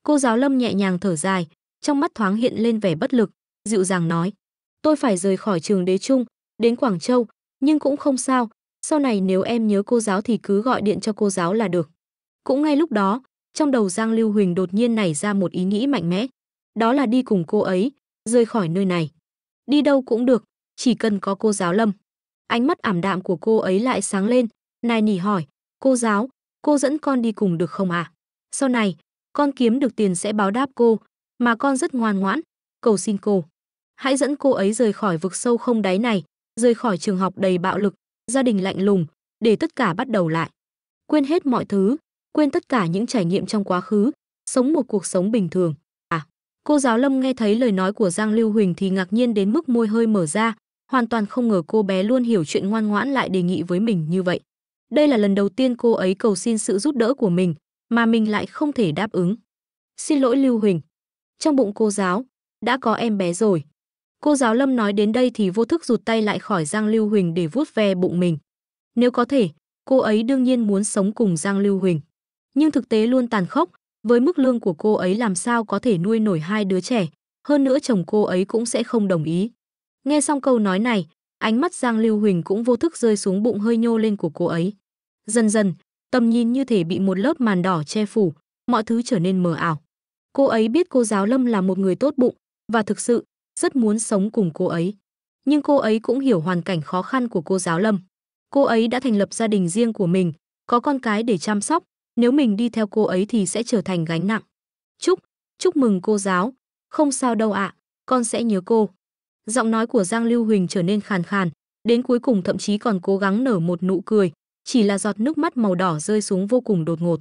Cô giáo Lâm nhẹ nhàng thở dài, trong mắt thoáng hiện lên vẻ bất lực, dịu dàng nói: "Tôi phải rời khỏi trường Đế Trung, đến Quảng Châu, nhưng cũng không sao, sau này nếu em nhớ cô giáo thì cứ gọi điện cho cô giáo là được." Cũng ngay lúc đó, trong đầu Giang Lưu Huỳnh đột nhiên nảy ra một ý nghĩ mạnh mẽ. Đó là đi cùng cô ấy, rời khỏi nơi này. Đi đâu cũng được, chỉ cần có cô giáo Lâm. Ánh mắt ảm đạm của cô ấy lại sáng lên, nài nỉ hỏi, cô giáo, cô dẫn con đi cùng được không ạ? À? Sau này, con kiếm được tiền sẽ báo đáp cô, mà con rất ngoan ngoãn, cầu xin cô. Hãy dẫn cô ấy rời khỏi vực sâu không đáy này, rời khỏi trường học đầy bạo lực, gia đình lạnh lùng, để tất cả bắt đầu lại. Quên hết mọi thứ, quên tất cả những trải nghiệm trong quá khứ, sống một cuộc sống bình thường. À, cô giáo Lâm nghe thấy lời nói của Giang Lưu Huỳnh thì ngạc nhiên đến mức môi hơi mở ra, hoàn toàn không ngờ cô bé luôn hiểu chuyện ngoan ngoãn lại đề nghị với mình như vậy. Đây là lần đầu tiên cô ấy cầu xin sự giúp đỡ của mình, mà mình lại không thể đáp ứng. Xin lỗi Lưu Huỳnh. Trong bụng cô giáo, đã có em bé rồi. Cô giáo Lâm nói đến đây thì vô thức rụt tay lại khỏi Giang Lưu Huỳnh để vuốt ve bụng mình. Nếu có thể, cô ấy đương nhiên muốn sống cùng Giang Lưu Huỳnh nhưng thực tế luôn tàn khốc, với mức lương của cô ấy làm sao có thể nuôi nổi hai đứa trẻ, hơn nữa chồng cô ấy cũng sẽ không đồng ý. Nghe xong câu nói này, ánh mắt Giang Lưu Huỳnh cũng vô thức rơi xuống bụng hơi nhô lên của cô ấy. Dần dần, tầm nhìn như thể bị một lớp màn đỏ che phủ, mọi thứ trở nên mờ ảo. Cô ấy biết cô giáo Lâm là một người tốt bụng và thực sự rất muốn sống cùng cô ấy. Nhưng cô ấy cũng hiểu hoàn cảnh khó khăn của cô giáo Lâm. Cô ấy đã thành lập gia đình riêng của mình, có con cái để chăm sóc, nếu mình đi theo cô ấy thì sẽ trở thành gánh nặng. Chúc, chúc mừng cô giáo. Không sao đâu ạ, à, con sẽ nhớ cô. Giọng nói của Giang Lưu Huỳnh trở nên khàn khàn, đến cuối cùng thậm chí còn cố gắng nở một nụ cười, chỉ là giọt nước mắt màu đỏ rơi xuống vô cùng đột ngột.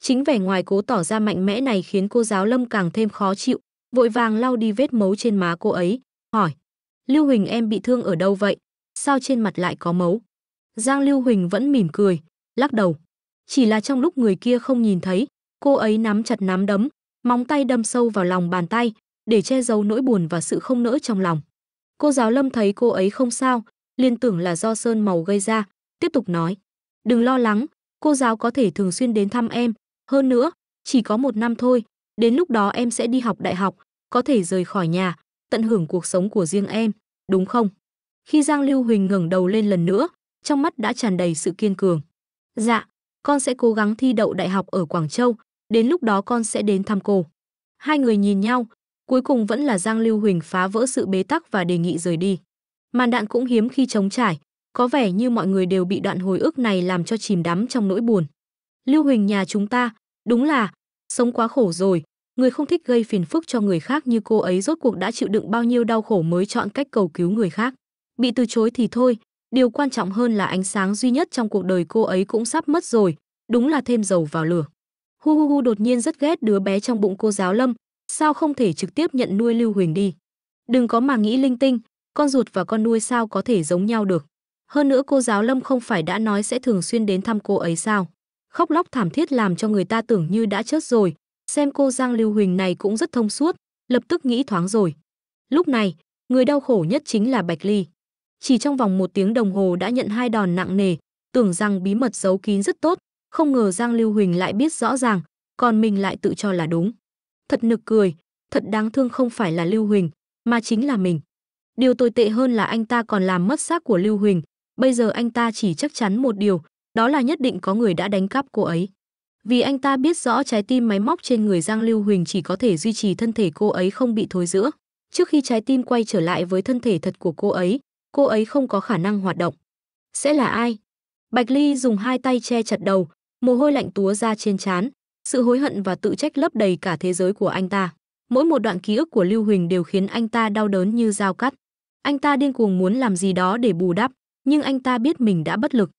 Chính vẻ ngoài cố tỏ ra mạnh mẽ này khiến cô giáo Lâm càng thêm khó chịu, vội vàng lau đi vết mấu trên má cô ấy, hỏi: "Lưu Huỳnh em bị thương ở đâu vậy? Sao trên mặt lại có mấu?" Giang Lưu Huỳnh vẫn mỉm cười, lắc đầu chỉ là trong lúc người kia không nhìn thấy, cô ấy nắm chặt nắm đấm, móng tay đâm sâu vào lòng bàn tay, để che giấu nỗi buồn và sự không nỡ trong lòng. Cô giáo Lâm thấy cô ấy không sao, liên tưởng là do sơn màu gây ra, tiếp tục nói: "Đừng lo lắng, cô giáo có thể thường xuyên đến thăm em, hơn nữa, chỉ có một năm thôi, đến lúc đó em sẽ đi học đại học, có thể rời khỏi nhà, tận hưởng cuộc sống của riêng em, đúng không?" Khi Giang Lưu Huỳnh ngẩng đầu lên lần nữa, trong mắt đã tràn đầy sự kiên cường. "Dạ." Con sẽ cố gắng thi đậu đại học ở Quảng Châu, đến lúc đó con sẽ đến thăm cô. Hai người nhìn nhau, cuối cùng vẫn là Giang Lưu Huỳnh phá vỡ sự bế tắc và đề nghị rời đi. Màn đạn cũng hiếm khi chống trải, có vẻ như mọi người đều bị đoạn hồi ức này làm cho chìm đắm trong nỗi buồn. Lưu Huỳnh nhà chúng ta, đúng là, sống quá khổ rồi, người không thích gây phiền phức cho người khác như cô ấy rốt cuộc đã chịu đựng bao nhiêu đau khổ mới chọn cách cầu cứu người khác. Bị từ chối thì thôi, Điều quan trọng hơn là ánh sáng duy nhất trong cuộc đời cô ấy cũng sắp mất rồi, đúng là thêm dầu vào lửa. Hu hu hu đột nhiên rất ghét đứa bé trong bụng cô giáo Lâm, sao không thể trực tiếp nhận nuôi Lưu Huỳnh đi. Đừng có mà nghĩ linh tinh, con ruột và con nuôi sao có thể giống nhau được. Hơn nữa cô giáo Lâm không phải đã nói sẽ thường xuyên đến thăm cô ấy sao. Khóc lóc thảm thiết làm cho người ta tưởng như đã chết rồi, xem cô Giang Lưu Huỳnh này cũng rất thông suốt, lập tức nghĩ thoáng rồi. Lúc này, người đau khổ nhất chính là Bạch Ly. Chỉ trong vòng một tiếng đồng hồ đã nhận hai đòn nặng nề, tưởng rằng bí mật giấu kín rất tốt, không ngờ Giang Lưu Huỳnh lại biết rõ ràng, còn mình lại tự cho là đúng. Thật nực cười, thật đáng thương không phải là Lưu Huỳnh, mà chính là mình. Điều tồi tệ hơn là anh ta còn làm mất xác của Lưu Huỳnh, bây giờ anh ta chỉ chắc chắn một điều, đó là nhất định có người đã đánh cắp cô ấy. Vì anh ta biết rõ trái tim máy móc trên người Giang Lưu Huỳnh chỉ có thể duy trì thân thể cô ấy không bị thối giữa. Trước khi trái tim quay trở lại với thân thể thật của cô ấy, cô ấy không có khả năng hoạt động. Sẽ là ai? Bạch Ly dùng hai tay che chặt đầu, mồ hôi lạnh túa ra trên trán, sự hối hận và tự trách lấp đầy cả thế giới của anh ta. Mỗi một đoạn ký ức của Lưu Huỳnh đều khiến anh ta đau đớn như dao cắt. Anh ta điên cuồng muốn làm gì đó để bù đắp, nhưng anh ta biết mình đã bất lực.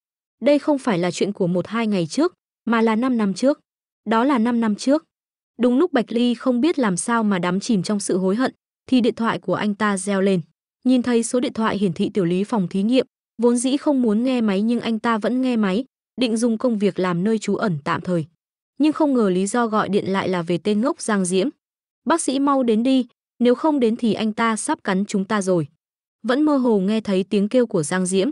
Đây không phải là chuyện của một hai ngày trước, mà là năm năm trước. Đó là năm năm trước. Đúng lúc Bạch Ly không biết làm sao mà đắm chìm trong sự hối hận, thì điện thoại của anh ta reo lên. Nhìn thấy số điện thoại hiển thị tiểu lý phòng thí nghiệm, vốn dĩ không muốn nghe máy nhưng anh ta vẫn nghe máy, định dùng công việc làm nơi trú ẩn tạm thời. Nhưng không ngờ lý do gọi điện lại là về tên ngốc Giang Diễm. Bác sĩ mau đến đi, nếu không đến thì anh ta sắp cắn chúng ta rồi. Vẫn mơ hồ nghe thấy tiếng kêu của Giang Diễm.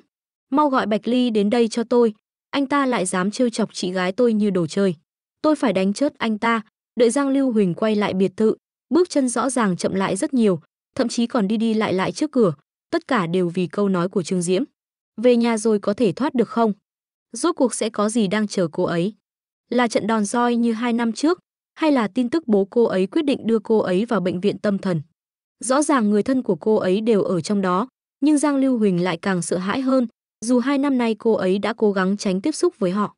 Mau gọi Bạch Ly đến đây cho tôi, anh ta lại dám trêu chọc chị gái tôi như đồ chơi. Tôi phải đánh chết anh ta, đợi Giang Lưu Huỳnh quay lại biệt thự, bước chân rõ ràng chậm lại rất nhiều, thậm chí còn đi đi lại lại trước cửa, tất cả đều vì câu nói của Trương Diễm. Về nhà rồi có thể thoát được không? Rốt cuộc sẽ có gì đang chờ cô ấy? Là trận đòn roi như hai năm trước, hay là tin tức bố cô ấy quyết định đưa cô ấy vào bệnh viện tâm thần? Rõ ràng người thân của cô ấy đều ở trong đó, nhưng Giang Lưu Huỳnh lại càng sợ hãi hơn, dù hai năm nay cô ấy đã cố gắng tránh tiếp xúc với họ.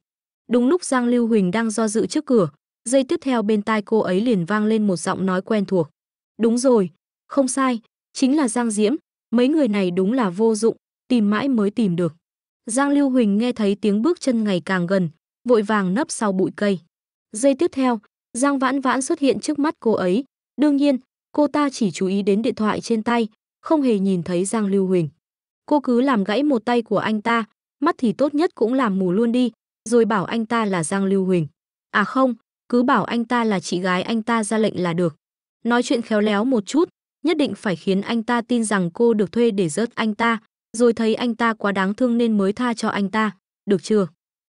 Đúng lúc Giang Lưu Huỳnh đang do dự trước cửa, giây tiếp theo bên tai cô ấy liền vang lên một giọng nói quen thuộc. Đúng rồi, không sai, chính là Giang Diễm, mấy người này đúng là vô dụng, tìm mãi mới tìm được. Giang Lưu Huỳnh nghe thấy tiếng bước chân ngày càng gần, vội vàng nấp sau bụi cây. Giây tiếp theo, Giang Vãn Vãn xuất hiện trước mắt cô ấy. Đương nhiên, cô ta chỉ chú ý đến điện thoại trên tay, không hề nhìn thấy Giang Lưu Huỳnh. Cô cứ làm gãy một tay của anh ta, mắt thì tốt nhất cũng làm mù luôn đi, rồi bảo anh ta là Giang Lưu Huỳnh. À không, cứ bảo anh ta là chị gái anh ta ra lệnh là được. Nói chuyện khéo léo một chút, nhất định phải khiến anh ta tin rằng cô được thuê để rớt anh ta, rồi thấy anh ta quá đáng thương nên mới tha cho anh ta, được chưa?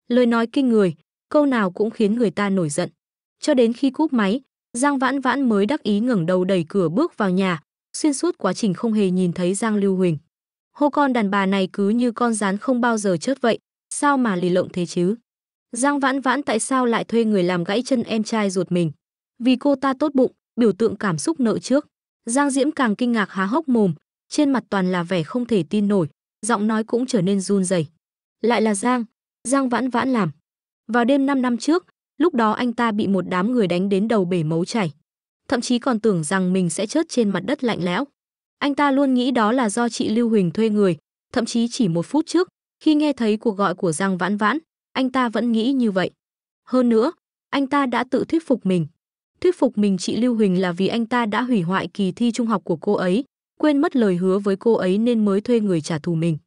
Lời nói kinh người, câu nào cũng khiến người ta nổi giận. Cho đến khi cúp máy, Giang Vãn Vãn mới đắc ý ngẩng đầu đẩy cửa bước vào nhà, xuyên suốt quá trình không hề nhìn thấy Giang Lưu Huỳnh. Hô con đàn bà này cứ như con rán không bao giờ chớt vậy, sao mà lì lộng thế chứ? Giang Vãn Vãn tại sao lại thuê người làm gãy chân em trai ruột mình? Vì cô ta tốt bụng, biểu tượng cảm xúc nợ trước. Giang Diễm càng kinh ngạc há hốc mồm, trên mặt toàn là vẻ không thể tin nổi, giọng nói cũng trở nên run rẩy. Lại là Giang, Giang Vãn Vãn làm. Vào đêm 5 năm trước, lúc đó anh ta bị một đám người đánh đến đầu bể máu chảy, thậm chí còn tưởng rằng mình sẽ chết trên mặt đất lạnh lẽo. Anh ta luôn nghĩ đó là do chị Lưu Huỳnh thuê người, thậm chí chỉ một phút trước, khi nghe thấy cuộc gọi của Giang Vãn Vãn, anh ta vẫn nghĩ như vậy. Hơn nữa, anh ta đã tự thuyết phục mình thuyết phục mình chị Lưu Huỳnh là vì anh ta đã hủy hoại kỳ thi trung học của cô ấy, quên mất lời hứa với cô ấy nên mới thuê người trả thù mình.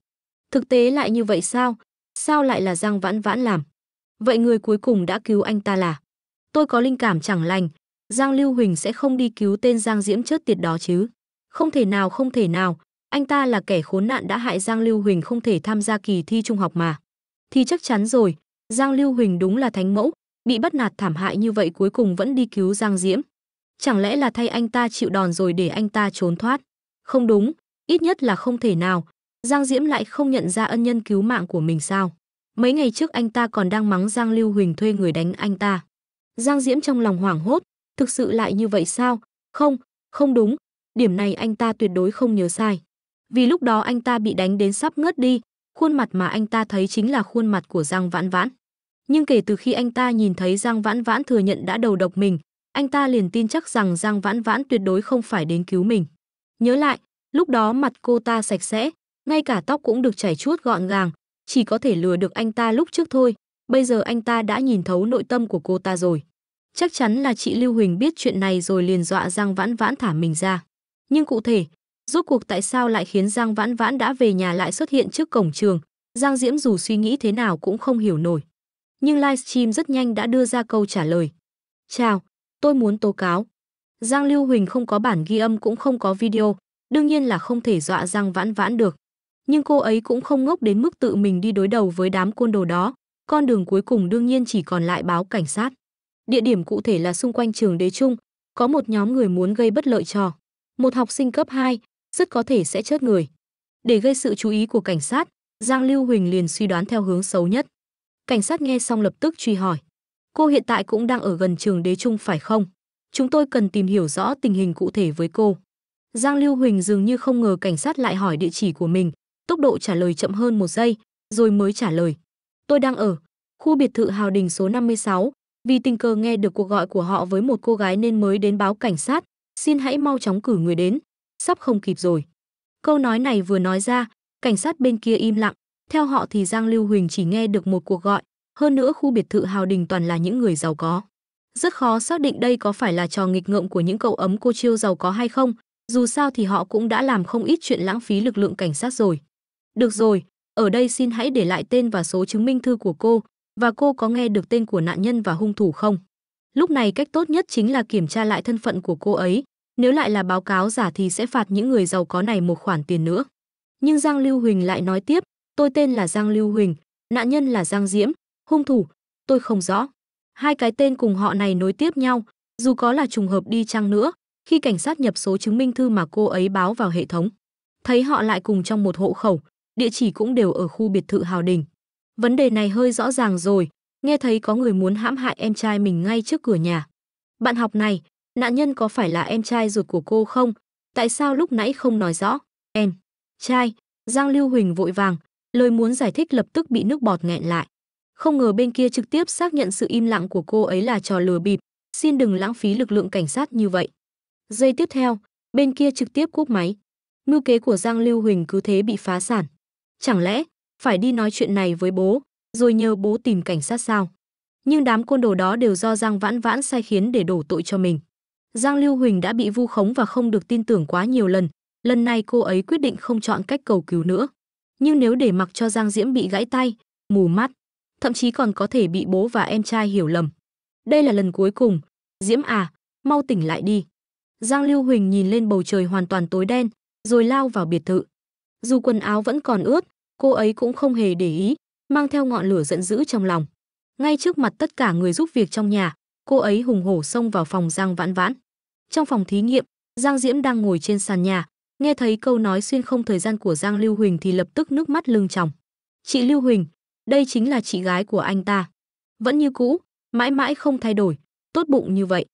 Thực tế lại như vậy sao? Sao lại là Giang Vãn Vãn làm? Vậy người cuối cùng đã cứu anh ta là? Tôi có linh cảm chẳng lành, Giang Lưu Huỳnh sẽ không đi cứu tên Giang Diễm chết tiệt đó chứ. Không thể nào, không thể nào, anh ta là kẻ khốn nạn đã hại Giang Lưu Huỳnh không thể tham gia kỳ thi trung học mà. Thì chắc chắn rồi, Giang Lưu Huỳnh đúng là thánh mẫu, bị bắt nạt thảm hại như vậy cuối cùng vẫn đi cứu Giang Diễm. Chẳng lẽ là thay anh ta chịu đòn rồi để anh ta trốn thoát? Không đúng, ít nhất là không thể nào. Giang Diễm lại không nhận ra ân nhân cứu mạng của mình sao? Mấy ngày trước anh ta còn đang mắng Giang Lưu Huỳnh thuê người đánh anh ta. Giang Diễm trong lòng hoảng hốt, thực sự lại như vậy sao? Không, không đúng, điểm này anh ta tuyệt đối không nhớ sai. Vì lúc đó anh ta bị đánh đến sắp ngất đi, khuôn mặt mà anh ta thấy chính là khuôn mặt của Giang Vãn Vãn. Nhưng kể từ khi anh ta nhìn thấy Giang Vãn Vãn thừa nhận đã đầu độc mình, anh ta liền tin chắc rằng Giang Vãn Vãn tuyệt đối không phải đến cứu mình. Nhớ lại, lúc đó mặt cô ta sạch sẽ, ngay cả tóc cũng được chảy chuốt gọn gàng, chỉ có thể lừa được anh ta lúc trước thôi, bây giờ anh ta đã nhìn thấu nội tâm của cô ta rồi. Chắc chắn là chị Lưu Huỳnh biết chuyện này rồi liền dọa Giang Vãn Vãn thả mình ra. Nhưng cụ thể, rốt cuộc tại sao lại khiến Giang Vãn Vãn đã về nhà lại xuất hiện trước cổng trường, Giang Diễm dù suy nghĩ thế nào cũng không hiểu nổi nhưng livestream rất nhanh đã đưa ra câu trả lời. Chào, tôi muốn tố cáo. Giang Lưu Huỳnh không có bản ghi âm cũng không có video, đương nhiên là không thể dọa Giang Vãn Vãn được. Nhưng cô ấy cũng không ngốc đến mức tự mình đi đối đầu với đám côn đồ đó, con đường cuối cùng đương nhiên chỉ còn lại báo cảnh sát. Địa điểm cụ thể là xung quanh trường đế trung, có một nhóm người muốn gây bất lợi cho. Một học sinh cấp 2, rất có thể sẽ chết người. Để gây sự chú ý của cảnh sát, Giang Lưu Huỳnh liền suy đoán theo hướng xấu nhất. Cảnh sát nghe xong lập tức truy hỏi. Cô hiện tại cũng đang ở gần trường đế trung phải không? Chúng tôi cần tìm hiểu rõ tình hình cụ thể với cô. Giang Lưu Huỳnh dường như không ngờ cảnh sát lại hỏi địa chỉ của mình, tốc độ trả lời chậm hơn một giây, rồi mới trả lời. Tôi đang ở khu biệt thự Hào Đình số 56, vì tình cờ nghe được cuộc gọi của họ với một cô gái nên mới đến báo cảnh sát, xin hãy mau chóng cử người đến, sắp không kịp rồi. Câu nói này vừa nói ra, cảnh sát bên kia im lặng, theo họ thì Giang Lưu Huỳnh chỉ nghe được một cuộc gọi, hơn nữa khu biệt thự hào đình toàn là những người giàu có. Rất khó xác định đây có phải là trò nghịch ngợm của những cậu ấm cô chiêu giàu có hay không, dù sao thì họ cũng đã làm không ít chuyện lãng phí lực lượng cảnh sát rồi. Được rồi, ở đây xin hãy để lại tên và số chứng minh thư của cô, và cô có nghe được tên của nạn nhân và hung thủ không? Lúc này cách tốt nhất chính là kiểm tra lại thân phận của cô ấy, nếu lại là báo cáo giả thì sẽ phạt những người giàu có này một khoản tiền nữa. Nhưng Giang Lưu Huỳnh lại nói tiếp, Tôi tên là Giang Lưu Huỳnh, nạn nhân là Giang Diễm, hung thủ, tôi không rõ. Hai cái tên cùng họ này nối tiếp nhau, dù có là trùng hợp đi chăng nữa, khi cảnh sát nhập số chứng minh thư mà cô ấy báo vào hệ thống, thấy họ lại cùng trong một hộ khẩu, địa chỉ cũng đều ở khu biệt thự Hào Đình. Vấn đề này hơi rõ ràng rồi, nghe thấy có người muốn hãm hại em trai mình ngay trước cửa nhà. Bạn học này, nạn nhân có phải là em trai ruột của cô không? Tại sao lúc nãy không nói rõ? Em, trai, Giang Lưu Huỳnh vội vàng, Lời muốn giải thích lập tức bị nước bọt nghẹn lại. Không ngờ bên kia trực tiếp xác nhận sự im lặng của cô ấy là trò lừa bịp, xin đừng lãng phí lực lượng cảnh sát như vậy. Giây tiếp theo, bên kia trực tiếp cúp máy. Mưu kế của Giang Lưu Huỳnh cứ thế bị phá sản. Chẳng lẽ phải đi nói chuyện này với bố, rồi nhờ bố tìm cảnh sát sao? Nhưng đám côn đồ đó đều do Giang Vãn Vãn sai khiến để đổ tội cho mình. Giang Lưu Huỳnh đã bị vu khống và không được tin tưởng quá nhiều lần, lần này cô ấy quyết định không chọn cách cầu cứu nữa nhưng nếu để mặc cho Giang Diễm bị gãy tay, mù mắt, thậm chí còn có thể bị bố và em trai hiểu lầm. Đây là lần cuối cùng, Diễm à, mau tỉnh lại đi. Giang Lưu Huỳnh nhìn lên bầu trời hoàn toàn tối đen, rồi lao vào biệt thự. Dù quần áo vẫn còn ướt, cô ấy cũng không hề để ý, mang theo ngọn lửa giận dữ trong lòng. Ngay trước mặt tất cả người giúp việc trong nhà, cô ấy hùng hổ xông vào phòng Giang Vãn Vãn. Trong phòng thí nghiệm, Giang Diễm đang ngồi trên sàn nhà, Nghe thấy câu nói xuyên không thời gian của Giang Lưu Huỳnh thì lập tức nước mắt lưng tròng. Chị Lưu Huỳnh, đây chính là chị gái của anh ta. Vẫn như cũ, mãi mãi không thay đổi, tốt bụng như vậy.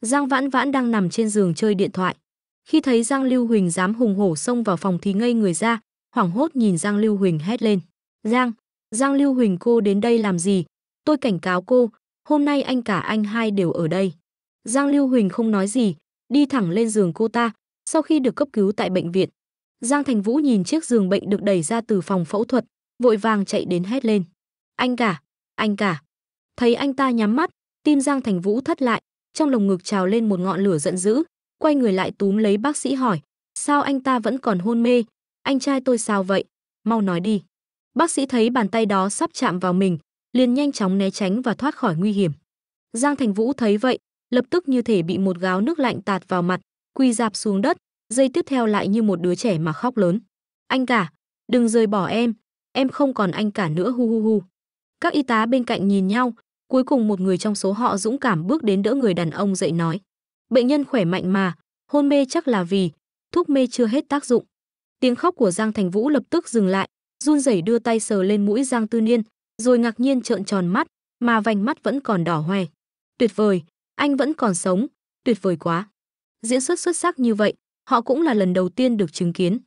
Giang Vãn Vãn đang nằm trên giường chơi điện thoại. Khi thấy Giang Lưu Huỳnh dám hùng hổ xông vào phòng thì ngây người ra, hoảng hốt nhìn Giang Lưu Huỳnh hét lên. Giang, Giang Lưu Huỳnh cô đến đây làm gì? Tôi cảnh cáo cô, hôm nay anh cả anh hai đều ở đây. Giang Lưu Huỳnh không nói gì, đi thẳng lên giường cô ta, sau khi được cấp cứu tại bệnh viện, Giang Thành Vũ nhìn chiếc giường bệnh được đẩy ra từ phòng phẫu thuật, vội vàng chạy đến hét lên. Anh cả, anh cả. Thấy anh ta nhắm mắt, tim Giang Thành Vũ thất lại, trong lồng ngực trào lên một ngọn lửa giận dữ, quay người lại túm lấy bác sĩ hỏi, sao anh ta vẫn còn hôn mê, anh trai tôi sao vậy, mau nói đi. Bác sĩ thấy bàn tay đó sắp chạm vào mình, liền nhanh chóng né tránh và thoát khỏi nguy hiểm. Giang Thành Vũ thấy vậy, lập tức như thể bị một gáo nước lạnh tạt vào mặt, quỳ dạp xuống đất, dây tiếp theo lại như một đứa trẻ mà khóc lớn. Anh cả, đừng rời bỏ em, em không còn anh cả nữa hu hu hu. Các y tá bên cạnh nhìn nhau, cuối cùng một người trong số họ dũng cảm bước đến đỡ người đàn ông dậy nói. Bệnh nhân khỏe mạnh mà, hôn mê chắc là vì thuốc mê chưa hết tác dụng. Tiếng khóc của Giang Thành Vũ lập tức dừng lại, run rẩy đưa tay sờ lên mũi Giang Tư Niên, rồi ngạc nhiên trợn tròn mắt, mà vành mắt vẫn còn đỏ hoe. Tuyệt vời, anh vẫn còn sống, tuyệt vời quá diễn xuất xuất sắc như vậy, họ cũng là lần đầu tiên được chứng kiến.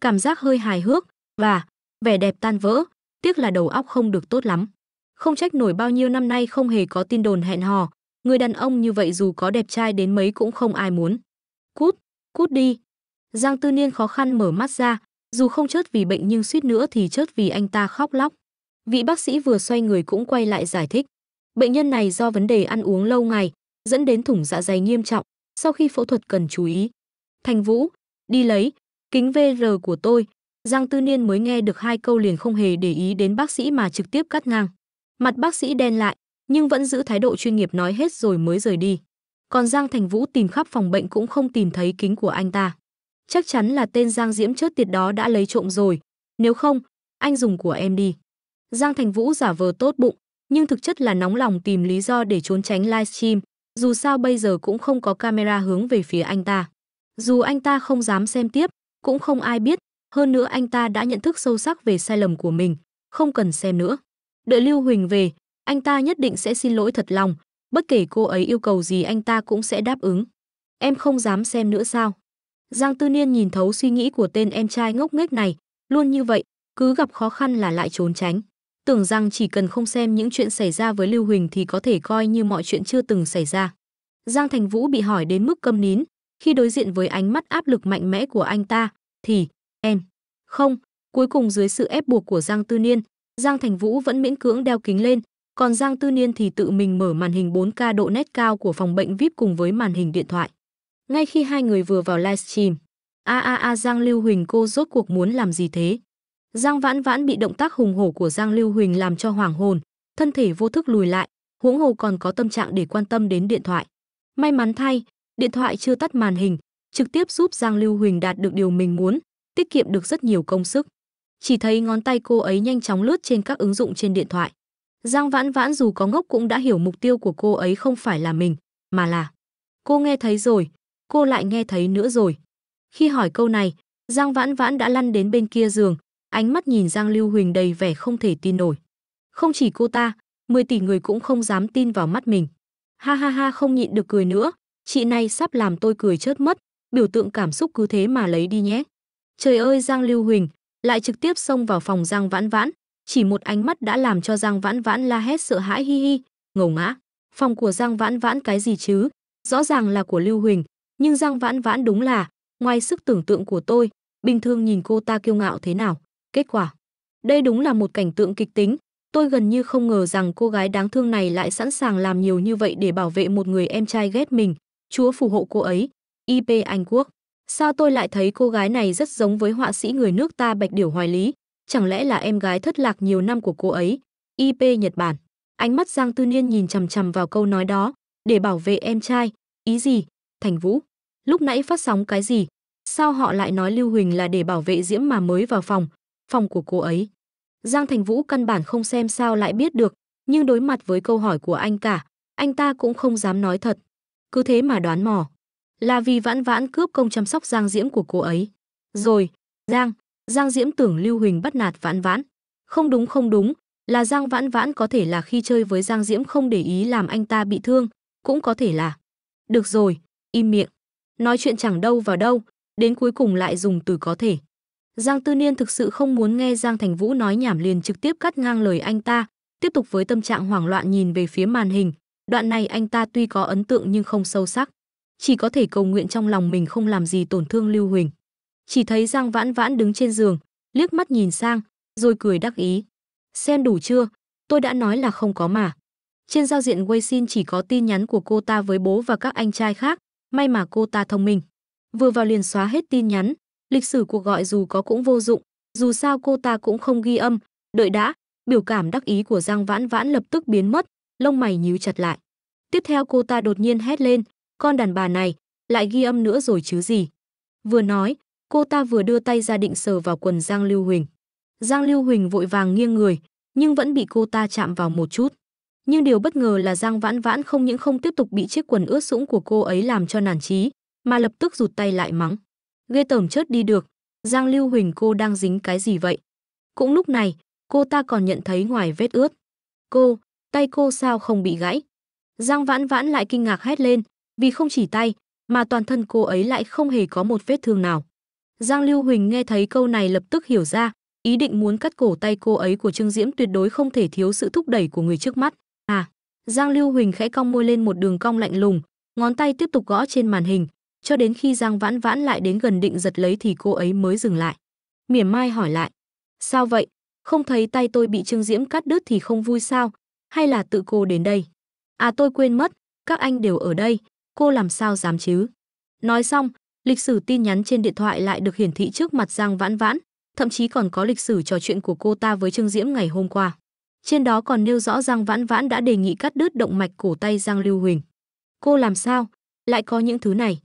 Cảm giác hơi hài hước và vẻ đẹp tan vỡ, tiếc là đầu óc không được tốt lắm. Không trách nổi bao nhiêu năm nay không hề có tin đồn hẹn hò, người đàn ông như vậy dù có đẹp trai đến mấy cũng không ai muốn. Cút, cút đi. Giang Tư Niên khó khăn mở mắt ra, dù không chớt vì bệnh nhưng suýt nữa thì chớt vì anh ta khóc lóc. Vị bác sĩ vừa xoay người cũng quay lại giải thích. Bệnh nhân này do vấn đề ăn uống lâu ngày, dẫn đến thủng dạ dày nghiêm trọng, sau khi phẫu thuật cần chú ý. Thành Vũ, đi lấy, kính VR của tôi. Giang Tư Niên mới nghe được hai câu liền không hề để ý đến bác sĩ mà trực tiếp cắt ngang. Mặt bác sĩ đen lại, nhưng vẫn giữ thái độ chuyên nghiệp nói hết rồi mới rời đi. Còn Giang Thành Vũ tìm khắp phòng bệnh cũng không tìm thấy kính của anh ta. Chắc chắn là tên Giang Diễm chớt tiệt đó đã lấy trộm rồi. Nếu không, anh dùng của em đi. Giang Thành Vũ giả vờ tốt bụng, nhưng thực chất là nóng lòng tìm lý do để trốn tránh livestream, dù sao bây giờ cũng không có camera hướng về phía anh ta. Dù anh ta không dám xem tiếp, cũng không ai biết, hơn nữa anh ta đã nhận thức sâu sắc về sai lầm của mình, không cần xem nữa. Đợi Lưu Huỳnh về, anh ta nhất định sẽ xin lỗi thật lòng, bất kể cô ấy yêu cầu gì anh ta cũng sẽ đáp ứng. Em không dám xem nữa sao? Giang Tư Niên nhìn thấu suy nghĩ của tên em trai ngốc nghếch này, luôn như vậy, cứ gặp khó khăn là lại trốn tránh tưởng rằng chỉ cần không xem những chuyện xảy ra với Lưu Huỳnh thì có thể coi như mọi chuyện chưa từng xảy ra. Giang Thành Vũ bị hỏi đến mức câm nín, khi đối diện với ánh mắt áp lực mạnh mẽ của anh ta, thì, em, không, cuối cùng dưới sự ép buộc của Giang Tư Niên, Giang Thành Vũ vẫn miễn cưỡng đeo kính lên, còn Giang Tư Niên thì tự mình mở màn hình 4K độ nét cao của phòng bệnh VIP cùng với màn hình điện thoại. Ngay khi hai người vừa vào livestream, a a a Giang Lưu Huỳnh cô rốt cuộc muốn làm gì thế? Giang Vãn Vãn bị động tác hùng hổ của Giang Lưu Huỳnh làm cho hoảng hồn, thân thể vô thức lùi lại, huống hồ còn có tâm trạng để quan tâm đến điện thoại. May mắn thay, điện thoại chưa tắt màn hình, trực tiếp giúp Giang Lưu Huỳnh đạt được điều mình muốn, tiết kiệm được rất nhiều công sức. Chỉ thấy ngón tay cô ấy nhanh chóng lướt trên các ứng dụng trên điện thoại. Giang Vãn Vãn dù có ngốc cũng đã hiểu mục tiêu của cô ấy không phải là mình, mà là cô nghe thấy rồi, cô lại nghe thấy nữa rồi. Khi hỏi câu này, Giang Vãn Vãn đã lăn đến bên kia giường, ánh mắt nhìn Giang Lưu Huỳnh đầy vẻ không thể tin nổi. Không chỉ cô ta, 10 tỷ người cũng không dám tin vào mắt mình. Ha ha ha không nhịn được cười nữa, chị này sắp làm tôi cười chớt mất, biểu tượng cảm xúc cứ thế mà lấy đi nhé. Trời ơi Giang Lưu Huỳnh, lại trực tiếp xông vào phòng Giang Vãn Vãn, chỉ một ánh mắt đã làm cho Giang Vãn Vãn la hét sợ hãi hi hi, ngầu ngã. Phòng của Giang Vãn Vãn cái gì chứ, rõ ràng là của Lưu Huỳnh, nhưng Giang Vãn Vãn đúng là, ngoài sức tưởng tượng của tôi, bình thường nhìn cô ta kiêu ngạo thế nào. Kết quả, đây đúng là một cảnh tượng kịch tính, tôi gần như không ngờ rằng cô gái đáng thương này lại sẵn sàng làm nhiều như vậy để bảo vệ một người em trai ghét mình, Chúa phù hộ cô ấy. IP Anh Quốc. Sao tôi lại thấy cô gái này rất giống với họa sĩ người nước ta Bạch Điểu Hoài Lý, chẳng lẽ là em gái thất lạc nhiều năm của cô ấy? IP Nhật Bản. Ánh mắt Giang Tư Niên nhìn chằm chằm vào câu nói đó, để bảo vệ em trai, ý gì? Thành Vũ. Lúc nãy phát sóng cái gì? Sao họ lại nói Lưu Huỳnh là để bảo vệ Diễm mà mới vào phòng? phòng của cô ấy. Giang Thành Vũ căn bản không xem sao lại biết được, nhưng đối mặt với câu hỏi của anh cả, anh ta cũng không dám nói thật. Cứ thế mà đoán mò. Là vì vãn vãn cướp công chăm sóc Giang Diễm của cô ấy. Rồi, Giang, Giang Diễm tưởng Lưu Huỳnh bắt nạt vãn vãn. Không đúng không đúng, là Giang vãn vãn có thể là khi chơi với Giang Diễm không để ý làm anh ta bị thương, cũng có thể là. Được rồi, im miệng. Nói chuyện chẳng đâu vào đâu, đến cuối cùng lại dùng từ có thể. Giang Tư Niên thực sự không muốn nghe Giang Thành Vũ nói nhảm liền trực tiếp cắt ngang lời anh ta, tiếp tục với tâm trạng hoảng loạn nhìn về phía màn hình. Đoạn này anh ta tuy có ấn tượng nhưng không sâu sắc, chỉ có thể cầu nguyện trong lòng mình không làm gì tổn thương Lưu Huỳnh. Chỉ thấy Giang Vãn Vãn đứng trên giường, liếc mắt nhìn sang, rồi cười đắc ý. Xem đủ chưa? Tôi đã nói là không có mà. Trên giao diện Weixin chỉ có tin nhắn của cô ta với bố và các anh trai khác, may mà cô ta thông minh. Vừa vào liền xóa hết tin nhắn, lịch sử cuộc gọi dù có cũng vô dụng, dù sao cô ta cũng không ghi âm, đợi đã, biểu cảm đắc ý của Giang Vãn Vãn lập tức biến mất, lông mày nhíu chặt lại. Tiếp theo cô ta đột nhiên hét lên, con đàn bà này, lại ghi âm nữa rồi chứ gì. Vừa nói, cô ta vừa đưa tay ra định sờ vào quần Giang Lưu Huỳnh. Giang Lưu Huỳnh vội vàng nghiêng người, nhưng vẫn bị cô ta chạm vào một chút. Nhưng điều bất ngờ là Giang Vãn Vãn không những không tiếp tục bị chiếc quần ướt sũng của cô ấy làm cho nản trí, mà lập tức rụt tay lại mắng. Ghê tởm chớt đi được, Giang Lưu Huỳnh cô đang dính cái gì vậy? Cũng lúc này, cô ta còn nhận thấy ngoài vết ướt. Cô, tay cô sao không bị gãy? Giang Vãn Vãn lại kinh ngạc hét lên, vì không chỉ tay, mà toàn thân cô ấy lại không hề có một vết thương nào. Giang Lưu Huỳnh nghe thấy câu này lập tức hiểu ra, ý định muốn cắt cổ tay cô ấy của Trương Diễm tuyệt đối không thể thiếu sự thúc đẩy của người trước mắt. À, Giang Lưu Huỳnh khẽ cong môi lên một đường cong lạnh lùng, ngón tay tiếp tục gõ trên màn hình, cho đến khi giang vãn vãn lại đến gần định giật lấy thì cô ấy mới dừng lại mỉa mai hỏi lại sao vậy không thấy tay tôi bị trương diễm cắt đứt thì không vui sao hay là tự cô đến đây à tôi quên mất các anh đều ở đây cô làm sao dám chứ nói xong lịch sử tin nhắn trên điện thoại lại được hiển thị trước mặt giang vãn vãn thậm chí còn có lịch sử trò chuyện của cô ta với trương diễm ngày hôm qua trên đó còn nêu rõ giang vãn vãn đã đề nghị cắt đứt động mạch cổ tay giang lưu huỳnh cô làm sao lại có những thứ này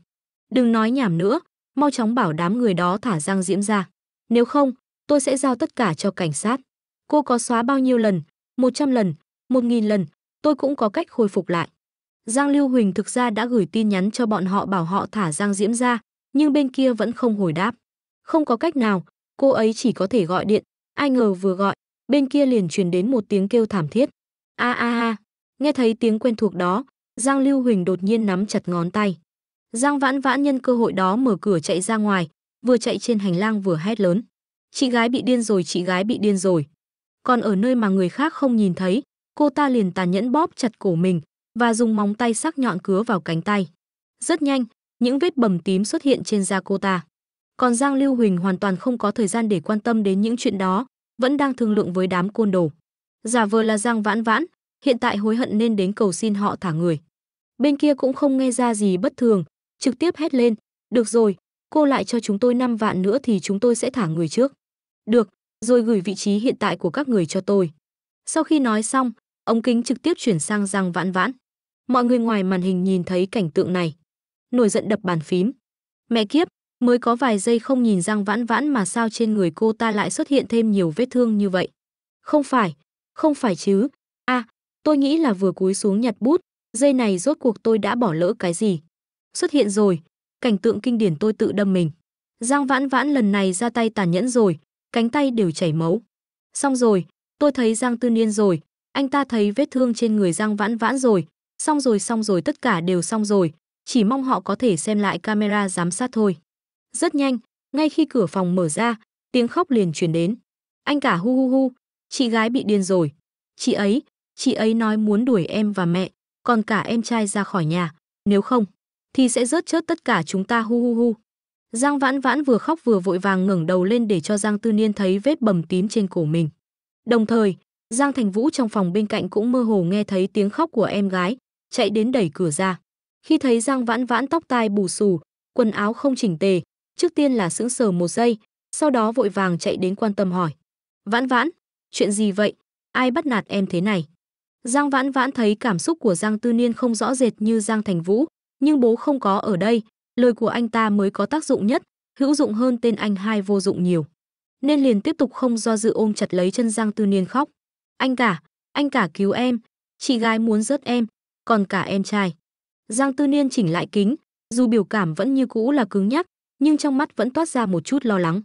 Đừng nói nhảm nữa, mau chóng bảo đám người đó thả Giang Diễm ra. Nếu không, tôi sẽ giao tất cả cho cảnh sát. Cô có xóa bao nhiêu lần, 100 lần, 1.000 lần, tôi cũng có cách khôi phục lại. Giang Lưu Huỳnh thực ra đã gửi tin nhắn cho bọn họ bảo họ thả Giang Diễm ra, nhưng bên kia vẫn không hồi đáp. Không có cách nào, cô ấy chỉ có thể gọi điện, ai ngờ vừa gọi, bên kia liền truyền đến một tiếng kêu thảm thiết. A a a, nghe thấy tiếng quen thuộc đó, Giang Lưu Huỳnh đột nhiên nắm chặt ngón tay. Giang Vãn Vãn nhân cơ hội đó mở cửa chạy ra ngoài, vừa chạy trên hành lang vừa hét lớn. Chị gái bị điên rồi, chị gái bị điên rồi. Còn ở nơi mà người khác không nhìn thấy, cô ta liền tàn nhẫn bóp chặt cổ mình và dùng móng tay sắc nhọn cứa vào cánh tay. Rất nhanh, những vết bầm tím xuất hiện trên da cô ta. Còn Giang Lưu Huỳnh hoàn toàn không có thời gian để quan tâm đến những chuyện đó, vẫn đang thương lượng với đám côn đồ. Giả vờ là Giang Vãn Vãn, hiện tại hối hận nên đến cầu xin họ thả người. Bên kia cũng không nghe ra gì bất thường, trực tiếp hét lên, "Được rồi, cô lại cho chúng tôi 5 vạn nữa thì chúng tôi sẽ thả người trước." "Được, rồi gửi vị trí hiện tại của các người cho tôi." Sau khi nói xong, ống kính trực tiếp chuyển sang Giang Vãn Vãn. Mọi người ngoài màn hình nhìn thấy cảnh tượng này, nổi giận đập bàn phím. "Mẹ kiếp, mới có vài giây không nhìn Giang Vãn Vãn mà sao trên người cô ta lại xuất hiện thêm nhiều vết thương như vậy?" "Không phải, không phải chứ? A, tôi nghĩ là vừa cúi xuống nhặt bút, dây này rốt cuộc tôi đã bỏ lỡ cái gì?" Xuất hiện rồi, cảnh tượng kinh điển tôi tự đâm mình. Giang Vãn Vãn lần này ra tay tàn nhẫn rồi, cánh tay đều chảy máu. Xong rồi, tôi thấy Giang Tư Niên rồi, anh ta thấy vết thương trên người Giang Vãn Vãn rồi, xong rồi xong rồi tất cả đều xong rồi, chỉ mong họ có thể xem lại camera giám sát thôi. Rất nhanh, ngay khi cửa phòng mở ra, tiếng khóc liền truyền đến. Anh cả hu hu hu, chị gái bị điên rồi. Chị ấy, chị ấy nói muốn đuổi em và mẹ, còn cả em trai ra khỏi nhà, nếu không thì sẽ rớt chớt tất cả chúng ta hu hu hu. Giang Vãn Vãn vừa khóc vừa vội vàng ngẩng đầu lên để cho Giang Tư Niên thấy vết bầm tím trên cổ mình. Đồng thời, Giang Thành Vũ trong phòng bên cạnh cũng mơ hồ nghe thấy tiếng khóc của em gái, chạy đến đẩy cửa ra. Khi thấy Giang Vãn Vãn tóc tai bù xù, quần áo không chỉnh tề, trước tiên là sững sờ một giây, sau đó vội vàng chạy đến quan tâm hỏi. Vãn Vãn, chuyện gì vậy? Ai bắt nạt em thế này? Giang Vãn Vãn thấy cảm xúc của Giang Tư Niên không rõ rệt như Giang Thành Vũ, nhưng bố không có ở đây, lời của anh ta mới có tác dụng nhất, hữu dụng hơn tên anh hai vô dụng nhiều. Nên liền tiếp tục không do dự ôm chặt lấy chân Giang Tư Niên khóc. Anh cả, anh cả cứu em, chị gái muốn rớt em, còn cả em trai. Giang Tư Niên chỉnh lại kính, dù biểu cảm vẫn như cũ là cứng nhắc, nhưng trong mắt vẫn toát ra một chút lo lắng.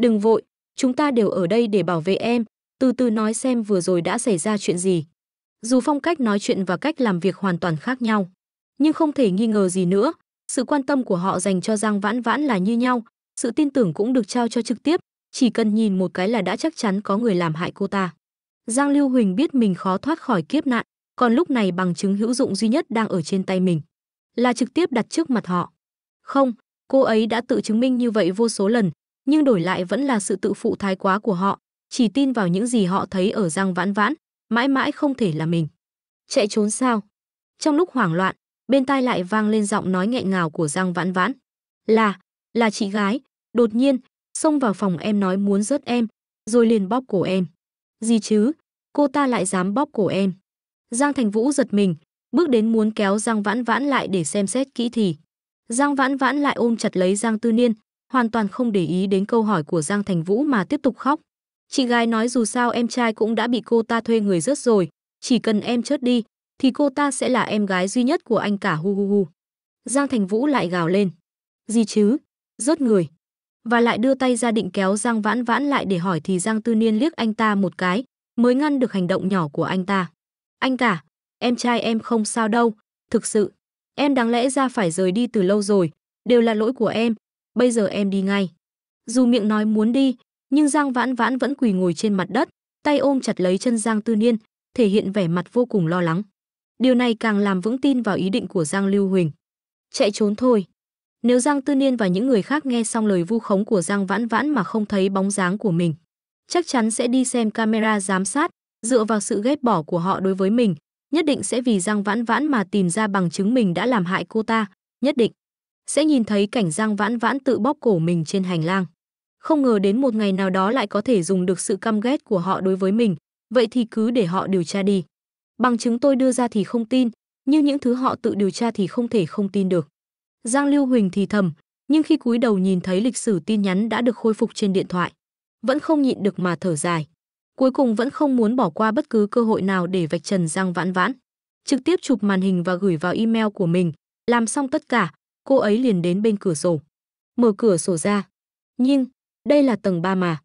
Đừng vội, chúng ta đều ở đây để bảo vệ em, từ từ nói xem vừa rồi đã xảy ra chuyện gì. Dù phong cách nói chuyện và cách làm việc hoàn toàn khác nhau, nhưng không thể nghi ngờ gì nữa, sự quan tâm của họ dành cho Giang Vãn Vãn là như nhau, sự tin tưởng cũng được trao cho trực tiếp, chỉ cần nhìn một cái là đã chắc chắn có người làm hại cô ta. Giang Lưu Huỳnh biết mình khó thoát khỏi kiếp nạn, còn lúc này bằng chứng hữu dụng duy nhất đang ở trên tay mình, là trực tiếp đặt trước mặt họ. Không, cô ấy đã tự chứng minh như vậy vô số lần, nhưng đổi lại vẫn là sự tự phụ thái quá của họ, chỉ tin vào những gì họ thấy ở Giang Vãn Vãn, mãi mãi không thể là mình. Chạy trốn sao? Trong lúc hoảng loạn, bên tai lại vang lên giọng nói nghẹn ngào của Giang Vãn Vãn. Là, là chị gái, đột nhiên, xông vào phòng em nói muốn rớt em, rồi liền bóp cổ em. Gì chứ, cô ta lại dám bóp cổ em. Giang Thành Vũ giật mình, bước đến muốn kéo Giang Vãn Vãn lại để xem xét kỹ thì. Giang Vãn Vãn lại ôm chặt lấy Giang Tư Niên, hoàn toàn không để ý đến câu hỏi của Giang Thành Vũ mà tiếp tục khóc. Chị gái nói dù sao em trai cũng đã bị cô ta thuê người rớt rồi, chỉ cần em chớt đi, thì cô ta sẽ là em gái duy nhất của anh cả hu hu hu. Giang Thành Vũ lại gào lên. Gì chứ? Rớt người. Và lại đưa tay ra định kéo Giang Vãn Vãn lại để hỏi thì Giang Tư Niên liếc anh ta một cái, mới ngăn được hành động nhỏ của anh ta. Anh cả, em trai em không sao đâu, thực sự. Em đáng lẽ ra phải rời đi từ lâu rồi, đều là lỗi của em, bây giờ em đi ngay. Dù miệng nói muốn đi, nhưng Giang Vãn Vãn vẫn quỳ ngồi trên mặt đất, tay ôm chặt lấy chân Giang Tư Niên, thể hiện vẻ mặt vô cùng lo lắng. Điều này càng làm vững tin vào ý định của Giang Lưu Huỳnh. Chạy trốn thôi. Nếu Giang Tư Niên và những người khác nghe xong lời vu khống của Giang Vãn Vãn mà không thấy bóng dáng của mình, chắc chắn sẽ đi xem camera giám sát, dựa vào sự ghét bỏ của họ đối với mình, nhất định sẽ vì Giang Vãn Vãn mà tìm ra bằng chứng mình đã làm hại cô ta, nhất định sẽ nhìn thấy cảnh Giang Vãn Vãn tự bóp cổ mình trên hành lang. Không ngờ đến một ngày nào đó lại có thể dùng được sự căm ghét của họ đối với mình, vậy thì cứ để họ điều tra đi bằng chứng tôi đưa ra thì không tin, nhưng những thứ họ tự điều tra thì không thể không tin được. Giang Lưu Huỳnh thì thầm, nhưng khi cúi đầu nhìn thấy lịch sử tin nhắn đã được khôi phục trên điện thoại, vẫn không nhịn được mà thở dài. Cuối cùng vẫn không muốn bỏ qua bất cứ cơ hội nào để vạch trần Giang Vãn Vãn. Trực tiếp chụp màn hình và gửi vào email của mình, làm xong tất cả, cô ấy liền đến bên cửa sổ. Mở cửa sổ ra. Nhưng, đây là tầng 3 mà.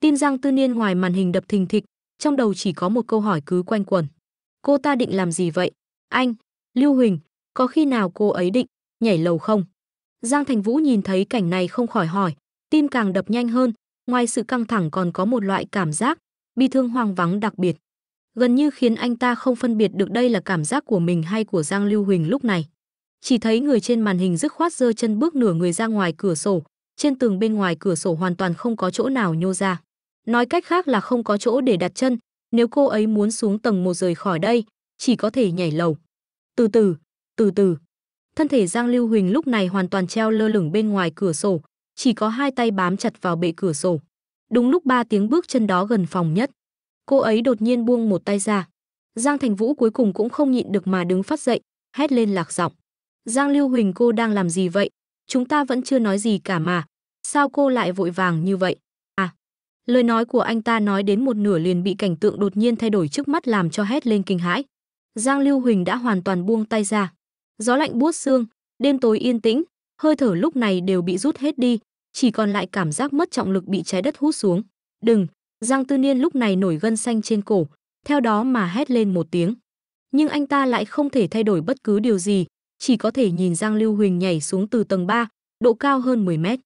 Tim Giang Tư Niên ngoài màn hình đập thình thịch, trong đầu chỉ có một câu hỏi cứ quanh quẩn cô ta định làm gì vậy? Anh, Lưu Huỳnh, có khi nào cô ấy định nhảy lầu không? Giang Thành Vũ nhìn thấy cảnh này không khỏi hỏi, tim càng đập nhanh hơn, ngoài sự căng thẳng còn có một loại cảm giác bi thương hoang vắng đặc biệt, gần như khiến anh ta không phân biệt được đây là cảm giác của mình hay của Giang Lưu Huỳnh lúc này. Chỉ thấy người trên màn hình dứt khoát dơ chân bước nửa người ra ngoài cửa sổ, trên tường bên ngoài cửa sổ hoàn toàn không có chỗ nào nhô ra. Nói cách khác là không có chỗ để đặt chân, nếu cô ấy muốn xuống tầng một rời khỏi đây, chỉ có thể nhảy lầu. Từ từ, từ từ. Thân thể Giang Lưu Huỳnh lúc này hoàn toàn treo lơ lửng bên ngoài cửa sổ, chỉ có hai tay bám chặt vào bệ cửa sổ. Đúng lúc ba tiếng bước chân đó gần phòng nhất. Cô ấy đột nhiên buông một tay ra. Giang Thành Vũ cuối cùng cũng không nhịn được mà đứng phát dậy, hét lên lạc giọng. Giang Lưu Huỳnh cô đang làm gì vậy? Chúng ta vẫn chưa nói gì cả mà. Sao cô lại vội vàng như vậy? Lời nói của anh ta nói đến một nửa liền bị cảnh tượng đột nhiên thay đổi trước mắt làm cho hét lên kinh hãi. Giang Lưu Huỳnh đã hoàn toàn buông tay ra. Gió lạnh buốt xương, đêm tối yên tĩnh, hơi thở lúc này đều bị rút hết đi, chỉ còn lại cảm giác mất trọng lực bị trái đất hút xuống. "Đừng!" Giang Tư Niên lúc này nổi gân xanh trên cổ, theo đó mà hét lên một tiếng. Nhưng anh ta lại không thể thay đổi bất cứ điều gì, chỉ có thể nhìn Giang Lưu Huỳnh nhảy xuống từ tầng 3, độ cao hơn 10 mét.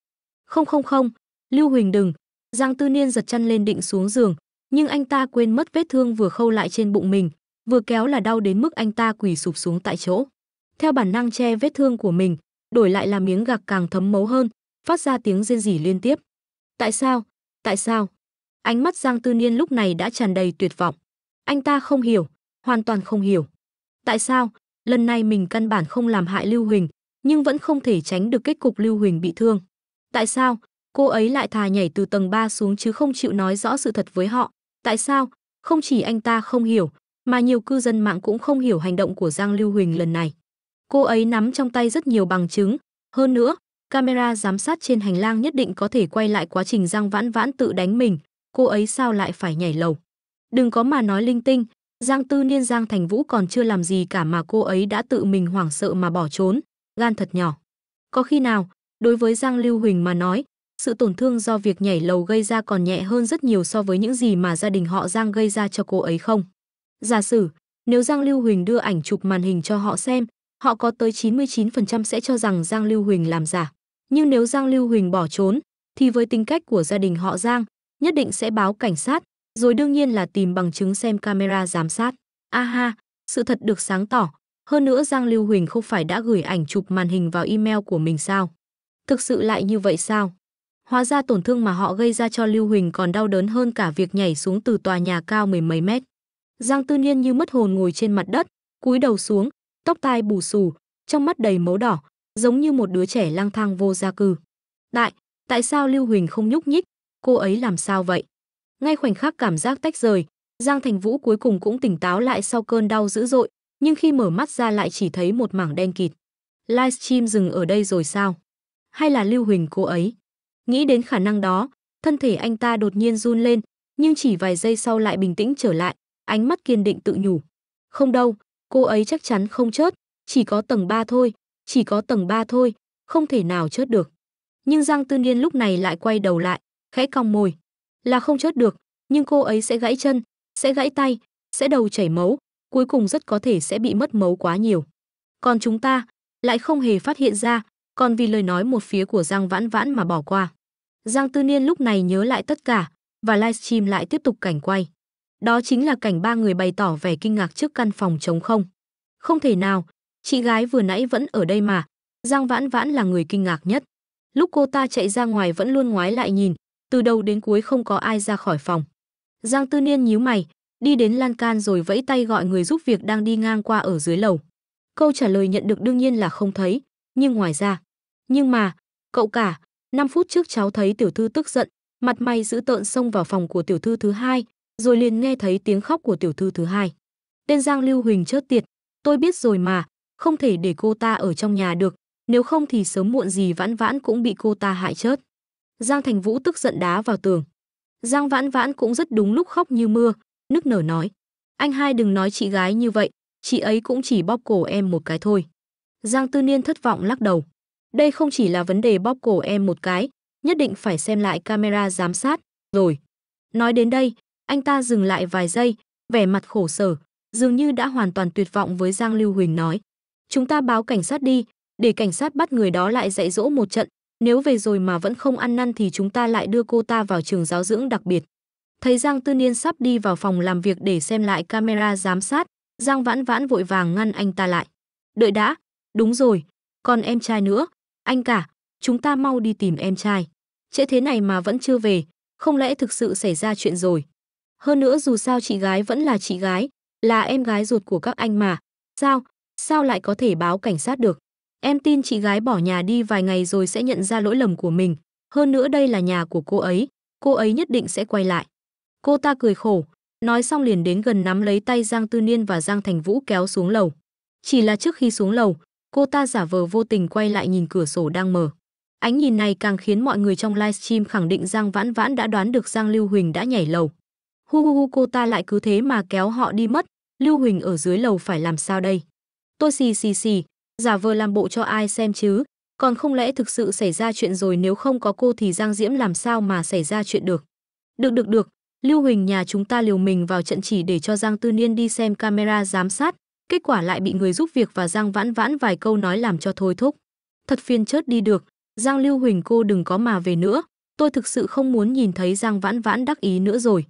"Không không không, Lưu Huỳnh đừng, Giang Tư Niên giật chăn lên định xuống giường, nhưng anh ta quên mất vết thương vừa khâu lại trên bụng mình, vừa kéo là đau đến mức anh ta quỳ sụp xuống tại chỗ. Theo bản năng che vết thương của mình, đổi lại là miếng gạc càng thấm máu hơn, phát ra tiếng rên rỉ liên tiếp. Tại sao? Tại sao? Ánh mắt Giang Tư Niên lúc này đã tràn đầy tuyệt vọng. Anh ta không hiểu, hoàn toàn không hiểu. Tại sao? Lần này mình căn bản không làm hại Lưu Huỳnh, nhưng vẫn không thể tránh được kết cục Lưu Huỳnh bị thương. Tại sao? cô ấy lại thà nhảy từ tầng 3 xuống chứ không chịu nói rõ sự thật với họ. Tại sao? Không chỉ anh ta không hiểu, mà nhiều cư dân mạng cũng không hiểu hành động của Giang Lưu Huỳnh lần này. Cô ấy nắm trong tay rất nhiều bằng chứng, hơn nữa, camera giám sát trên hành lang nhất định có thể quay lại quá trình Giang Vãn Vãn tự đánh mình, cô ấy sao lại phải nhảy lầu. Đừng có mà nói linh tinh, Giang Tư Niên Giang Thành Vũ còn chưa làm gì cả mà cô ấy đã tự mình hoảng sợ mà bỏ trốn, gan thật nhỏ. Có khi nào, đối với Giang Lưu Huỳnh mà nói, sự tổn thương do việc nhảy lầu gây ra còn nhẹ hơn rất nhiều so với những gì mà gia đình họ Giang gây ra cho cô ấy không? Giả sử, nếu Giang Lưu Huỳnh đưa ảnh chụp màn hình cho họ xem, họ có tới 99% sẽ cho rằng Giang Lưu Huỳnh làm giả. Nhưng nếu Giang Lưu Huỳnh bỏ trốn, thì với tính cách của gia đình họ Giang, nhất định sẽ báo cảnh sát, rồi đương nhiên là tìm bằng chứng xem camera giám sát. Aha, sự thật được sáng tỏ. Hơn nữa Giang Lưu Huỳnh không phải đã gửi ảnh chụp màn hình vào email của mình sao? Thực sự lại như vậy sao? Hóa ra tổn thương mà họ gây ra cho Lưu Huỳnh còn đau đớn hơn cả việc nhảy xuống từ tòa nhà cao mười mấy mét. Giang Tư Niên như mất hồn ngồi trên mặt đất, cúi đầu xuống, tóc tai bù xù, trong mắt đầy máu đỏ, giống như một đứa trẻ lang thang vô gia cư. Đại, tại sao Lưu Huỳnh không nhúc nhích? Cô ấy làm sao vậy? Ngay khoảnh khắc cảm giác tách rời, Giang Thành Vũ cuối cùng cũng tỉnh táo lại sau cơn đau dữ dội, nhưng khi mở mắt ra lại chỉ thấy một mảng đen kịt. Livestream dừng ở đây rồi sao? Hay là Lưu Huỳnh cô ấy? Nghĩ đến khả năng đó, thân thể anh ta đột nhiên run lên, nhưng chỉ vài giây sau lại bình tĩnh trở lại, ánh mắt kiên định tự nhủ. Không đâu, cô ấy chắc chắn không chết, chỉ có tầng 3 thôi, chỉ có tầng 3 thôi, không thể nào chết được. Nhưng Giang Tư Niên lúc này lại quay đầu lại, khẽ cong môi. Là không chết được, nhưng cô ấy sẽ gãy chân, sẽ gãy tay, sẽ đầu chảy máu, cuối cùng rất có thể sẽ bị mất máu quá nhiều. Còn chúng ta lại không hề phát hiện ra, còn vì lời nói một phía của Giang Vãn Vãn mà bỏ qua. Giang Tư Niên lúc này nhớ lại tất cả và livestream lại tiếp tục cảnh quay. Đó chính là cảnh ba người bày tỏ vẻ kinh ngạc trước căn phòng trống không. Không thể nào, chị gái vừa nãy vẫn ở đây mà. Giang Vãn Vãn là người kinh ngạc nhất. Lúc cô ta chạy ra ngoài vẫn luôn ngoái lại nhìn, từ đầu đến cuối không có ai ra khỏi phòng. Giang Tư Niên nhíu mày, đi đến lan can rồi vẫy tay gọi người giúp việc đang đi ngang qua ở dưới lầu. Câu trả lời nhận được đương nhiên là không thấy, nhưng ngoài ra. Nhưng mà, cậu cả, 5 phút trước cháu thấy tiểu thư tức giận, mặt mày dữ tợn xông vào phòng của tiểu thư thứ hai, rồi liền nghe thấy tiếng khóc của tiểu thư thứ hai. Tên Giang Lưu Huỳnh chớt tiệt, tôi biết rồi mà, không thể để cô ta ở trong nhà được, nếu không thì sớm muộn gì vãn vãn cũng bị cô ta hại chết. Giang Thành Vũ tức giận đá vào tường. Giang Vãn Vãn cũng rất đúng lúc khóc như mưa, nức nở nói. Anh hai đừng nói chị gái như vậy, chị ấy cũng chỉ bóp cổ em một cái thôi. Giang Tư Niên thất vọng lắc đầu. Đây không chỉ là vấn đề bóp cổ em một cái, nhất định phải xem lại camera giám sát, rồi. Nói đến đây, anh ta dừng lại vài giây, vẻ mặt khổ sở, dường như đã hoàn toàn tuyệt vọng với Giang Lưu Huỳnh nói. Chúng ta báo cảnh sát đi, để cảnh sát bắt người đó lại dạy dỗ một trận, nếu về rồi mà vẫn không ăn năn thì chúng ta lại đưa cô ta vào trường giáo dưỡng đặc biệt. Thấy Giang Tư Niên sắp đi vào phòng làm việc để xem lại camera giám sát, Giang Vãn Vãn vội vàng ngăn anh ta lại. Đợi đã, đúng rồi, còn em trai nữa, anh cả, chúng ta mau đi tìm em trai. Trễ thế này mà vẫn chưa về, không lẽ thực sự xảy ra chuyện rồi? Hơn nữa dù sao chị gái vẫn là chị gái, là em gái ruột của các anh mà. Sao? Sao lại có thể báo cảnh sát được? Em tin chị gái bỏ nhà đi vài ngày rồi sẽ nhận ra lỗi lầm của mình. Hơn nữa đây là nhà của cô ấy, cô ấy nhất định sẽ quay lại. Cô ta cười khổ, nói xong liền đến gần nắm lấy tay Giang Tư Niên và Giang Thành Vũ kéo xuống lầu. Chỉ là trước khi xuống lầu, Cô ta giả vờ vô tình quay lại nhìn cửa sổ đang mở. Ánh nhìn này càng khiến mọi người trong livestream khẳng định Giang Vãn Vãn đã đoán được Giang Lưu Huỳnh đã nhảy lầu. Hu hu hu cô ta lại cứ thế mà kéo họ đi mất, Lưu Huỳnh ở dưới lầu phải làm sao đây? Tôi xì xì xì, giả vờ làm bộ cho ai xem chứ, còn không lẽ thực sự xảy ra chuyện rồi nếu không có cô thì Giang Diễm làm sao mà xảy ra chuyện được? Được được được, Lưu Huỳnh nhà chúng ta liều mình vào trận chỉ để cho Giang Tư Niên đi xem camera giám sát, kết quả lại bị người giúp việc và Giang Vãn Vãn vài câu nói làm cho thôi thúc. Thật phiền chết đi được, Giang Lưu Huỳnh cô đừng có mà về nữa, tôi thực sự không muốn nhìn thấy Giang Vãn Vãn đắc ý nữa rồi.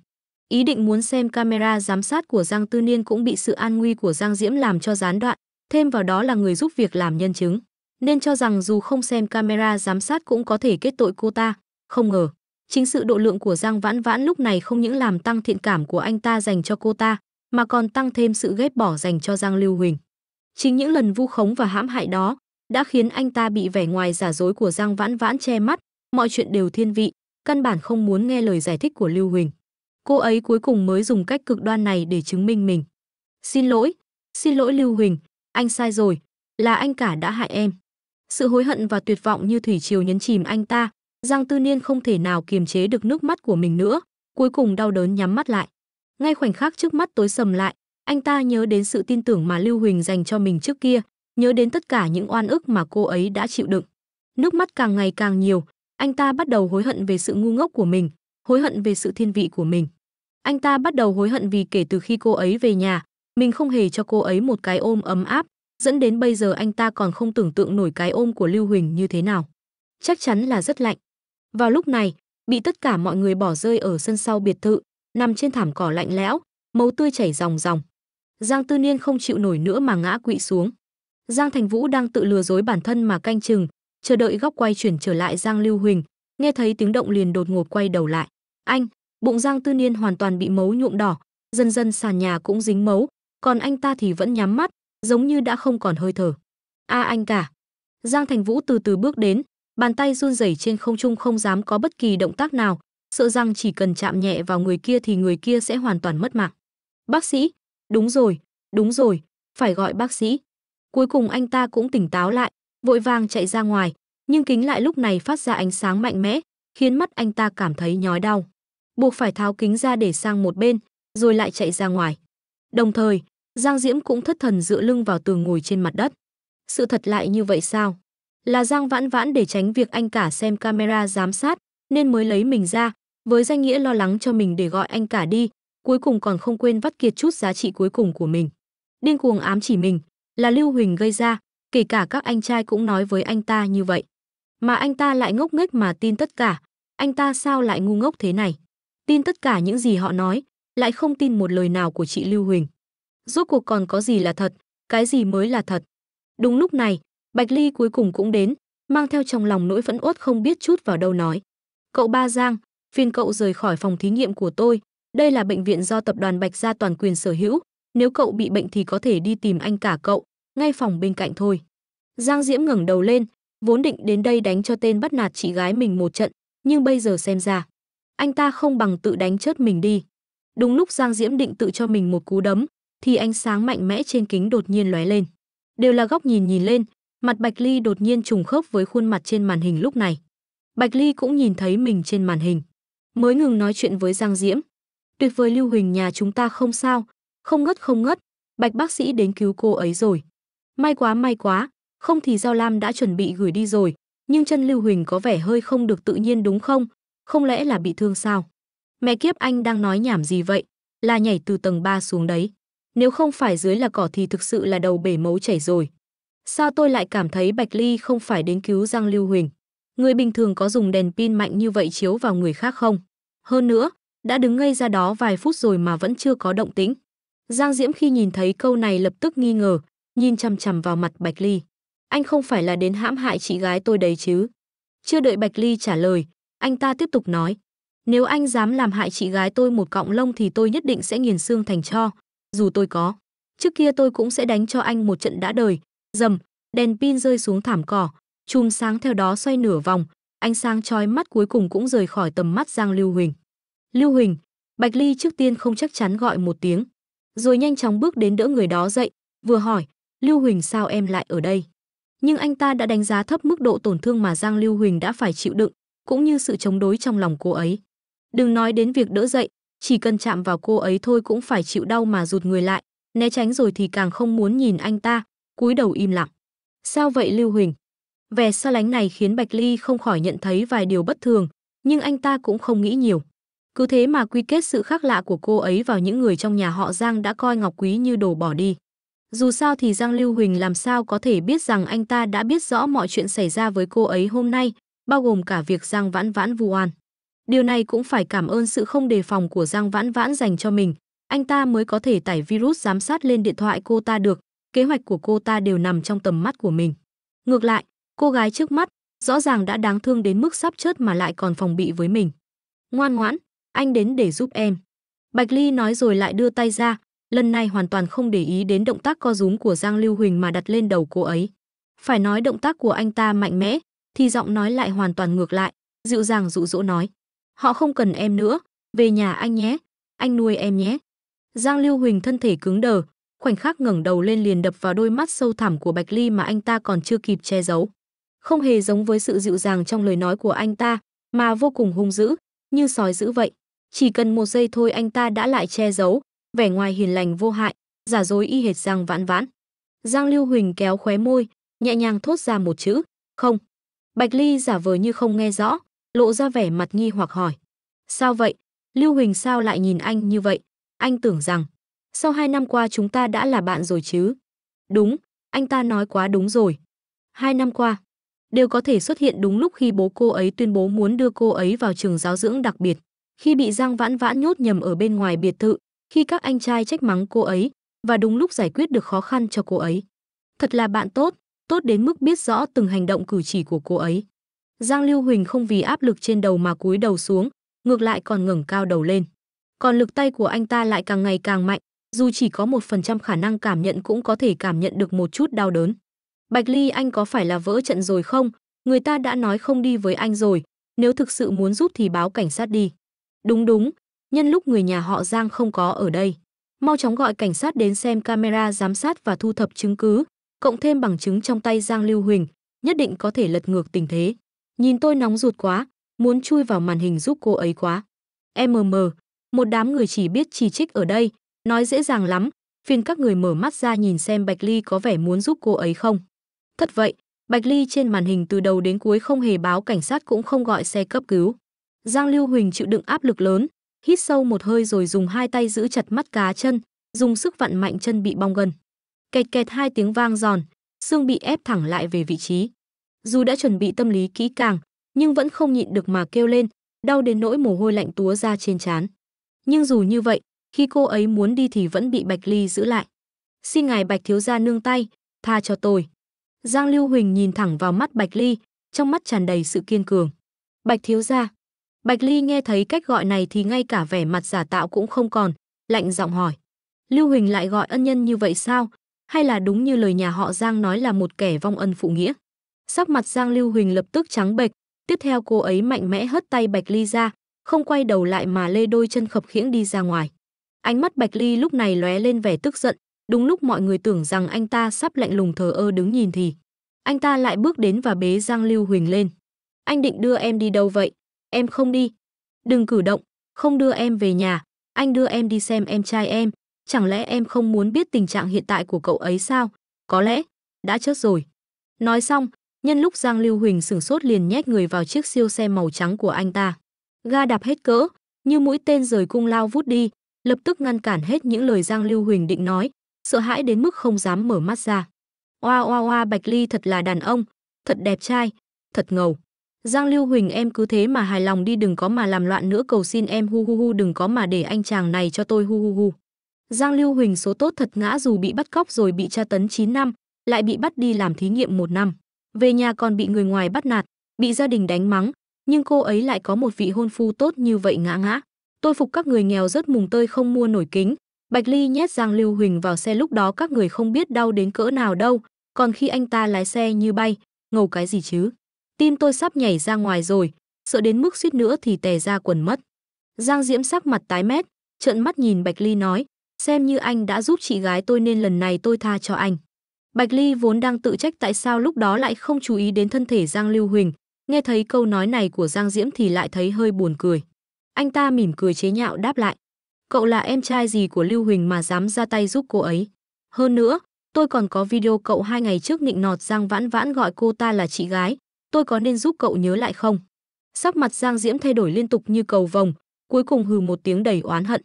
Ý định muốn xem camera giám sát của Giang Tư Niên cũng bị sự an nguy của Giang Diễm làm cho gián đoạn, thêm vào đó là người giúp việc làm nhân chứng, nên cho rằng dù không xem camera giám sát cũng có thể kết tội cô ta, không ngờ. Chính sự độ lượng của Giang Vãn Vãn lúc này không những làm tăng thiện cảm của anh ta dành cho cô ta, mà còn tăng thêm sự ghét bỏ dành cho Giang Lưu Huỳnh. Chính những lần vu khống và hãm hại đó đã khiến anh ta bị vẻ ngoài giả dối của Giang Vãn Vãn che mắt, mọi chuyện đều thiên vị, căn bản không muốn nghe lời giải thích của Lưu Huỳnh. Cô ấy cuối cùng mới dùng cách cực đoan này để chứng minh mình. Xin lỗi, xin lỗi Lưu Huỳnh, anh sai rồi, là anh cả đã hại em. Sự hối hận và tuyệt vọng như thủy triều nhấn chìm anh ta, Giang Tư Niên không thể nào kiềm chế được nước mắt của mình nữa, cuối cùng đau đớn nhắm mắt lại. Ngay khoảnh khắc trước mắt tối sầm lại, anh ta nhớ đến sự tin tưởng mà Lưu Huỳnh dành cho mình trước kia, nhớ đến tất cả những oan ức mà cô ấy đã chịu đựng. Nước mắt càng ngày càng nhiều, anh ta bắt đầu hối hận về sự ngu ngốc của mình, hối hận về sự thiên vị của mình. Anh ta bắt đầu hối hận vì kể từ khi cô ấy về nhà, mình không hề cho cô ấy một cái ôm ấm áp, dẫn đến bây giờ anh ta còn không tưởng tượng nổi cái ôm của Lưu Huỳnh như thế nào. Chắc chắn là rất lạnh. Vào lúc này, bị tất cả mọi người bỏ rơi ở sân sau biệt thự, nằm trên thảm cỏ lạnh lẽo, máu tươi chảy ròng ròng. Giang Tư Niên không chịu nổi nữa mà ngã quỵ xuống. Giang Thành Vũ đang tự lừa dối bản thân mà canh chừng, chờ đợi góc quay chuyển trở lại Giang Lưu Huỳnh, nghe thấy tiếng động liền đột ngột quay đầu lại. Anh, bụng Giang Tư Niên hoàn toàn bị máu nhuộm đỏ, dần dần sàn nhà cũng dính máu, còn anh ta thì vẫn nhắm mắt, giống như đã không còn hơi thở. A à, anh cả. Giang Thành Vũ từ từ bước đến, bàn tay run rẩy trên không trung không dám có bất kỳ động tác nào, sợ rằng chỉ cần chạm nhẹ vào người kia thì người kia sẽ hoàn toàn mất mạng. Bác sĩ, đúng rồi, đúng rồi, phải gọi bác sĩ. Cuối cùng anh ta cũng tỉnh táo lại, vội vàng chạy ra ngoài, nhưng kính lại lúc này phát ra ánh sáng mạnh mẽ, khiến mắt anh ta cảm thấy nhói đau. Buộc phải tháo kính ra để sang một bên, rồi lại chạy ra ngoài. Đồng thời, Giang Diễm cũng thất thần dựa lưng vào tường ngồi trên mặt đất. Sự thật lại như vậy sao? Là Giang vãn vãn để tránh việc anh cả xem camera giám sát, nên mới lấy mình ra, với danh nghĩa lo lắng cho mình để gọi anh cả đi, cuối cùng còn không quên vắt kiệt chút giá trị cuối cùng của mình. Điên cuồng ám chỉ mình, là Lưu Huỳnh gây ra, kể cả các anh trai cũng nói với anh ta như vậy. Mà anh ta lại ngốc nghếch mà tin tất cả, anh ta sao lại ngu ngốc thế này? Tin tất cả những gì họ nói, lại không tin một lời nào của chị Lưu Huỳnh. Rốt cuộc còn có gì là thật, cái gì mới là thật? Đúng lúc này, Bạch Ly cuối cùng cũng đến, mang theo trong lòng nỗi phẫn uất không biết chút vào đâu nói. Cậu Ba Giang, phiên cậu rời khỏi phòng thí nghiệm của tôi. Đây là bệnh viện do tập đoàn Bạch Gia toàn quyền sở hữu. Nếu cậu bị bệnh thì có thể đi tìm anh cả cậu, ngay phòng bên cạnh thôi. Giang Diễm ngẩng đầu lên, vốn định đến đây đánh cho tên bắt nạt chị gái mình một trận, nhưng bây giờ xem ra, anh ta không bằng tự đánh chết mình đi. Đúng lúc Giang Diễm định tự cho mình một cú đấm, thì ánh sáng mạnh mẽ trên kính đột nhiên lóe lên. Đều là góc nhìn nhìn lên, mặt Bạch Ly đột nhiên trùng khớp với khuôn mặt trên màn hình lúc này. Bạch Ly cũng nhìn thấy mình trên màn hình. Mới ngừng nói chuyện với Giang Diễm. Tuyệt vời Lưu Huỳnh nhà chúng ta không sao, không ngất không ngất, Bạch bác sĩ đến cứu cô ấy rồi. May quá may quá, không thì Giao Lam đã chuẩn bị gửi đi rồi, nhưng chân Lưu Huỳnh có vẻ hơi không được tự nhiên đúng không? Không lẽ là bị thương sao? Mẹ kiếp anh đang nói nhảm gì vậy? Là nhảy từ tầng 3 xuống đấy. Nếu không phải dưới là cỏ thì thực sự là đầu bể máu chảy rồi. Sao tôi lại cảm thấy Bạch Ly không phải đến cứu Giang Lưu Huỳnh? Người bình thường có dùng đèn pin mạnh như vậy chiếu vào người khác không? Hơn nữa, đã đứng ngây ra đó vài phút rồi mà vẫn chưa có động tĩnh. Giang Diễm khi nhìn thấy câu này lập tức nghi ngờ, nhìn chằm chằm vào mặt Bạch Ly. Anh không phải là đến hãm hại chị gái tôi đấy chứ? Chưa đợi Bạch Ly trả lời, anh ta tiếp tục nói. Nếu anh dám làm hại chị gái tôi một cọng lông thì tôi nhất định sẽ nghiền xương thành cho, dù tôi có. Trước kia tôi cũng sẽ đánh cho anh một trận đã đời. Dầm, đèn pin rơi xuống thảm cỏ, chùm sáng theo đó xoay nửa vòng, ánh sáng chói mắt cuối cùng cũng rời khỏi tầm mắt Giang Lưu Huỳnh. Lưu Huỳnh, Bạch Ly trước tiên không chắc chắn gọi một tiếng, rồi nhanh chóng bước đến đỡ người đó dậy, vừa hỏi, Lưu Huỳnh sao em lại ở đây? Nhưng anh ta đã đánh giá thấp mức độ tổn thương mà Giang Lưu Huỳnh đã phải chịu đựng, cũng như sự chống đối trong lòng cô ấy. Đừng nói đến việc đỡ dậy, chỉ cần chạm vào cô ấy thôi cũng phải chịu đau mà rụt người lại, né tránh rồi thì càng không muốn nhìn anh ta, cúi đầu im lặng. Sao vậy Lưu Huỳnh? Vẻ xa lánh này khiến Bạch Ly không khỏi nhận thấy vài điều bất thường, nhưng anh ta cũng không nghĩ nhiều. Cứ thế mà quy kết sự khác lạ của cô ấy vào những người trong nhà họ Giang đã coi Ngọc Quý như đồ bỏ đi. Dù sao thì Giang Lưu Huỳnh làm sao có thể biết rằng anh ta đã biết rõ mọi chuyện xảy ra với cô ấy hôm nay, bao gồm cả việc Giang Vãn Vãn vu oan. Điều này cũng phải cảm ơn sự không đề phòng của Giang Vãn Vãn dành cho mình, anh ta mới có thể tải virus giám sát lên điện thoại cô ta được, kế hoạch của cô ta đều nằm trong tầm mắt của mình. Ngược lại, Cô gái trước mắt, rõ ràng đã đáng thương đến mức sắp chết mà lại còn phòng bị với mình. Ngoan ngoãn, anh đến để giúp em. Bạch Ly nói rồi lại đưa tay ra, lần này hoàn toàn không để ý đến động tác co rúm của Giang Lưu Huỳnh mà đặt lên đầu cô ấy. Phải nói động tác của anh ta mạnh mẽ, thì giọng nói lại hoàn toàn ngược lại, dịu dàng dụ dỗ nói. Họ không cần em nữa, về nhà anh nhé, anh nuôi em nhé. Giang Lưu Huỳnh thân thể cứng đờ, khoảnh khắc ngẩng đầu lên liền đập vào đôi mắt sâu thẳm của Bạch Ly mà anh ta còn chưa kịp che giấu không hề giống với sự dịu dàng trong lời nói của anh ta, mà vô cùng hung dữ, như sói dữ vậy. Chỉ cần một giây thôi anh ta đã lại che giấu, vẻ ngoài hiền lành vô hại, giả dối y hệt Giang Vãn Vãn. Giang Lưu Huỳnh kéo khóe môi, nhẹ nhàng thốt ra một chữ, "Không." Bạch Ly giả vờ như không nghe rõ, lộ ra vẻ mặt nghi hoặc hỏi, "Sao vậy? Lưu Huỳnh sao lại nhìn anh như vậy? Anh tưởng rằng sau hai năm qua chúng ta đã là bạn rồi chứ?" "Đúng, anh ta nói quá đúng rồi. Hai năm qua, đều có thể xuất hiện đúng lúc khi bố cô ấy tuyên bố muốn đưa cô ấy vào trường giáo dưỡng đặc biệt, khi bị Giang Vãn Vãn nhốt nhầm ở bên ngoài biệt thự, khi các anh trai trách mắng cô ấy và đúng lúc giải quyết được khó khăn cho cô ấy. Thật là bạn tốt, tốt đến mức biết rõ từng hành động cử chỉ của cô ấy. Giang Lưu Huỳnh không vì áp lực trên đầu mà cúi đầu xuống, ngược lại còn ngẩng cao đầu lên. Còn lực tay của anh ta lại càng ngày càng mạnh, dù chỉ có một phần trăm khả năng cảm nhận cũng có thể cảm nhận được một chút đau đớn. Bạch Ly anh có phải là vỡ trận rồi không? Người ta đã nói không đi với anh rồi, nếu thực sự muốn giúp thì báo cảnh sát đi. Đúng đúng, nhân lúc người nhà họ Giang không có ở đây. Mau chóng gọi cảnh sát đến xem camera giám sát và thu thập chứng cứ, cộng thêm bằng chứng trong tay Giang Lưu Huỳnh, nhất định có thể lật ngược tình thế. Nhìn tôi nóng ruột quá, muốn chui vào màn hình giúp cô ấy quá. MM, một đám người chỉ biết chỉ trích ở đây, nói dễ dàng lắm, phiền các người mở mắt ra nhìn xem Bạch Ly có vẻ muốn giúp cô ấy không. Thật vậy, Bạch Ly trên màn hình từ đầu đến cuối không hề báo cảnh sát cũng không gọi xe cấp cứu. Giang Lưu Huỳnh chịu đựng áp lực lớn, hít sâu một hơi rồi dùng hai tay giữ chặt mắt cá chân, dùng sức vặn mạnh chân bị bong gân. Kẹt kẹt hai tiếng vang giòn, xương bị ép thẳng lại về vị trí. Dù đã chuẩn bị tâm lý kỹ càng, nhưng vẫn không nhịn được mà kêu lên, đau đến nỗi mồ hôi lạnh túa ra trên trán. Nhưng dù như vậy, khi cô ấy muốn đi thì vẫn bị Bạch Ly giữ lại. Xin ngài Bạch thiếu gia nương tay, tha cho tôi. Giang Lưu Huỳnh nhìn thẳng vào mắt Bạch Ly, trong mắt tràn đầy sự kiên cường. Bạch thiếu gia. Bạch Ly nghe thấy cách gọi này thì ngay cả vẻ mặt giả tạo cũng không còn, lạnh giọng hỏi. Lưu Huỳnh lại gọi ân nhân như vậy sao? Hay là đúng như lời nhà họ Giang nói là một kẻ vong ân phụ nghĩa? Sắc mặt Giang Lưu Huỳnh lập tức trắng bệch, tiếp theo cô ấy mạnh mẽ hất tay Bạch Ly ra, không quay đầu lại mà lê đôi chân khập khiễng đi ra ngoài. Ánh mắt Bạch Ly lúc này lóe lên vẻ tức giận, Đúng lúc mọi người tưởng rằng anh ta sắp lạnh lùng thờ ơ đứng nhìn thì anh ta lại bước đến và bế Giang Lưu Huỳnh lên. Anh định đưa em đi đâu vậy? Em không đi. Đừng cử động, không đưa em về nhà, anh đưa em đi xem em trai em. Chẳng lẽ em không muốn biết tình trạng hiện tại của cậu ấy sao? Có lẽ, đã chết rồi. Nói xong, nhân lúc Giang Lưu Huỳnh sửng sốt liền nhét người vào chiếc siêu xe màu trắng của anh ta. Ga đạp hết cỡ, như mũi tên rời cung lao vút đi, lập tức ngăn cản hết những lời Giang Lưu Huỳnh định nói, sợ hãi đến mức không dám mở mắt ra. Oa oa oa Bạch Ly thật là đàn ông, thật đẹp trai, thật ngầu. Giang Lưu Huỳnh em cứ thế mà hài lòng đi đừng có mà làm loạn nữa cầu xin em hu hu hu đừng có mà để anh chàng này cho tôi hu hu hu. Giang Lưu Huỳnh số tốt thật ngã dù bị bắt cóc rồi bị tra tấn 9 năm, lại bị bắt đi làm thí nghiệm một năm. Về nhà còn bị người ngoài bắt nạt, bị gia đình đánh mắng, nhưng cô ấy lại có một vị hôn phu tốt như vậy ngã ngã. Tôi phục các người nghèo rớt mùng tơi không mua nổi kính, Bạch Ly nhét Giang Lưu Huỳnh vào xe lúc đó các người không biết đau đến cỡ nào đâu, còn khi anh ta lái xe như bay, ngầu cái gì chứ? Tim tôi sắp nhảy ra ngoài rồi, sợ đến mức suýt nữa thì tè ra quần mất. Giang Diễm sắc mặt tái mét, trợn mắt nhìn Bạch Ly nói, xem như anh đã giúp chị gái tôi nên lần này tôi tha cho anh. Bạch Ly vốn đang tự trách tại sao lúc đó lại không chú ý đến thân thể Giang Lưu Huỳnh, nghe thấy câu nói này của Giang Diễm thì lại thấy hơi buồn cười. Anh ta mỉm cười chế nhạo đáp lại, cậu là em trai gì của Lưu Huỳnh mà dám ra tay giúp cô ấy. Hơn nữa, tôi còn có video cậu hai ngày trước nịnh nọt Giang Vãn Vãn gọi cô ta là chị gái, tôi có nên giúp cậu nhớ lại không? Sắc mặt Giang Diễm thay đổi liên tục như cầu vồng, cuối cùng hừ một tiếng đầy oán hận.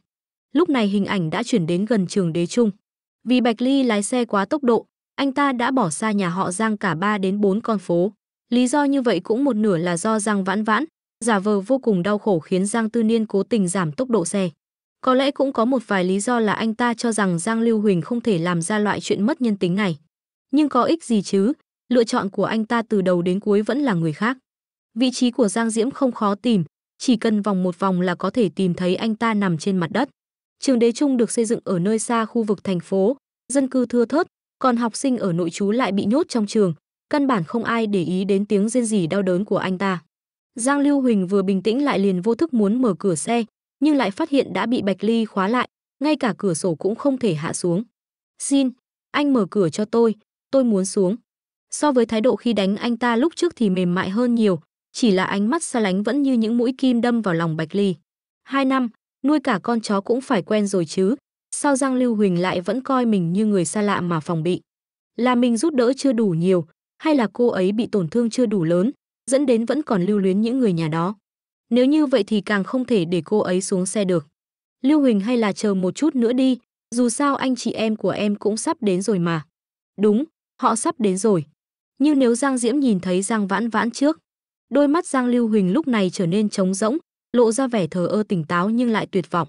Lúc này hình ảnh đã chuyển đến gần trường đế trung. Vì Bạch Ly lái xe quá tốc độ, anh ta đã bỏ xa nhà họ Giang cả 3 đến 4 con phố. Lý do như vậy cũng một nửa là do Giang Vãn Vãn, giả vờ vô cùng đau khổ khiến Giang Tư Niên cố tình giảm tốc độ xe. Có lẽ cũng có một vài lý do là anh ta cho rằng Giang Lưu Huỳnh không thể làm ra loại chuyện mất nhân tính này. Nhưng có ích gì chứ, lựa chọn của anh ta từ đầu đến cuối vẫn là người khác. Vị trí của Giang Diễm không khó tìm, chỉ cần vòng một vòng là có thể tìm thấy anh ta nằm trên mặt đất. Trường Đế Trung được xây dựng ở nơi xa khu vực thành phố, dân cư thưa thớt, còn học sinh ở nội trú lại bị nhốt trong trường, căn bản không ai để ý đến tiếng rên rỉ đau đớn của anh ta. Giang Lưu Huỳnh vừa bình tĩnh lại liền vô thức muốn mở cửa xe, nhưng lại phát hiện đã bị Bạch Ly khóa lại, ngay cả cửa sổ cũng không thể hạ xuống. "Xin, anh mở cửa cho tôi, tôi muốn xuống." So với thái độ khi đánh anh ta lúc trước thì mềm mại hơn nhiều, chỉ là ánh mắt xa lánh vẫn như những mũi kim đâm vào lòng Bạch Ly. Hai năm, nuôi cả con chó cũng phải quen rồi chứ, sao Giang Lưu Huỳnh lại vẫn coi mình như người xa lạ mà phòng bị? Là mình giúp đỡ chưa đủ nhiều, hay là cô ấy bị tổn thương chưa đủ lớn, dẫn đến vẫn còn lưu luyến những người nhà đó? Nếu như vậy thì càng không thể để cô ấy xuống xe được. Lưu Huỳnh hay là chờ một chút nữa đi, dù sao anh chị em của em cũng sắp đến rồi mà. Đúng, họ sắp đến rồi. Nhưng nếu Giang Diễm nhìn thấy Giang Vãn Vãn trước, đôi mắt Giang Lưu Huỳnh lúc này trở nên trống rỗng, lộ ra vẻ thờ ơ tỉnh táo nhưng lại tuyệt vọng.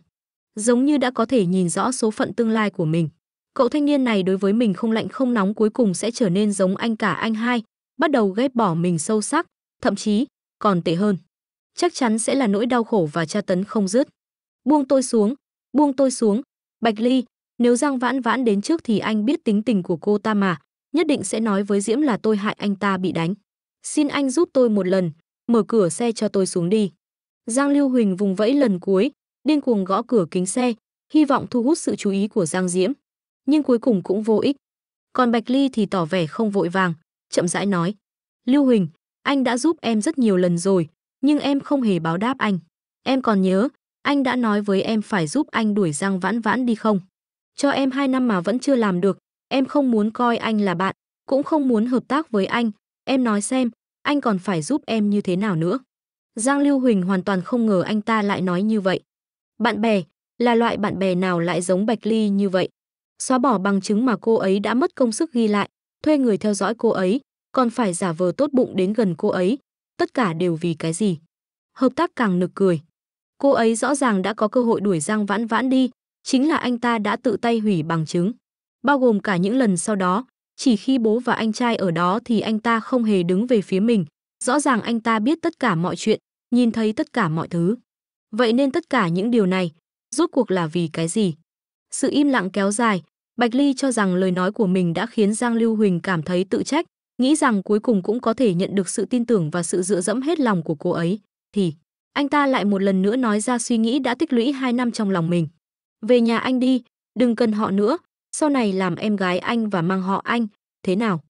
Giống như đã có thể nhìn rõ số phận tương lai của mình. Cậu thanh niên này đối với mình không lạnh không nóng cuối cùng sẽ trở nên giống anh cả anh hai, bắt đầu ghét bỏ mình sâu sắc, thậm chí còn tệ hơn chắc chắn sẽ là nỗi đau khổ và tra tấn không dứt. Buông tôi xuống, buông tôi xuống, Bạch Ly, nếu Giang Vãn Vãn đến trước thì anh biết tính tình của cô ta mà, nhất định sẽ nói với Diễm là tôi hại anh ta bị đánh. Xin anh giúp tôi một lần, mở cửa xe cho tôi xuống đi. Giang Lưu Huỳnh vùng vẫy lần cuối, điên cuồng gõ cửa kính xe, hy vọng thu hút sự chú ý của Giang Diễm. Nhưng cuối cùng cũng vô ích. Còn Bạch Ly thì tỏ vẻ không vội vàng, chậm rãi nói. Lưu Huỳnh, anh đã giúp em rất nhiều lần rồi, nhưng em không hề báo đáp anh. Em còn nhớ, anh đã nói với em phải giúp anh đuổi Giang Vãn Vãn đi không? Cho em 2 năm mà vẫn chưa làm được, em không muốn coi anh là bạn, cũng không muốn hợp tác với anh, em nói xem, anh còn phải giúp em như thế nào nữa. Giang Lưu Huỳnh hoàn toàn không ngờ anh ta lại nói như vậy. Bạn bè, là loại bạn bè nào lại giống Bạch Ly như vậy? Xóa bỏ bằng chứng mà cô ấy đã mất công sức ghi lại, thuê người theo dõi cô ấy, còn phải giả vờ tốt bụng đến gần cô ấy, tất cả đều vì cái gì? Hợp tác càng nực cười. Cô ấy rõ ràng đã có cơ hội đuổi Giang Vãn Vãn đi, chính là anh ta đã tự tay hủy bằng chứng. Bao gồm cả những lần sau đó, chỉ khi bố và anh trai ở đó thì anh ta không hề đứng về phía mình. Rõ ràng anh ta biết tất cả mọi chuyện, nhìn thấy tất cả mọi thứ. Vậy nên tất cả những điều này, rốt cuộc là vì cái gì? Sự im lặng kéo dài, Bạch Ly cho rằng lời nói của mình đã khiến Giang Lưu Huỳnh cảm thấy tự trách, nghĩ rằng cuối cùng cũng có thể nhận được sự tin tưởng và sự dựa dẫm hết lòng của cô ấy, thì anh ta lại một lần nữa nói ra suy nghĩ đã tích lũy hai năm trong lòng mình. Về nhà anh đi, đừng cần họ nữa, sau này làm em gái anh và mang họ anh, thế nào?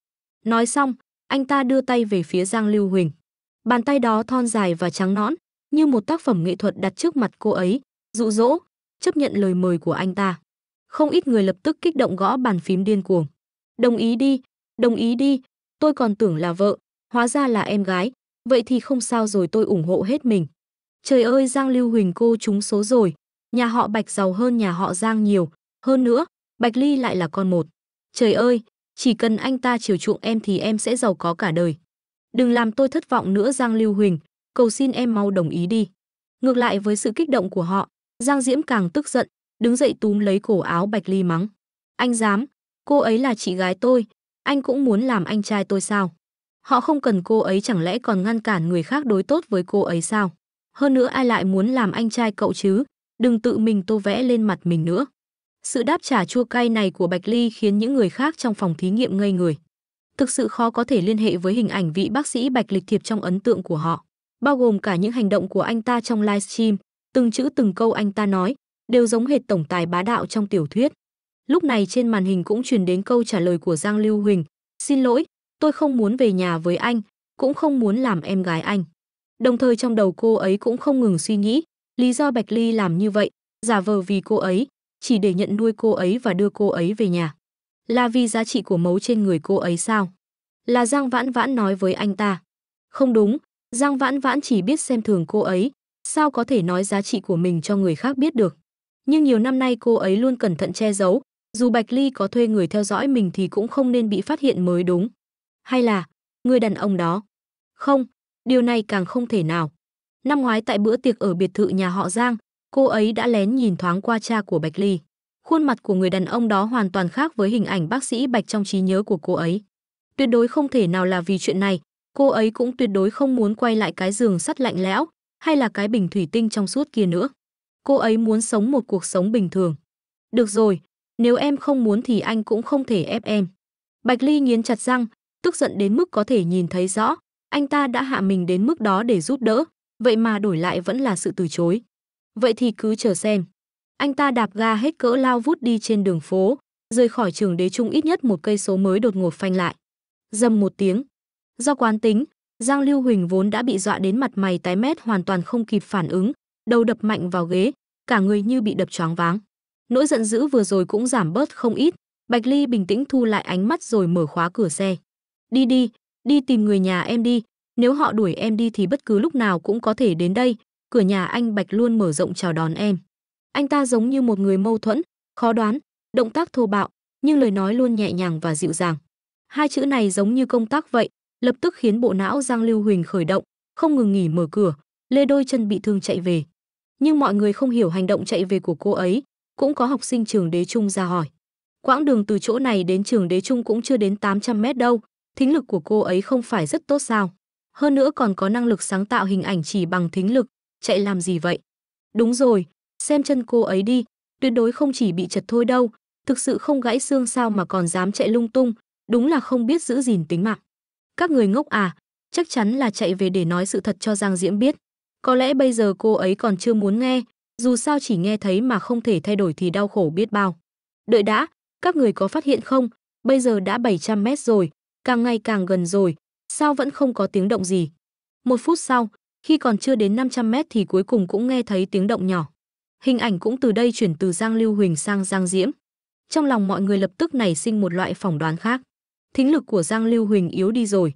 Nói xong, anh ta đưa tay về phía Giang Lưu Huỳnh. Bàn tay đó thon dài và trắng nõn, như một tác phẩm nghệ thuật đặt trước mặt cô ấy, dụ dỗ, chấp nhận lời mời của anh ta. Không ít người lập tức kích động gõ bàn phím điên cuồng. Đồng ý đi, đồng ý đi, tôi còn tưởng là vợ, hóa ra là em gái, vậy thì không sao rồi tôi ủng hộ hết mình. Trời ơi Giang Lưu Huỳnh cô trúng số rồi, nhà họ Bạch giàu hơn nhà họ Giang nhiều, hơn nữa, Bạch Ly lại là con một. Trời ơi, chỉ cần anh ta chiều chuộng em thì em sẽ giàu có cả đời. Đừng làm tôi thất vọng nữa Giang Lưu Huỳnh, cầu xin em mau đồng ý đi. Ngược lại với sự kích động của họ, Giang Diễm càng tức giận, đứng dậy túm lấy cổ áo Bạch Ly mắng. Anh dám, cô ấy là chị gái tôi, anh cũng muốn làm anh trai tôi sao? Họ không cần cô ấy chẳng lẽ còn ngăn cản người khác đối tốt với cô ấy sao? Hơn nữa ai lại muốn làm anh trai cậu chứ? Đừng tự mình tô vẽ lên mặt mình nữa. Sự đáp trả chua cay này của Bạch Ly khiến những người khác trong phòng thí nghiệm ngây người. Thực sự khó có thể liên hệ với hình ảnh vị bác sĩ Bạch Lịch Thiệp trong ấn tượng của họ, bao gồm cả những hành động của anh ta trong livestream, từng chữ từng câu anh ta nói, đều giống hệt tổng tài bá đạo trong tiểu thuyết. Lúc này trên màn hình cũng truyền đến câu trả lời của Giang Lưu Huỳnh, "Xin lỗi, tôi không muốn về nhà với anh, cũng không muốn làm em gái anh." Đồng thời trong đầu cô ấy cũng không ngừng suy nghĩ, lý do Bạch Ly làm như vậy, giả vờ vì cô ấy, chỉ để nhận nuôi cô ấy và đưa cô ấy về nhà. Là vì giá trị của mấu trên người cô ấy sao? Là Giang Vãn Vãn nói với anh ta. Không đúng, Giang Vãn Vãn chỉ biết xem thường cô ấy, sao có thể nói giá trị của mình cho người khác biết được. Nhưng nhiều năm nay cô ấy luôn cẩn thận che giấu, dù Bạch Ly có thuê người theo dõi mình thì cũng không nên bị phát hiện mới đúng. Hay là, người đàn ông đó? Không, điều này càng không thể nào. Năm ngoái tại bữa tiệc ở biệt thự nhà họ Giang, cô ấy đã lén nhìn thoáng qua cha của Bạch Ly. Khuôn mặt của người đàn ông đó hoàn toàn khác với hình ảnh bác sĩ Bạch trong trí nhớ của cô ấy. Tuyệt đối không thể nào là vì chuyện này, cô ấy cũng tuyệt đối không muốn quay lại cái giường sắt lạnh lẽo hay là cái bình thủy tinh trong suốt kia nữa. Cô ấy muốn sống một cuộc sống bình thường. Được rồi, nếu em không muốn thì anh cũng không thể ép em. Bạch Ly nghiến chặt răng, tức giận đến mức có thể nhìn thấy rõ, anh ta đã hạ mình đến mức đó để giúp đỡ, vậy mà đổi lại vẫn là sự từ chối. Vậy thì cứ chờ xem. Anh ta đạp ga hết cỡ lao vút đi trên đường phố, rời khỏi trường đế trung ít nhất một cây số mới đột ngột phanh lại. Dầm một tiếng. Do quán tính, Giang Lưu Huỳnh vốn đã bị dọa đến mặt mày tái mét hoàn toàn không kịp phản ứng, đầu đập mạnh vào ghế, cả người như bị đập choáng váng nỗi giận dữ vừa rồi cũng giảm bớt không ít bạch ly bình tĩnh thu lại ánh mắt rồi mở khóa cửa xe đi đi đi tìm người nhà em đi nếu họ đuổi em đi thì bất cứ lúc nào cũng có thể đến đây cửa nhà anh bạch luôn mở rộng chào đón em anh ta giống như một người mâu thuẫn khó đoán động tác thô bạo nhưng lời nói luôn nhẹ nhàng và dịu dàng hai chữ này giống như công tác vậy lập tức khiến bộ não giang lưu huỳnh khởi động không ngừng nghỉ mở cửa lê đôi chân bị thương chạy về nhưng mọi người không hiểu hành động chạy về của cô ấy cũng có học sinh trường đế trung ra hỏi. Quãng đường từ chỗ này đến trường đế trung cũng chưa đến 800 mét đâu, thính lực của cô ấy không phải rất tốt sao. Hơn nữa còn có năng lực sáng tạo hình ảnh chỉ bằng thính lực, chạy làm gì vậy? Đúng rồi, xem chân cô ấy đi, tuyệt đối không chỉ bị chật thôi đâu, thực sự không gãy xương sao mà còn dám chạy lung tung, đúng là không biết giữ gìn tính mạng. Các người ngốc à, chắc chắn là chạy về để nói sự thật cho Giang Diễm biết. Có lẽ bây giờ cô ấy còn chưa muốn nghe, dù sao chỉ nghe thấy mà không thể thay đổi thì đau khổ biết bao. Đợi đã, các người có phát hiện không, bây giờ đã 700 mét rồi, càng ngày càng gần rồi, sao vẫn không có tiếng động gì. Một phút sau, khi còn chưa đến 500 mét thì cuối cùng cũng nghe thấy tiếng động nhỏ. Hình ảnh cũng từ đây chuyển từ Giang Lưu Huỳnh sang Giang Diễm. Trong lòng mọi người lập tức nảy sinh một loại phỏng đoán khác. Thính lực của Giang Lưu Huỳnh yếu đi rồi.